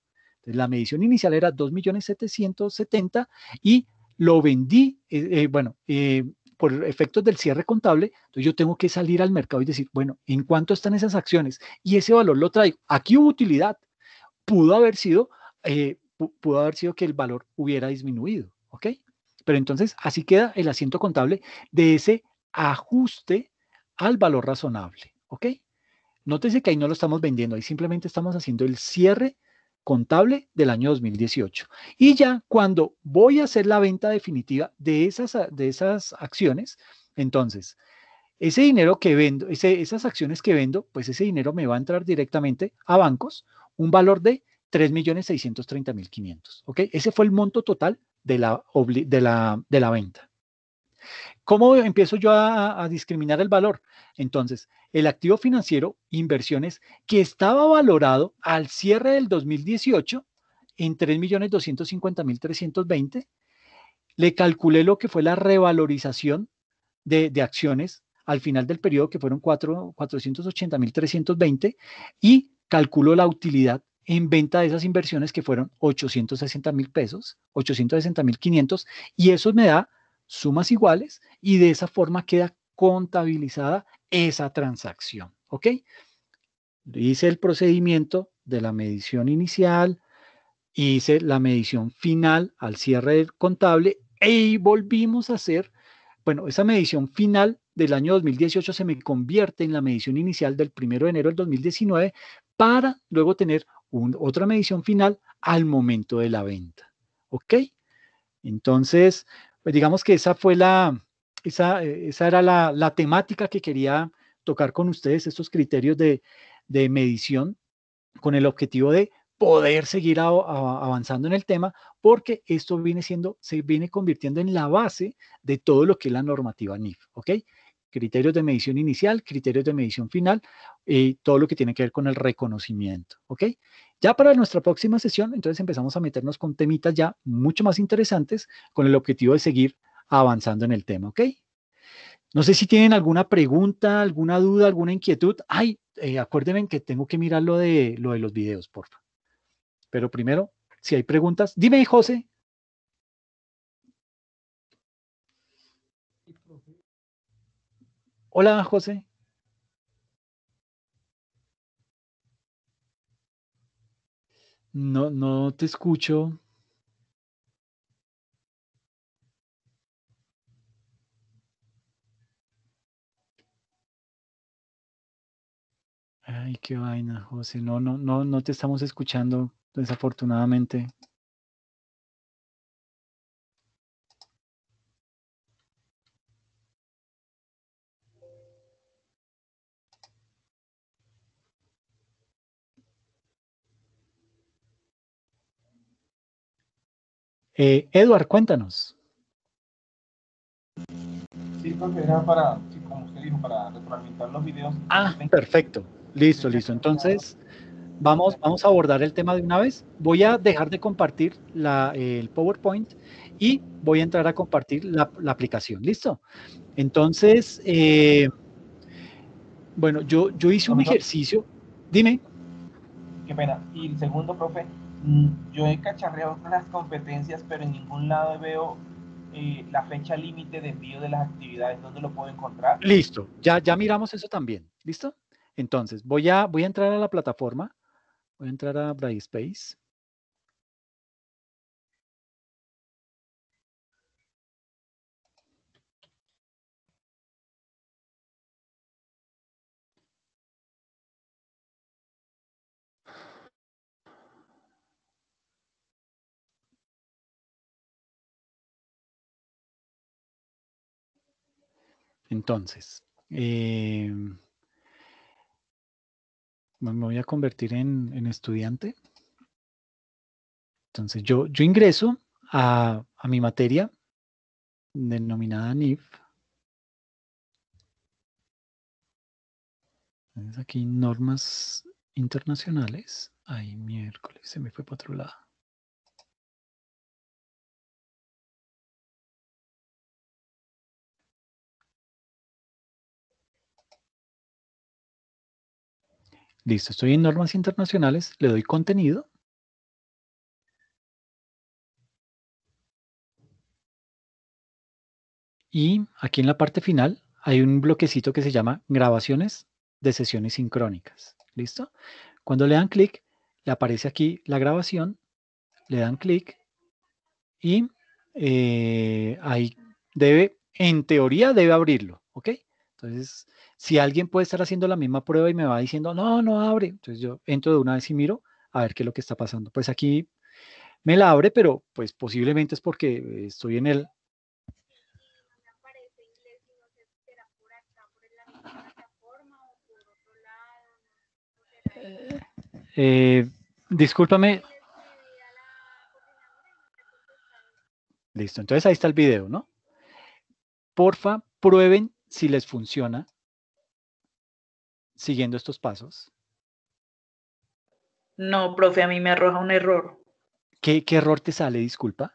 la medición inicial era 2.770 y lo vendí, eh, eh, bueno, eh, por efectos del cierre contable, entonces yo tengo que salir al mercado y decir, bueno, ¿en cuánto están esas acciones? Y ese valor lo traigo. Aquí hubo utilidad. Pudo haber sido eh, pudo haber sido que el valor hubiera disminuido, ¿ok? Pero entonces así queda el asiento contable de ese ajuste al valor razonable, ¿ok? Nótese que ahí no lo estamos vendiendo, ahí simplemente estamos haciendo el cierre contable del año 2018. Y ya cuando voy a hacer la venta definitiva de esas, de esas acciones, entonces, ese dinero que vendo, esas acciones que vendo, pues ese dinero me va a entrar directamente a bancos, un valor de 3.630.500. ¿Ok? Ese fue el monto total de la, de la, de la venta. ¿Cómo empiezo yo a, discriminar el valor? Entonces, el activo financiero, inversiones, que estaba valorado al cierre del 2018 en 3.250.320, le calculé lo que fue la revalorización de, de acciones al final del periodo, que fueron 480.320, y calculó la utilidad en venta de esas inversiones que fueron 860 mil pesos, 860 mil 500, y eso me da sumas iguales y de esa forma queda contabilizada esa transacción. ¿Ok? Hice el procedimiento de la medición inicial, hice la medición final al cierre del contable e y volvimos a hacer, bueno, esa medición final del año 2018 se me convierte en la medición inicial del 1 de enero del 2019 para luego tener otra medición final al momento de la venta. ¿Ok? Entonces, pues digamos que esa fue la, esa, era la, temática que quería tocar con ustedes, estos criterios de, medición, con el objetivo de poder seguir avanzando en el tema, porque esto viene siendo, se viene convirtiendo en la base de todo lo que es la normativa NIF, ¿ok? criterios de medición inicial, criterios de medición final y todo lo que tiene que ver con el reconocimiento. ¿Ok? Ya para nuestra próxima sesión, entonces empezamos a meternos con temitas ya mucho más interesantes con el objetivo de seguir avanzando en el tema. ¿Ok? No sé si tienen alguna pregunta, alguna duda, alguna inquietud. Ay, eh, acuérdenme que tengo que mirar lo de, lo de los videos, por favor. Pero primero, si hay preguntas, dime, José. Hola, José. No, no te escucho. Ay, qué vaina, José. No, no, no, no te estamos escuchando, desafortunadamente. Eh, Edward, cuéntanos. Sí, porque era para, como usted dijo, para retroalimentar los videos. Ah, perfecto. Listo, listo. Entonces, vamos, vamos a abordar el tema de una vez. Voy a dejar de compartir eh, el PowerPoint y voy a entrar a compartir la, aplicación. ¿Listo? Entonces, eh, bueno, yo, yo hice un ejercicio. Dime. Qué pena. Y el segundo, profe, yo he cacharreado las competencias, pero en ningún lado veo eh, la fecha límite de envío de las actividades, ¿dónde lo puedo encontrar? Listo, ya, ya miramos eso también, ¿listo? Entonces, voy a, voy a entrar a la plataforma, voy a entrar a Brightspace, Entonces, em, me voy a convertir en, estudiante. Entonces, yo, ingreso a, mi materia denominada NIF. aquí normas internacionales. Ahí miércoles se me fue para otro lado. Listo, estoy en normas internacionales, le doy contenido. Y aquí en la parte final hay un bloquecito que se llama grabaciones de sesiones sincrónicas. ¿Listo? Cuando le dan clic, le aparece aquí la grabación, le dan clic y eh, ahí debe, en teoría debe abrirlo, ¿ok? Entonces, si alguien puede estar haciendo la misma prueba y me va diciendo, no, no abre, entonces yo entro de una vez y miro a ver qué es lo que está pasando. Pues aquí me la abre, pero pues posiblemente es porque estoy en el... Eh. eh, discúlpame. Listo, entonces ahí está el video, ¿no? Porfa, prueben si les funciona siguiendo estos pasos? No, profe, a mí me arroja un error. ¿Qué, error te sale, disculpa?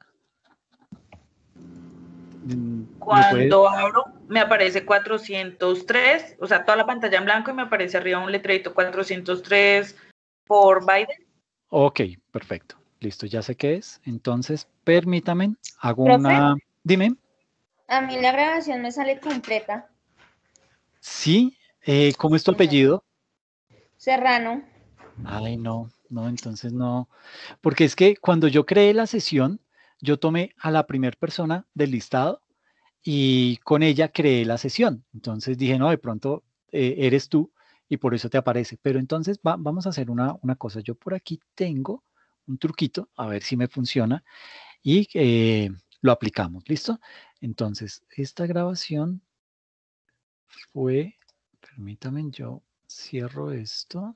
Mm, Cuando abro, me aparece 403, o sea, toda la pantalla en blanco y me aparece arriba un letrerito 403 por Biden. Ok, perfecto. Listo, ya sé qué es. Entonces, permítame, hago una... Dime. A mí la grabación me sale completa. Sí, eh, ¿cómo es tu apellido? Serrano. Ay, no, no, entonces no. Porque es que cuando yo creé la sesión, yo tomé a la primera persona del listado y con ella creé la sesión. Entonces dije, no, de pronto eh, eres tú y por eso te aparece. Pero entonces vamos a hacer una, cosa. Yo por aquí tengo un truquito, a ver si me funciona y eh, lo aplicamos. ¿Listo? Entonces, esta grabación fue, permítame yo, cierro esto.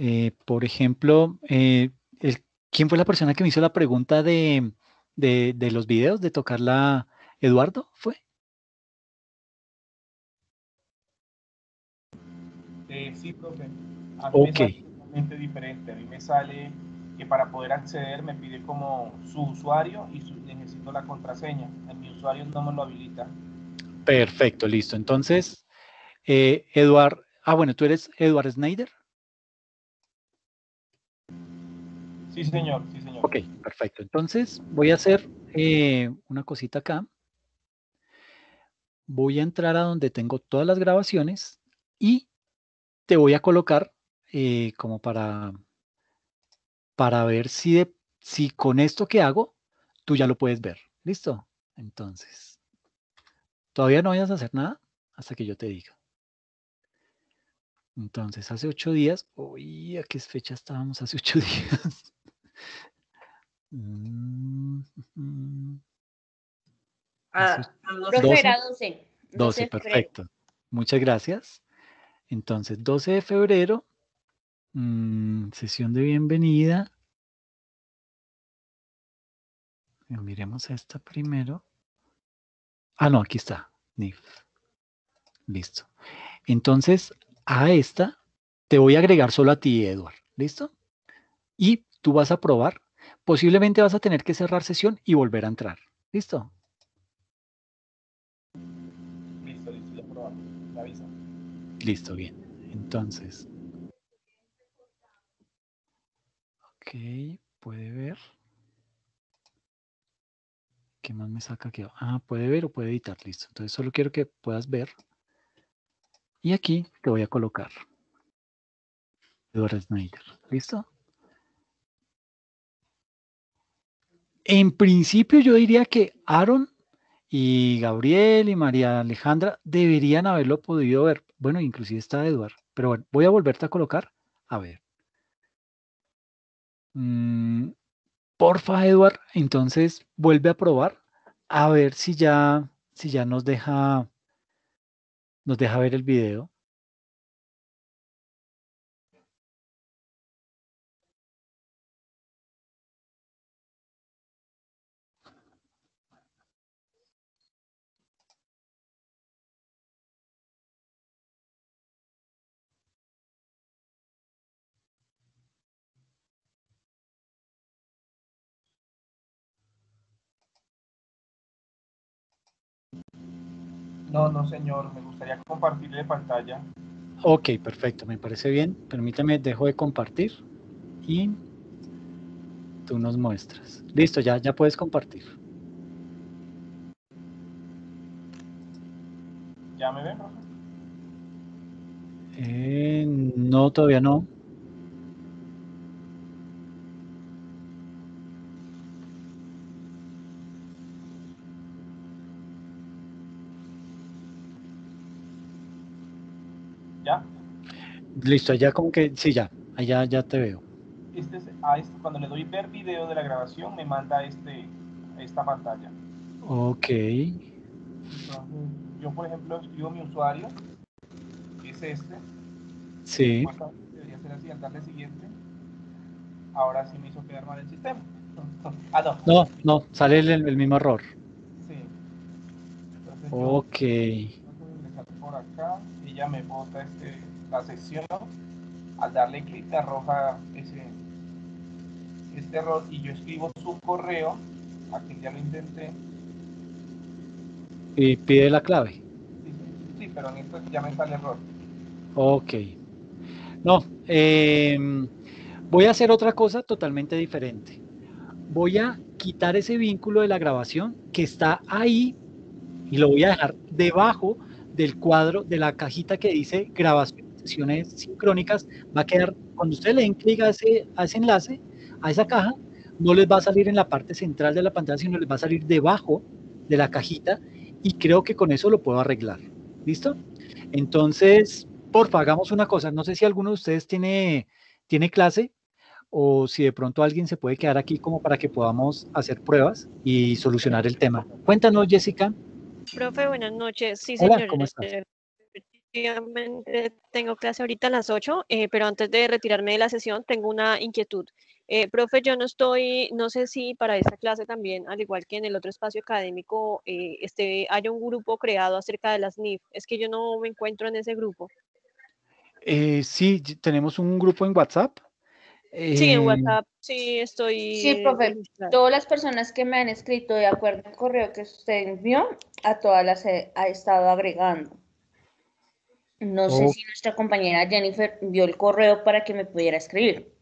Eh, por ejemplo, eh, ¿quién fue la persona que me hizo la pregunta de, de los videos, de tocarla? ¿Eduardo fue? Ok. diferente. A mí me sale que para poder acceder me pide como su usuario y necesito la contraseña. En mi usuario no me lo habilita. Perfecto, listo. Entonces, eh, Eduard, ah, bueno, ¿tú eres Eduard Snyder? Sí, señor, sí, señor. Ok, perfecto. Entonces, voy a hacer eh, una cosita acá. Voy a entrar a donde tengo todas las grabaciones y te voy a colocar eh, como para, para ver si, si con esto que hago, tú ya lo puedes ver. ¿Listo? Entonces, todavía no vayas a hacer nada hasta que yo te diga. Entonces, hace ocho días, uy, ¿a qué fecha estábamos hace ocho días? 12, mm, 12 mm. ah, perfecto. Muchas gracias. Entonces, 12 de febrero, mm, sesión de bienvenida. Eh, miremos esta primero. Ah, no, aquí está, NIF. Listo. Entonces, a esta te voy a agregar solo a ti, Edward. ¿Listo? Y tú vas a probar. Posiblemente vas a tener que cerrar sesión y volver a entrar. ¿Listo? Listo, bien. Entonces. Ok, puede ver. ¿Qué más me saca aquí? Ah, puede ver o puede editar. Listo. Entonces solo quiero que puedas ver. Y aquí te voy a colocar. Edward Snyder. ¿Listo? En principio yo diría que Aaron y Gabriel y María Alejandra deberían haberlo podido ver. Bueno, inclusive está Eduard. Pero bueno, voy a volverte a colocar. A ver. Mm, porfa, Eduard, entonces vuelve a probar. A ver si ya, si ya nos deja, nos deja ver el video. No, no, señor. Me gustaría compartirle pantalla. Ok, perfecto. Me parece bien. Permítame, dejo de compartir y tú nos muestras. Listo, ya, ya puedes compartir. ¿Ya me ven, eh, no, todavía no. Listo, ya como que, sí, ya, allá ya te veo. Este a ah, este, cuando le doy ver video de la grabación, me manda este, esta pantalla. Ok. yo, por ejemplo, escribo mi usuario, que es este. Sí. Debería ser así, al darle siguiente. Ahora sí me hizo quedar mal el sistema. ah, no. No, no, sale el, mismo error. Sí. Entonces, ok. y ya me bota este la sección, al darle clic te arroja ese, este error y yo escribo su correo, aquí ya lo intenté. Y pide la clave. Sí, pero en esto ya me sale error. Ok. No, em, voy a hacer otra cosa totalmente diferente. Voy a quitar ese vínculo de la grabación que está ahí y lo voy a dejar debajo del cuadro de la cajita que dice grabación sincrónicas, va a quedar, cuando ustedes le den clic a ese, enlace, a esa caja, no les va a salir en la parte central de la pantalla, sino les va a salir debajo de la cajita y creo que con eso lo puedo arreglar. ¿Listo? Entonces, porfa, hagamos una cosa. No sé si alguno de ustedes tiene, tiene clase o si de pronto alguien se puede quedar aquí como para que podamos hacer pruebas y solucionar el tema. Cuéntanos, Jessica. Profe, buenas noches. Sí, Hola, señor. ¿cómo eh, obviamente tengo clase ahorita a las 8, eh, pero antes de retirarme de la sesión tengo una inquietud. Eh, profe, yo no estoy, no sé si para esta clase también, al igual que en el otro espacio académico, eh, este, haya un grupo creado acerca de las NIF. Es que yo no me encuentro en ese grupo. Eh, sí, tenemos un grupo en WhatsApp. sí, en eh, WhatsApp, sí, estoy. Sí, profe, todas las personas que me han escrito de acuerdo al correo que usted envió, a todas las he estado agregando. No sé oh. si nuestra compañera Jennifer vio el correo para que me pudiera escribir.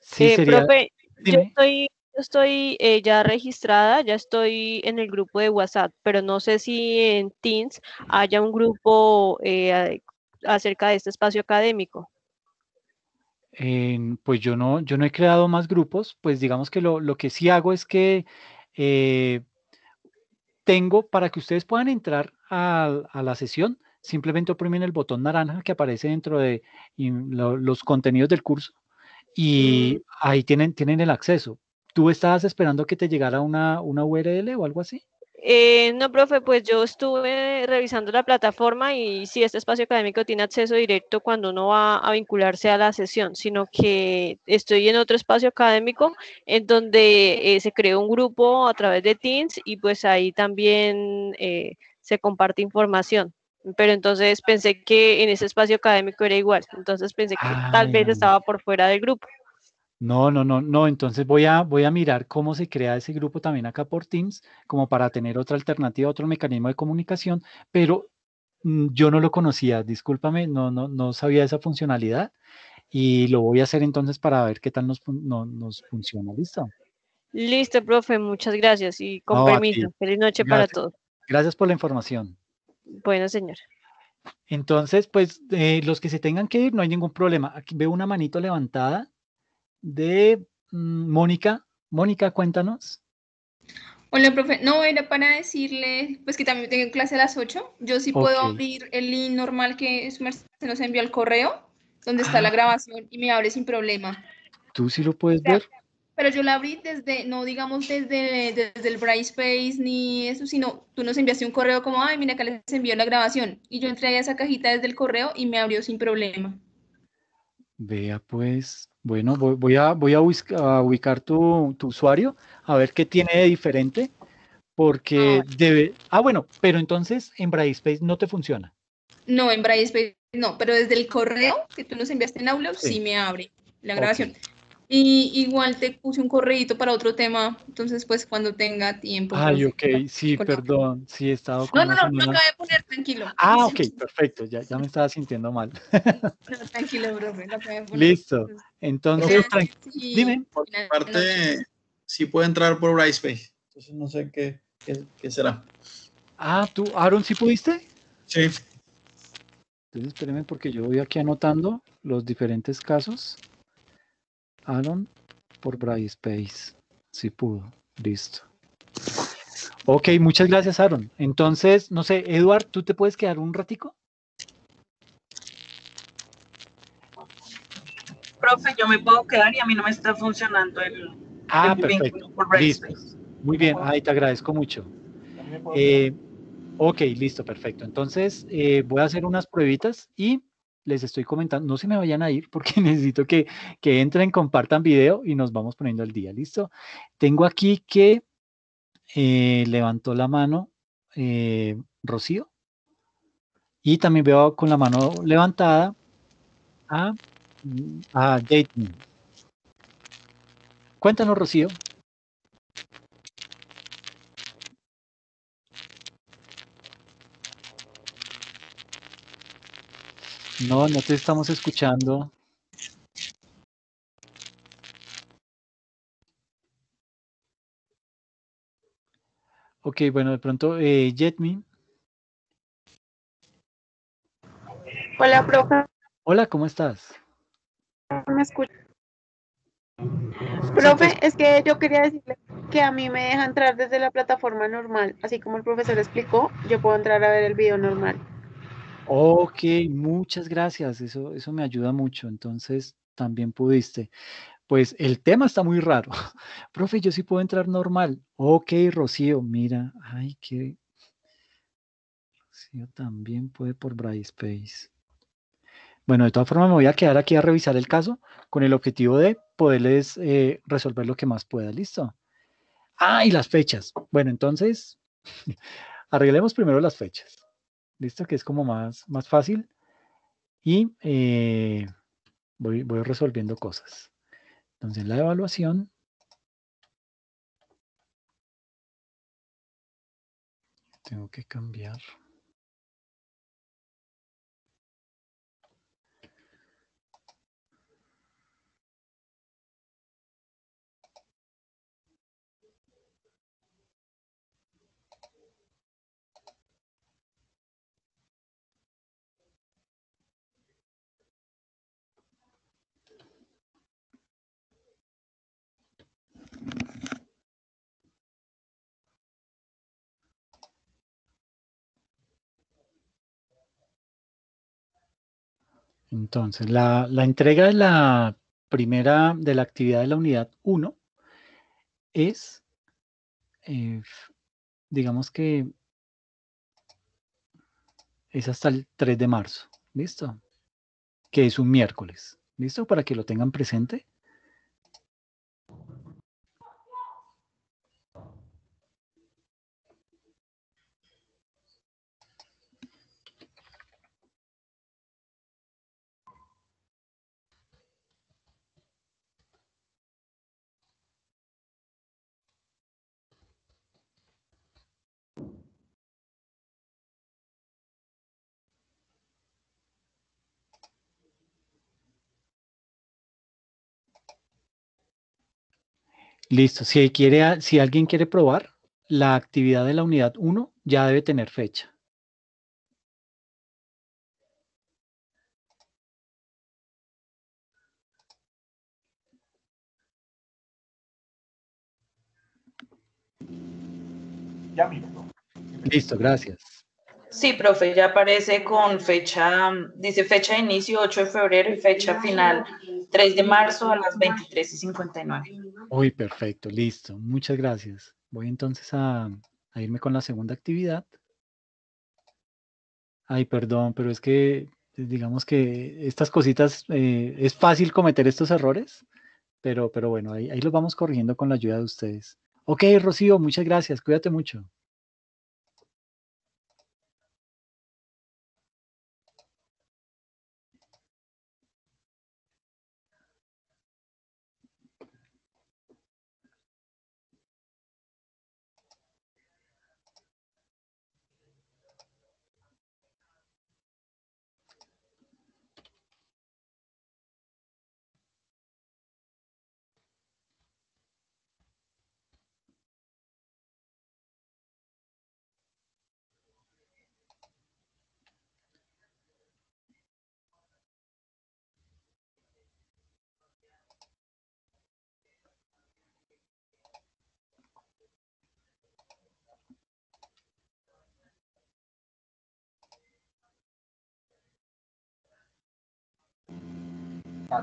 Sí, eh, profe, yo estoy, yo estoy eh, ya registrada, ya estoy en el grupo de WhatsApp, pero no sé si en Teams haya un grupo eh, acerca de este espacio académico. pues yo no, yo no he creado más grupos, pues digamos que lo, lo que sí hago es que tengo para que ustedes puedan entrar a, la sesión, simplemente oprimen el botón naranja que aparece dentro de los contenidos del curso y mm. ahí tienen, tienen el acceso. ¿Tú estabas esperando que te llegara una, una URL o algo así? Eh, no, profe, pues yo estuve revisando la plataforma y sí, este espacio académico tiene acceso directo cuando uno va a vincularse a la sesión, sino que estoy en otro espacio académico en donde eh, se creó un grupo a través de Teams y pues ahí también eh, se comparte información. Pero entonces pensé que en ese espacio académico era igual, entonces pensé que ah, tal vez estaba por fuera del grupo. No, no, no, no. Entonces voy a, voy a mirar cómo se crea ese grupo también acá por Teams, como para tener otra alternativa, otro mecanismo de comunicación, pero mm, yo no lo conocía, discúlpame, no, no, no sabía esa funcionalidad y lo voy a hacer entonces para ver qué tal nos, nos funciona. ¿Listo? Listo, profe, muchas gracias y con permiso. Feliz noche para todos. Gracias por la información. Bueno, señor. Entonces, pues eh, los que se tengan que ir, no hay ningún problema. Aquí veo una manito levantada de mm, Mónica. Mónica, cuéntanos. Hola, profe. No, era para decirle, pues que también tengo clase a las 8. Yo sí puedo abrir el link normal que se nos envió al correo, donde está ah. la grabación y me abre sin problema. ¿Tú sí lo puedes ver? pero yo la abrí desde, no digamos desde, desde el Brightspace ni eso, sino tú nos enviaste un correo como, ay, mira, acá les envió la grabación. Y yo entré a esa cajita desde el correo y me abrió sin problema. Vea, pues, bueno, voy, a, voy a, ubicar tu, tu, usuario, a ver qué tiene de diferente, porque ah. debe... Ah, bueno, pero entonces en Brightspace no te funciona. No, en Brightspace no, pero desde el correo que tú nos enviaste en aula sí, me abre la grabación. Y igual te puse un correíto para otro tema, entonces pues cuando tenga tiempo. Ay, pues, ok, sí, perdón, sí he estado con No, no, no, acabé de poner, tranquilo. Ah, ok, perfecto, ya, ya me estaba sintiendo mal. tranquilo, bro. Listo, entonces, Sí, dime. Por parte, sí puede entrar por Brightspace, entonces no sé qué, qué, qué será. Ah, ¿tú, Aaron, sí pudiste? Sí. Entonces, espérenme porque yo voy aquí anotando los diferentes casos. Aaron, por Brightspace. Si pudo. Listo. Ok, muchas gracias, Aaron. Entonces, no sé, Eduard, ¿tú te puedes quedar un ratico? Profe, yo me puedo quedar y a mí no me está funcionando el, ah, perfecto. Muy bien, ahí te agradezco mucho. Eh, ok, listo, perfecto. Entonces, eh, voy a hacer unas pruebitas y les estoy comentando, no se me vayan a ir porque necesito que, entren, compartan video y nos vamos poniendo al día, ¿listo? Tengo aquí que eh, levantó la mano eh, Rocío y también veo con la mano levantada a, a Cuéntanos, Rocío, No, no te estamos escuchando. Ok, bueno, de pronto, eh, Jetmin. Hola, profe. Hola, ¿cómo estás? Me Profe, pues es que yo quería decirle que a mí me deja entrar desde la plataforma normal, así como el profesor explicó, yo puedo entrar a ver el video normal. Ok, muchas gracias. Eso, eso me ayuda mucho. Entonces, también pudiste. Pues el tema está muy raro. Profe, yo sí puedo entrar normal. Ok, Rocío, mira. Ay, qué. Rocío también puede por Brightspace. Bueno, de todas formas me voy a quedar aquí a revisar el caso con el objetivo de poderles eh, resolver lo que más pueda. ¿Listo? Ah, y las fechas. Bueno, entonces, arreglemos primero las fechas. ¿listo? Que es como más, más fácil. Y eh, voy, voy resolviendo cosas. Entonces, la evaluación tengo que cambiar. Entonces, la, entrega de la primera, de la actividad de la unidad 1 es, eh, digamos que es hasta el 3 de marzo, ¿listo? Que es un miércoles, ¿listo? Para que lo tengan presente. Listo. Si, quiere, si alguien quiere probar, la actividad de la unidad 1 ya debe tener fecha. Ya mismo. Listo, gracias. Sí, profe, ya aparece con fecha, dice fecha de inicio 8 de febrero y fecha final 3 de marzo a las y 59. Uy, perfecto, listo. Muchas gracias. Voy entonces a, irme con la segunda actividad. Ay, perdón, pero es que digamos que estas cositas, eh, es fácil cometer estos errores, pero, pero bueno, ahí, ahí los vamos corrigiendo con la ayuda de ustedes. Ok, Rocío, muchas gracias, cuídate mucho.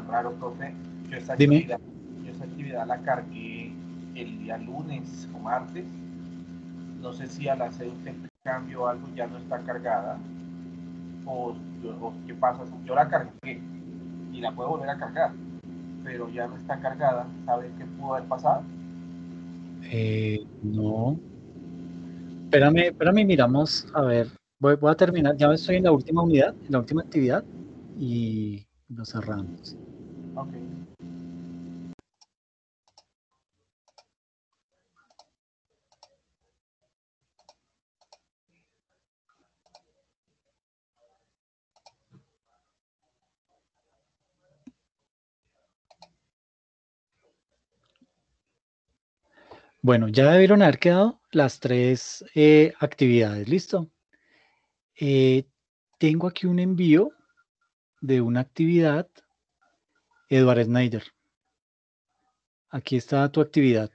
raro, profe. Yo esa actividad, la cargué el día lunes o martes. No sé si al hacer un cambio algo ya no está cargada. O, o qué pasa. Yo la cargué y la puedo volver a cargar, pero ya no está cargada. ¿Sabes qué pudo haber pasado? Eh, no. Espérame, espérame, miramos, a ver, voy, voy, a terminar, ya estoy en la última unidad, en la última actividad, y lo cerramos. Bueno, ya debieron haber quedado las tres eh, actividades, ¿listo? Eh, tengo aquí un envío de una actividad, Edward Snyder. Aquí está tu actividad.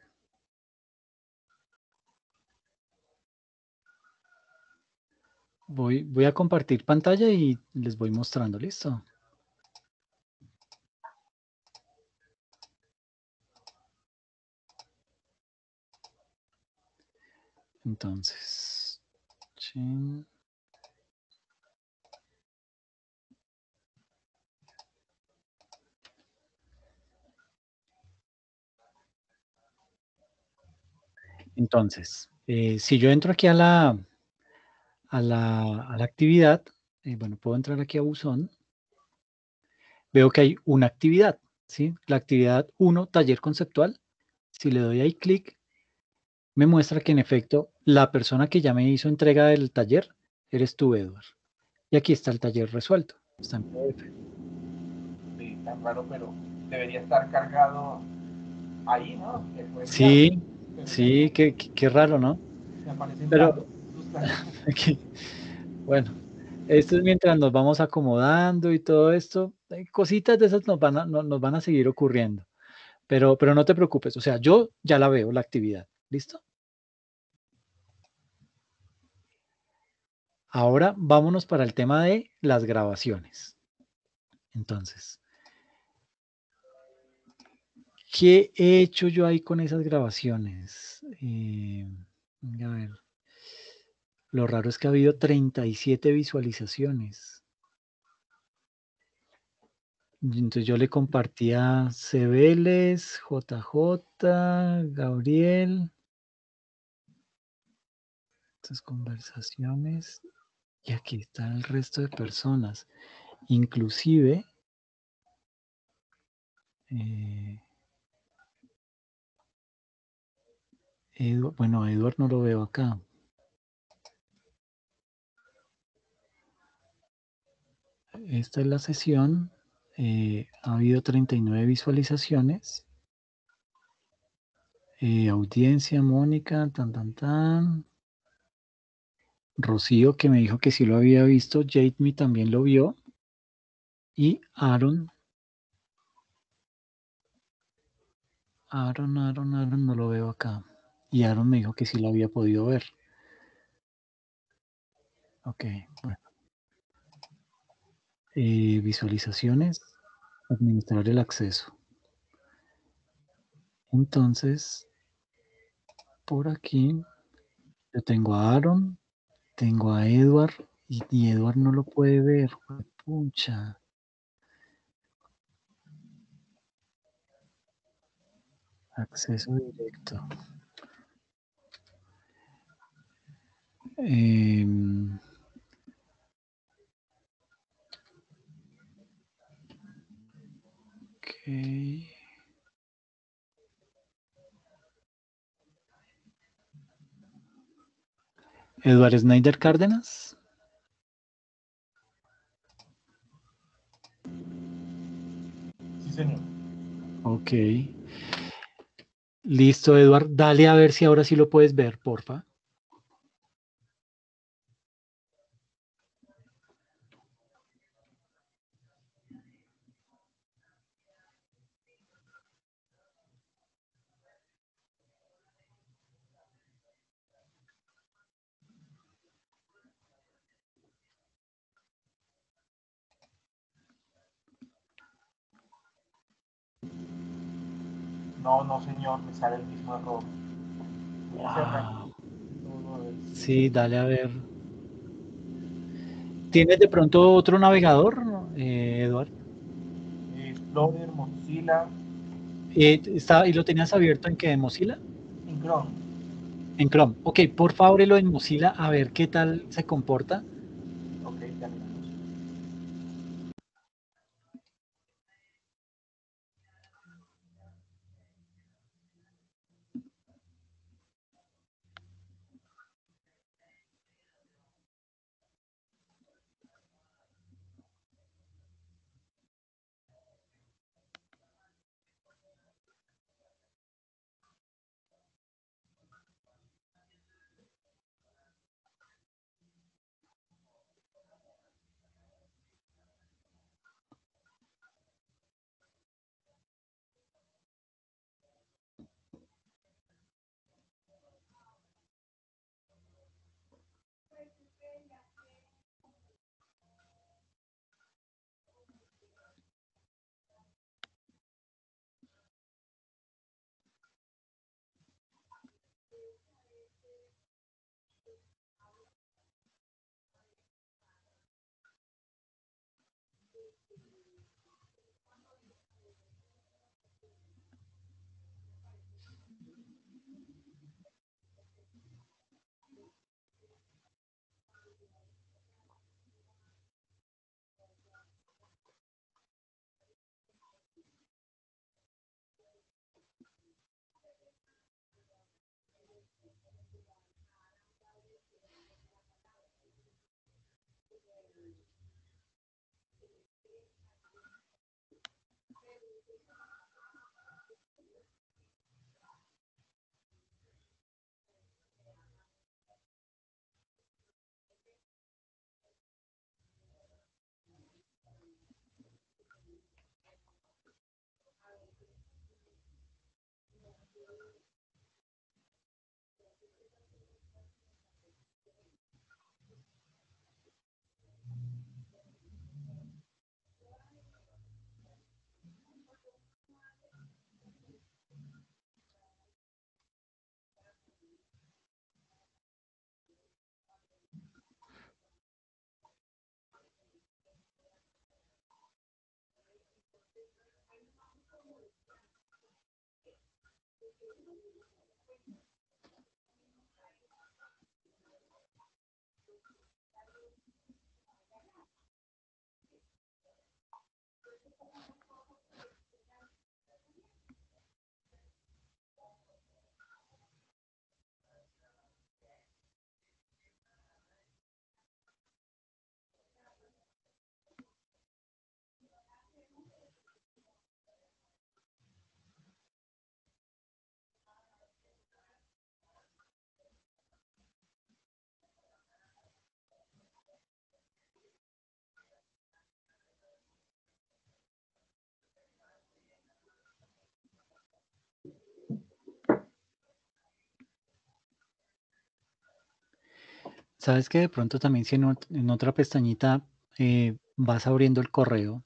Voy, voy a compartir pantalla y les voy mostrando, ¿listo? Entonces, Entonces, eh, si yo entro aquí a la, a la, a la actividad, eh, bueno, puedo entrar aquí a buzón, veo que hay una actividad, ¿sí? La actividad 1, taller conceptual. Si le doy ahí clic, me muestra que en efecto la persona que ya me hizo entrega del taller eres tú, Edward. Y aquí está el taller resuelto. Está en Sí, está raro, pero debería estar cargado ahí, ¿no? sí, Sí, qué, qué, raro, ¿no? Pero, aquí, bueno, esto es mientras nos vamos acomodando y todo esto. Eh, cositas de esas nos van a, nos van a seguir ocurriendo. Pero, pero no te preocupes, o sea, yo ya la veo, la actividad. ¿Listo? Ahora vámonos para el tema de las grabaciones. Entonces, ¿Qué he hecho yo ahí con esas grabaciones? Eh, a ver. Lo raro es que ha habido 37 visualizaciones. Entonces yo le compartía Cebeles, JJ, Gabriel. Estas conversaciones. Y aquí está el resto de personas. Inclusive. Eh, bueno, a no lo veo acá. Esta es la sesión. Eh, ha habido 39 visualizaciones. Eh, audiencia, Mónica, tan, tan, tan. Rocío, que me dijo que sí lo había visto. me también lo vio. Y Aaron. Aaron, Aaron, Aaron, no lo veo acá. Y Aaron me dijo que sí lo había podido ver. Ok, bueno. Eh, visualizaciones, administrar el acceso. Entonces, por aquí, yo tengo a Aaron, tengo a Edward, y, y Edward no lo puede ver. Pucha. Acceso directo. Eh, okay. Snyder Cárdenas. Sí, señor. Ok. Listo, Eduard. Dale a ver si ahora sí lo puedes ver, porfa. no, no señor, me sale el mismo error. Ah. Sí, dale a ver. ¿Tienes de pronto otro navegador, eh, Eduardo? Eh, Explorer, Mozilla. Eh, está, ¿Y lo tenías abierto en qué? ¿En Mozilla? En Chrome. En Chrome. Ok, por favor, lo en Mozilla, a ver qué tal se comporta. Sabes que de pronto también si en, otra pestañita eh, vas abriendo el correo,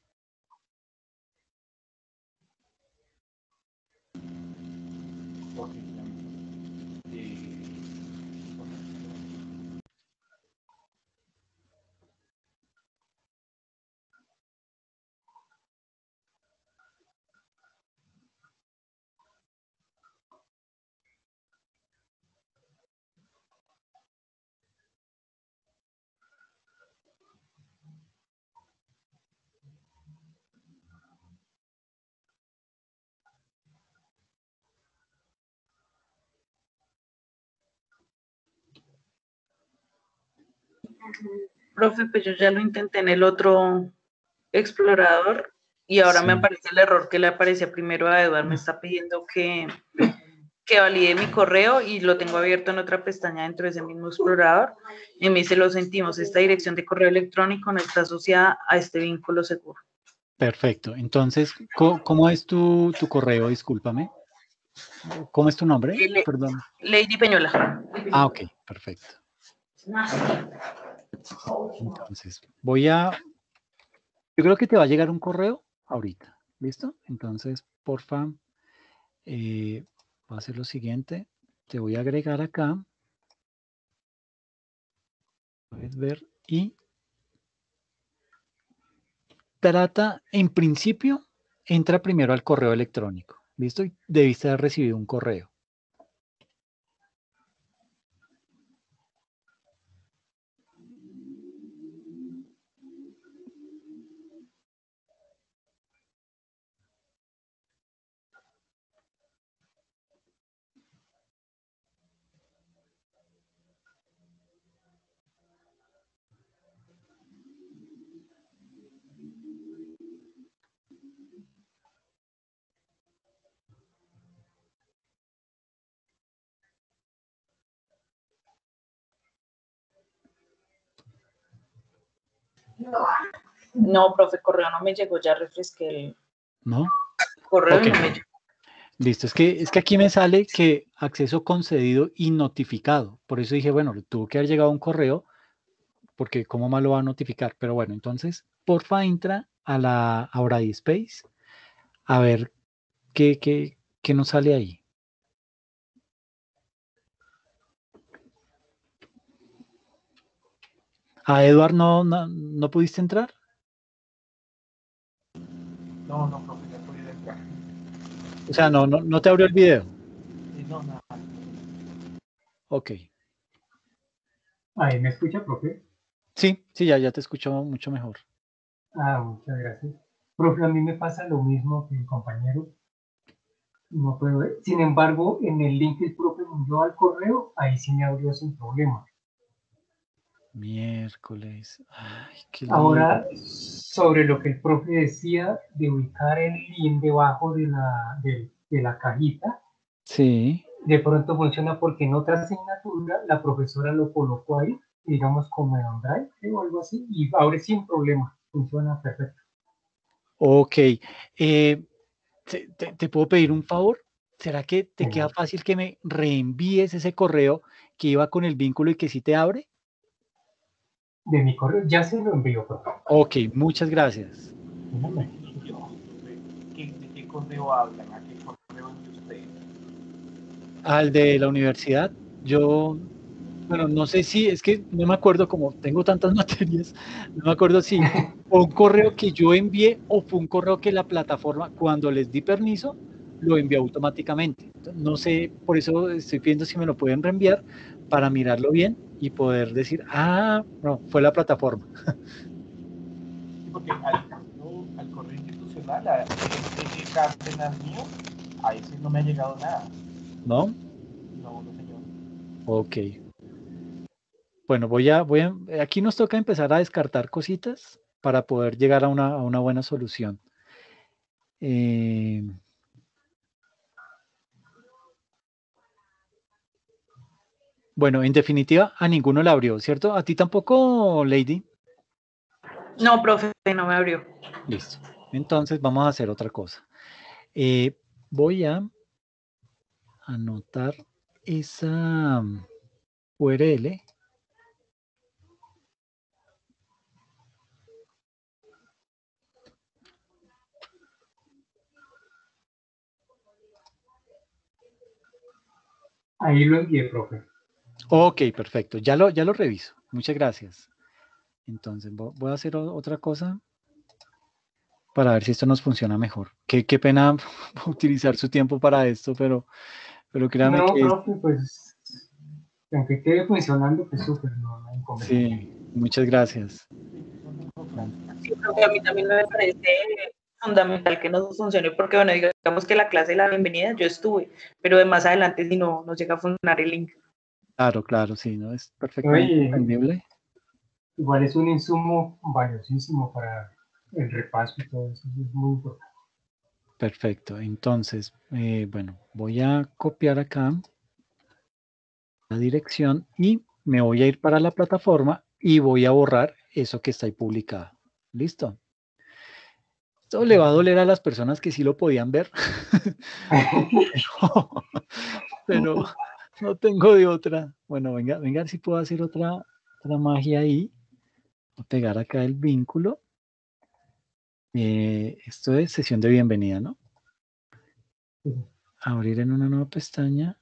pues yo ya lo intenté en el otro explorador y ahora me aparece el error que le aparecía primero a Eduardo. me mm. está pidiendo que, que valide mi correo y lo tengo abierto en otra pestaña dentro de ese mismo explorador y me dice, lo sentimos, esta dirección de correo electrónico no está asociada a este vínculo seguro. Perfecto, entonces, ¿cómo, es tu, correo? Discúlpame. ¿Cómo es tu nombre? Lady Peñola. Ah, ok, perfecto. Entonces, voy a... Yo creo que te va a llegar un correo ahorita, ¿listo? Entonces, porfa, eh, va a ser lo siguiente. Te voy a agregar acá. Puedes ver y trata, en principio, entra primero al correo electrónico. ¿Listo? Y debiste haber recibido un correo. No, profe, correo no me llegó, ya refresqué el... ¿No? Correo no me llegó. Listo, es que, es que aquí me sale que acceso concedido y notificado. Por eso dije, bueno, tuvo que haber llegado un correo, porque cómo más lo va a notificar. Pero bueno, entonces, porfa, entra a la Aura Space a ver qué, qué, qué nos sale ahí. ¿A Eduard no, no, pudiste entrar? No, no, profe, ya pude entrar. O sea, no, no, no te abrió el video. Sí, no, nada. Ok. Ahí me escucha, profe. Sí, sí, ya, ya te escucho mucho mejor. Ah, muchas gracias. Profe, a mí me pasa lo mismo que el compañero. No puedo Sin embargo, en el link que el profe envió al correo, ahí sí me abrió sin problema. Miércoles. Ahora, sobre lo que el profe decía de ubicar el link debajo de la, de, la cajita. Sí. De pronto funciona porque en otra asignatura la profesora lo colocó ahí, digamos como en Drive ¿eh? o algo así, y abre sin problema. Funciona perfecto. Ok. Eh, ¿te, puedo pedir un favor? ¿Será que te queda fácil que me reenvíes ese correo que iba con el vínculo y que sí te abre? de mi correo. Ya se lo envío, por Ok, muchas gracias. ¿De qué correo hablan? ¿A qué correo ustedes? Al de la universidad. Yo, bueno, no sé si, es que no me acuerdo, como tengo tantas materias, no me acuerdo si fue un correo que yo envié o fue un correo que la plataforma, cuando les di permiso, lo envió automáticamente. No sé, por eso estoy viendo si me lo pueden reenviar para mirarlo bien y poder decir, ah, no, fue la plataforma. porque al, al correo institucional, a este Cárdenas mío, a ese no me ha llegado nada. ¿No? No, no señor. Ok. Bueno, voy a, voy a, aquí nos toca empezar a descartar cositas para poder llegar a una, a una buena solución. Eh, Bueno, en definitiva, a ninguno le abrió, ¿cierto? ¿A ti tampoco, Lady? No, profe, no me abrió. Listo. Entonces vamos a hacer otra cosa. Eh, voy a anotar esa URL. Ahí lo envié, profe. Ok, perfecto. Ya lo, ya lo reviso. Muchas gracias. Entonces voy a hacer otra cosa para ver si esto nos funciona mejor. Qué, pena utilizar su tiempo para esto, pero, pero créanme que... No, pues, aunque quede funcionando, pues súper, Sí, muchas gracias. Sí, a mí también me parece fundamental que nos funcione, porque bueno, digamos que la clase de la bienvenida yo estuve, pero de más adelante si no nos llega a funcionar el link, Claro, claro, sí, ¿no? Es perfectamente entendible. Igual es un insumo valiosísimo para el repaso y todo eso, Perfecto, entonces, eh, bueno, voy a copiar acá la dirección y me voy a ir para la plataforma y voy a borrar eso que está ahí publicado. ¿Listo? Esto le va a doler a las personas que sí lo podían ver, pero no tengo de otra. Bueno, venga, venga, si puedo hacer otra, otra magia ahí. pegar acá el vínculo. Eh, esto es sesión de bienvenida, ¿no? Abrir en una nueva pestaña,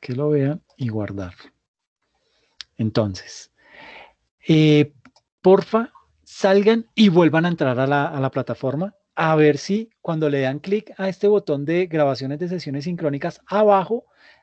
que lo vean y guardar. Entonces, eh, porfa, salgan y vuelvan a entrar a la, a la plataforma a ver si cuando le dan clic a este botón de grabaciones de sesiones sincrónicas abajo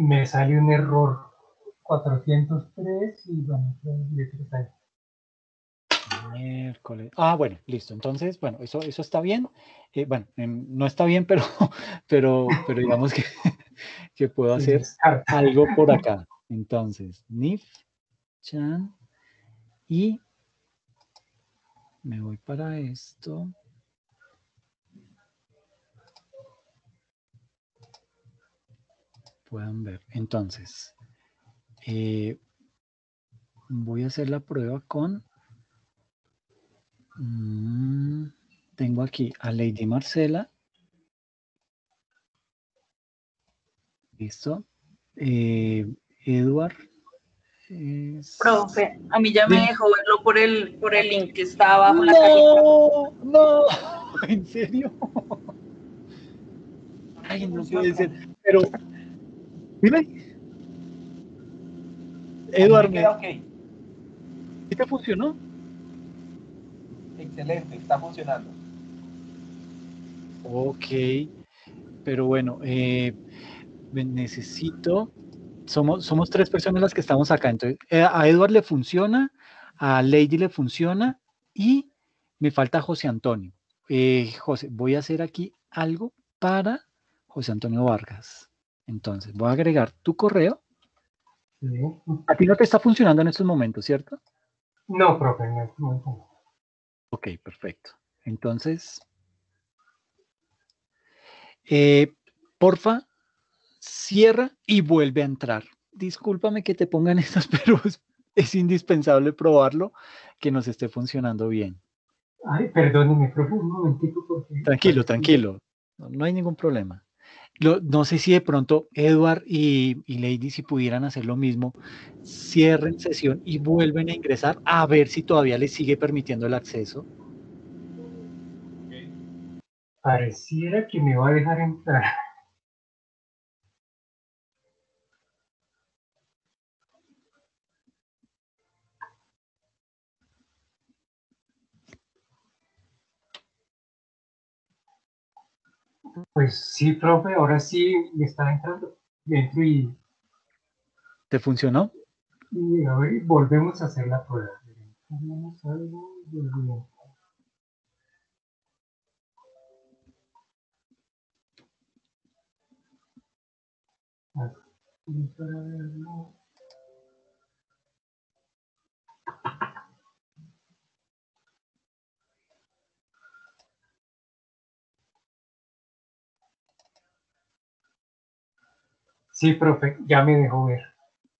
me sale un error 403 y bueno, pues, Miércoles. Ah, bueno, listo. Entonces, bueno, eso, eso está bien. Eh, bueno, em, no está bien, pero, pero, pero digamos que puedo hacer algo por acá. Entonces, NIF, Chan, y me voy para esto. puedan ver. Entonces, eh, voy a hacer la prueba con... Mm, tengo aquí a Lady Marcela. Listo. Eh, Edward. Profe, a mí ya me dejó verlo por el, por el link que está abajo no, la No, ¿en serio? Ay, no puede ser. Pero Dime. Eduardo. ¿Y te funcionó? Excelente, está funcionando. Ok, pero bueno, eh, necesito. Somos, somos tres personas las que estamos acá. Entonces, eh, a Eduardo le funciona, a Lady le funciona y me falta José Antonio. Eh, José, voy a hacer aquí algo para José Antonio Vargas. Entonces, voy a agregar tu correo. A ti no te está funcionando en estos momentos, ¿cierto? No, profe, en Ok, perfecto. Entonces, eh, porfa, cierra y vuelve a entrar. Discúlpame que te pongan estas, pero es, indispensable probarlo que nos esté funcionando bien. Ay, perdóneme, profe, un momentito. Tranquilo, tranquilo. no hay ningún problema no sé si de pronto Edward y, y, Lady, si pudieran hacer lo mismo, cierren sesión y vuelven a ingresar a ver si todavía les sigue permitiendo el acceso. Pareciera que me va a dejar entrar. Pues sí, profe, ahora sí me está entrando. Dentro y. ¿Te funcionó? a ver, volvemos a hacer la prueba. Vamos a verlo. Sí, profe, ya me dejó ver.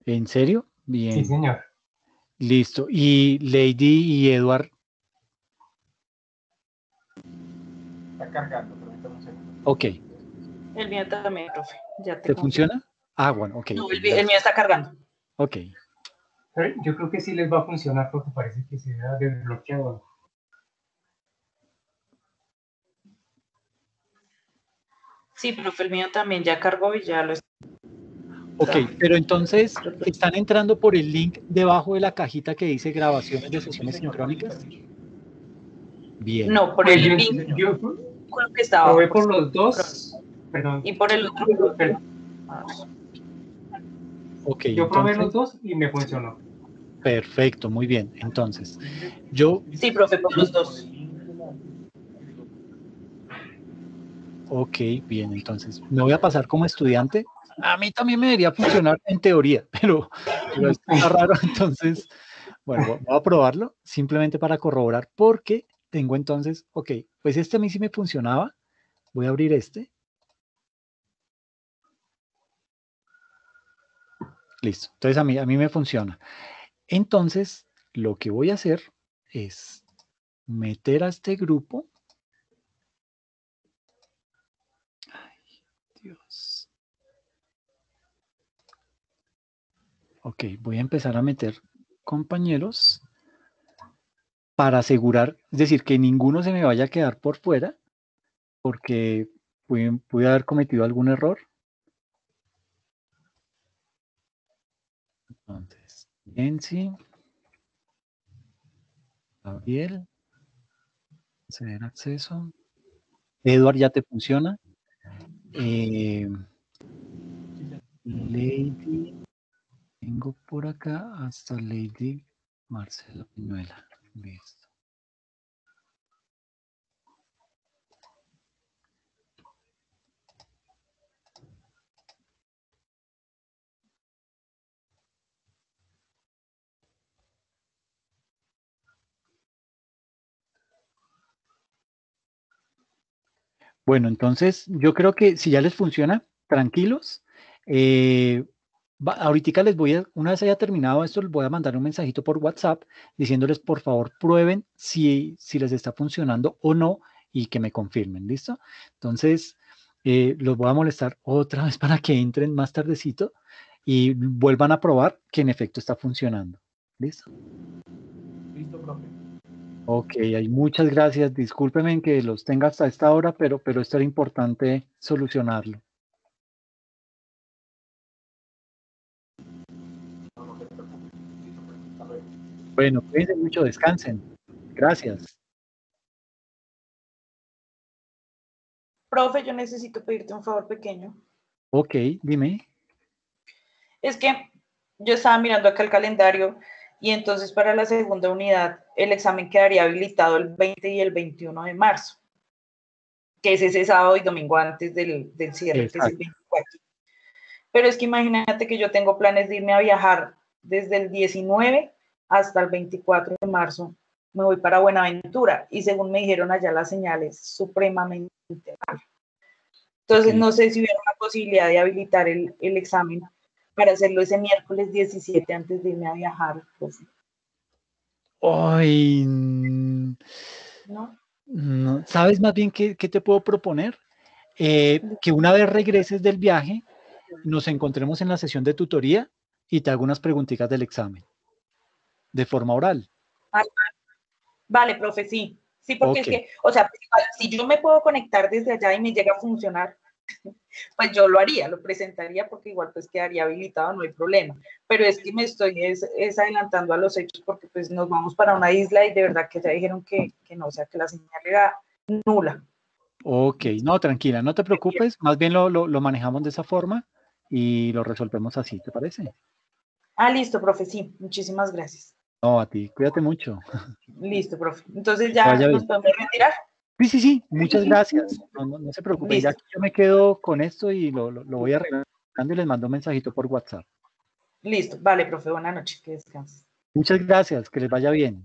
¿En serio? Bien. Sí, señor. Listo. ¿Y Lady y Eduard? Está cargando, permítame estamos segundo. Ok. El mío también, profe. Ya te, funciona? Ah, bueno, ok. No, el, mío está cargando. Ok. yo creo que sí les va a funcionar porque parece que se ha desbloqueado. Sí, profe, el mío también ya cargó y ya lo está. Ok, pero entonces, ¿están entrando por el link debajo de la cajita que dice grabaciones de sesiones sincrónicas? Bien. No, por el link. Yo que estaba. Probé por los dos. Perdón. Y por el otro. Ok. yo probé los dos y me funcionó. Perfecto, muy bien. Entonces, yo. Sí, profe, por los dos. Ok, bien, entonces me voy a pasar como estudiante a mí también me debería funcionar en teoría, pero, es raro. Entonces, bueno, voy a probarlo simplemente para corroborar porque tengo entonces, ok, pues este a mí sí me funcionaba. Voy a abrir este. Listo. Entonces a mí, a mí me funciona. Entonces, lo que voy a hacer es meter a este grupo Ok, voy a empezar a meter compañeros para asegurar, es decir, que ninguno se me vaya a quedar por fuera, porque pude, haber cometido algún error. Entonces, Nancy, Gabriel, ceder acceso. Edward ya te funciona. Eh, Lady tengo por acá hasta Lady Marcela Pinuela. Listo. Bueno, entonces yo creo que si ya les funciona, tranquilos. Eh, ahorita les voy a, una vez haya terminado esto, les voy a mandar un mensajito por WhatsApp diciéndoles por favor prueben si, si les está funcionando o no y que me confirmen, ¿listo? Entonces, eh, los voy a molestar otra vez para que entren más tardecito y vuelvan a probar que en efecto está funcionando. ¿Listo? Listo, profe. Ok, hay muchas gracias. Discúlpenme que los tenga hasta esta hora, pero, pero esto era importante solucionarlo. Bueno, cuídense mucho, descansen. Gracias. Profe, yo necesito pedirte un favor pequeño. Ok, dime. Es que yo estaba mirando acá el calendario y entonces para la segunda unidad el examen quedaría habilitado el 20 y el 21 de marzo, que es ese sábado y domingo antes del, cierre, Pero es que imagínate que yo tengo planes de irme a viajar desde el 19 hasta el 24 de marzo me voy para Buenaventura y según me dijeron allá las señales, supremamente mal. Entonces no sé si hubiera una posibilidad de habilitar el, examen para hacerlo ese miércoles 17 antes de irme a viajar. Pues. Ay, ¿No? sabes más bien qué, te puedo proponer? Eh, que una vez regreses del viaje, nos encontremos en la sesión de tutoría y te hago unas preguntitas del examen de forma oral. Ah, vale, profe, sí. Sí, porque es que, o sea, pues, si yo me puedo conectar desde allá y me llega a funcionar, pues yo lo haría, lo presentaría porque igual pues quedaría habilitado, no hay problema. Pero es que me estoy es, adelantando a los hechos porque pues nos vamos para una isla y de verdad que ya dijeron que, no, o sea que la señal era nula. Ok, no, tranquila, no te preocupes, más bien lo, lo manejamos de esa forma y lo resolvemos así, ¿te parece? Ah, listo, profe, sí, muchísimas gracias. No, a ti, cuídate mucho. Listo, profe. Entonces ya nos podemos retirar. Sí, sí, sí, muchas gracias. No, no, se preocupen, ya yo me quedo con esto y lo, lo, lo voy arreglando y les mando un mensajito por WhatsApp. Listo, vale, profe, buenas noches, que descanses. Muchas gracias, que les vaya bien.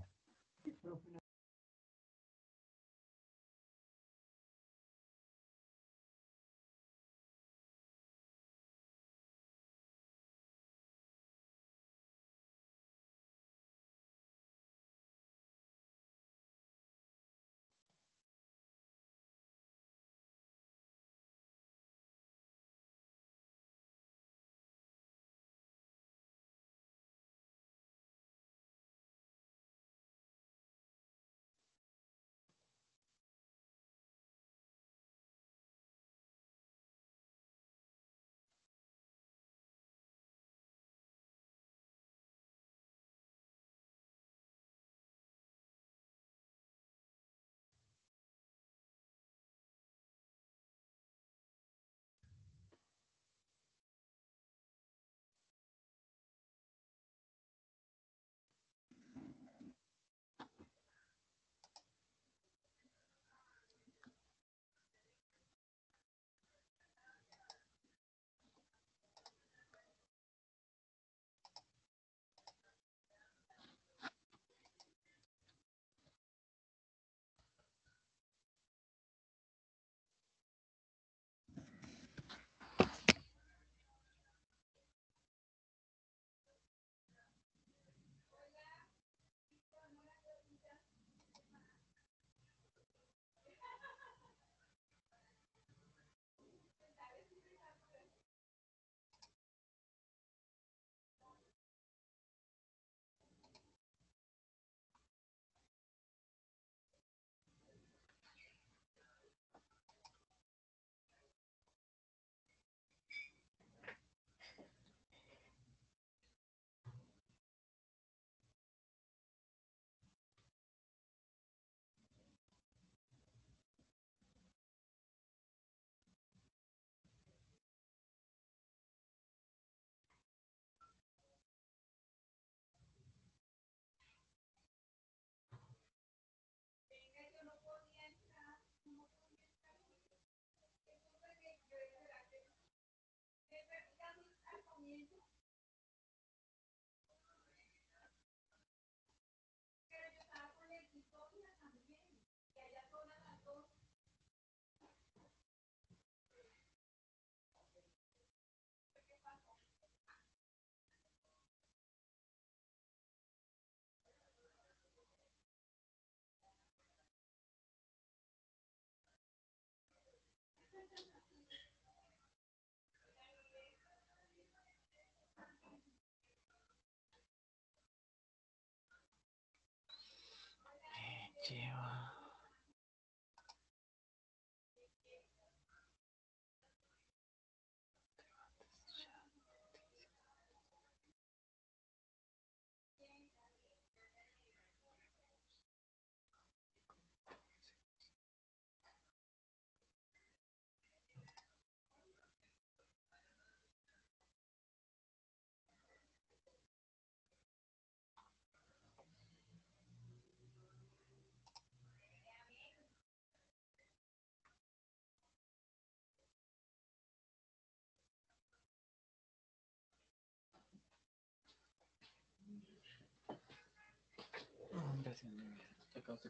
希望。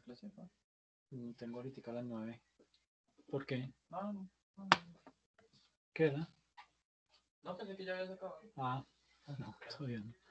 clase en ¿Te No? Mm, tengo ahorita a las 9. ¿Por qué? No, no, ¿Qué era? No pensé que ya habías acabado. Ah, no, todavía no.